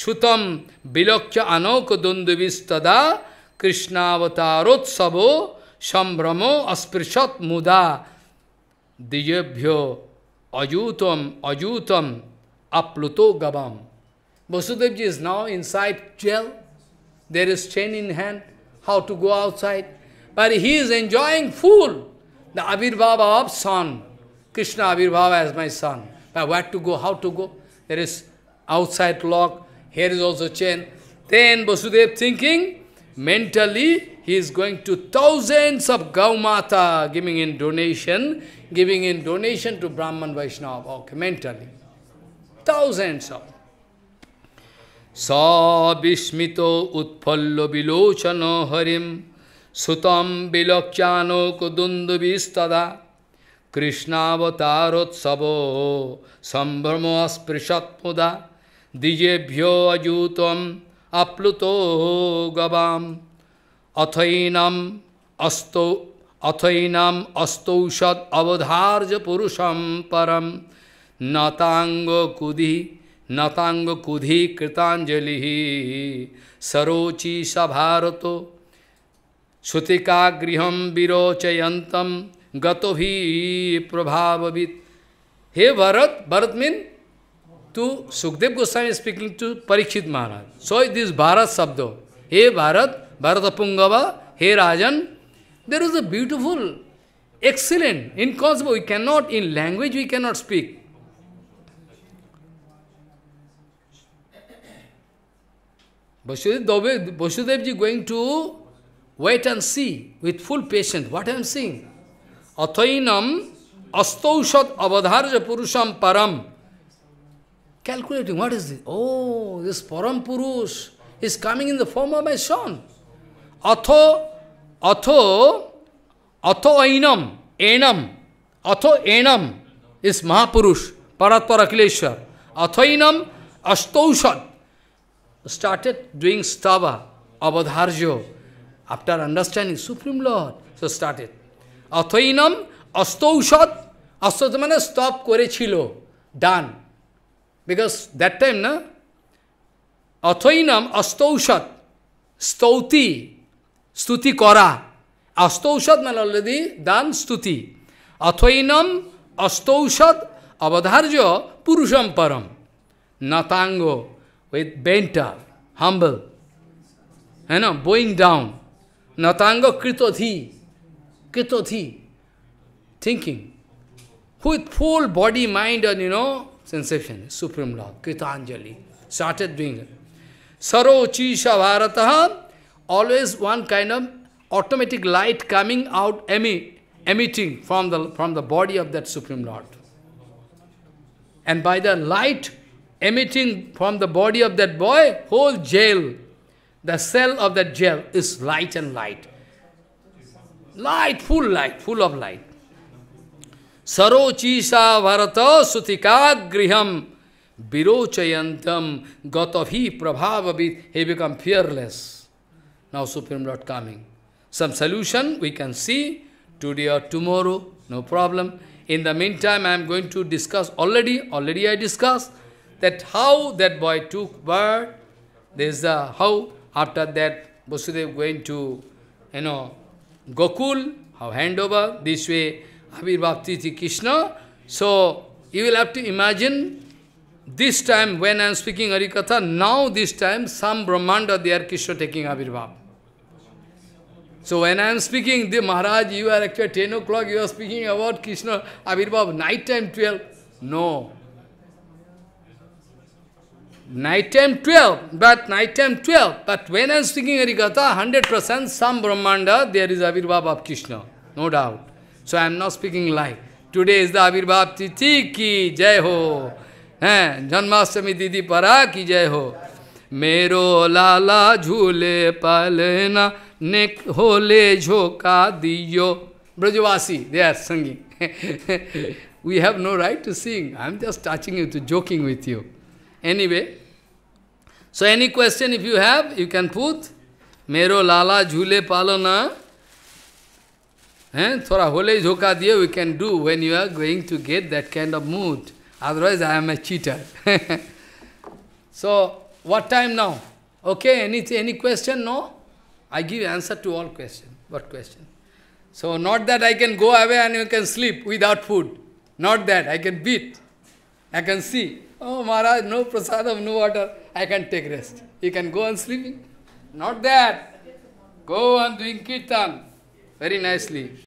সুতম বিলক্ষ আনৌক দ্বন্দ্ববিস্তদা কৃষ্ণাবতারোৎসব সম্ভ্রম অস্পৃশত মুদা দ্বিজভ্য অযূতম অযূতম apluto gavam. Vasudevji is now inside jail. There is chain in hand, how to go outside. But he is enjoying full the Abhirbhava of son. Krishna Abhirbhava as my son. But where to go, how to go? There is outside lock, here is also chain. Then Vasudev thinking, mentally, he is going to thousands of Gaumata giving in donation, giving in donation to Brahman Vaishnava, okay, mentally thousands of. Sa Vishmito Utpallo Vilochano Harim Sutam Krishna Vilokchano Kudundubhistada Krishnavatarotsavo Sambhramo Asprishatmuda Dijebhyo Ajutam Apluto Gavam Athainam Asto अथैनम astoushat अवधार्ज purusham param. नतांग कुधि नतांग कुधि कृतांजलि सरोचि सभारतो Shrutika गृह विरोचयंतम गतो भी प्रभावित हे Bharat Bharat mean to Sukhdev Goswami speaking to Parikshit Maharaj so this Bharata शब्द हे भारत भरत पुंगव हे राजन there is a beautiful in we can not in language we can not speak Vasudev, going to wait and see with full patience what I am seeing. Athainam astoushat avadharja purusham param. Calculating, what is this? Oh, this param purush is coming in the form of my son. Atho, atho, atho ainam, enam, atho enam is Mahapurush, Paratparakileshwar. Athainam astoushat. started doing stava, abadharjo, after understanding Supreme Lord, so started. Athainam astoushat, astaushad stop kore chilo, done. Because that time, na, অথৈনম astoushat, stouti, stuti kora. অস্তৌষধ মানে already দান স্তুতি অথৈনম অস্তৌষধ অবধার্য পুরুষম পরম নতাঙ্গ with up, humble, you know, bowing down. Natanga kritoti, kritodhi, thinking. With full body, mind and, you know, sensation, Supreme Lord, Kritanjali, started doing it. Sarochisha Bharataha, always one kind of automatic light coming out, emitting from the, from the body of that Supreme Lord. And by the light emitting from the body of that boy, whole jail, the cell of that jail is light and light. Light, full light, full of light. Sarochisha varata sutika griham birochayantam gatavi prabhavabhi He become fearless. Now Supreme Lord coming. Some solution we can see today or tomorrow, no problem. In the meantime, I am going to discuss already, already I discussed that how that boy took birth, There is a how after that Vasudev going to, you know, Gokul, how hand over, this way Abhirbhakti Krishna. So you will have to imagine this time when I am speaking katha. now this time some Brahmanda they are Krishna taking Abhirbhav. So when I am speaking, the Maharaj, you are actually 10 o'clock, you are speaking about Krishna Abhirbhav, night time 12. No, night time 12, but night time 12, but when I am speaking Harikatha, 100% some Brahmanda, there is Avirbhav of Krishna, no doubt. So I am not speaking lie. Today is the Avirbhav Titi ki jai ho. Janmashtami Didi para ki jai ho. मेरो लाला झूले पालना ने होले झोंका दियो Brajavasi they are singing we have no right to sing I am just touching you to joking with you anyway So any question if you have, you can put. Mero lala jhule palona. Thora hole jhoka diye, we can do when you are going to get that kind of mood. Otherwise, I am a cheater. [LAUGHS] so, what time now? Okay, any, any question? No? I give answer to all question. What question? So, not that I can go away and you can sleep without food. Not that. I can beat. I can see. Oh, mara no prasadam, no water. I can take rest. You can go on sleeping. Not that. Go on doing kirtan very nicely.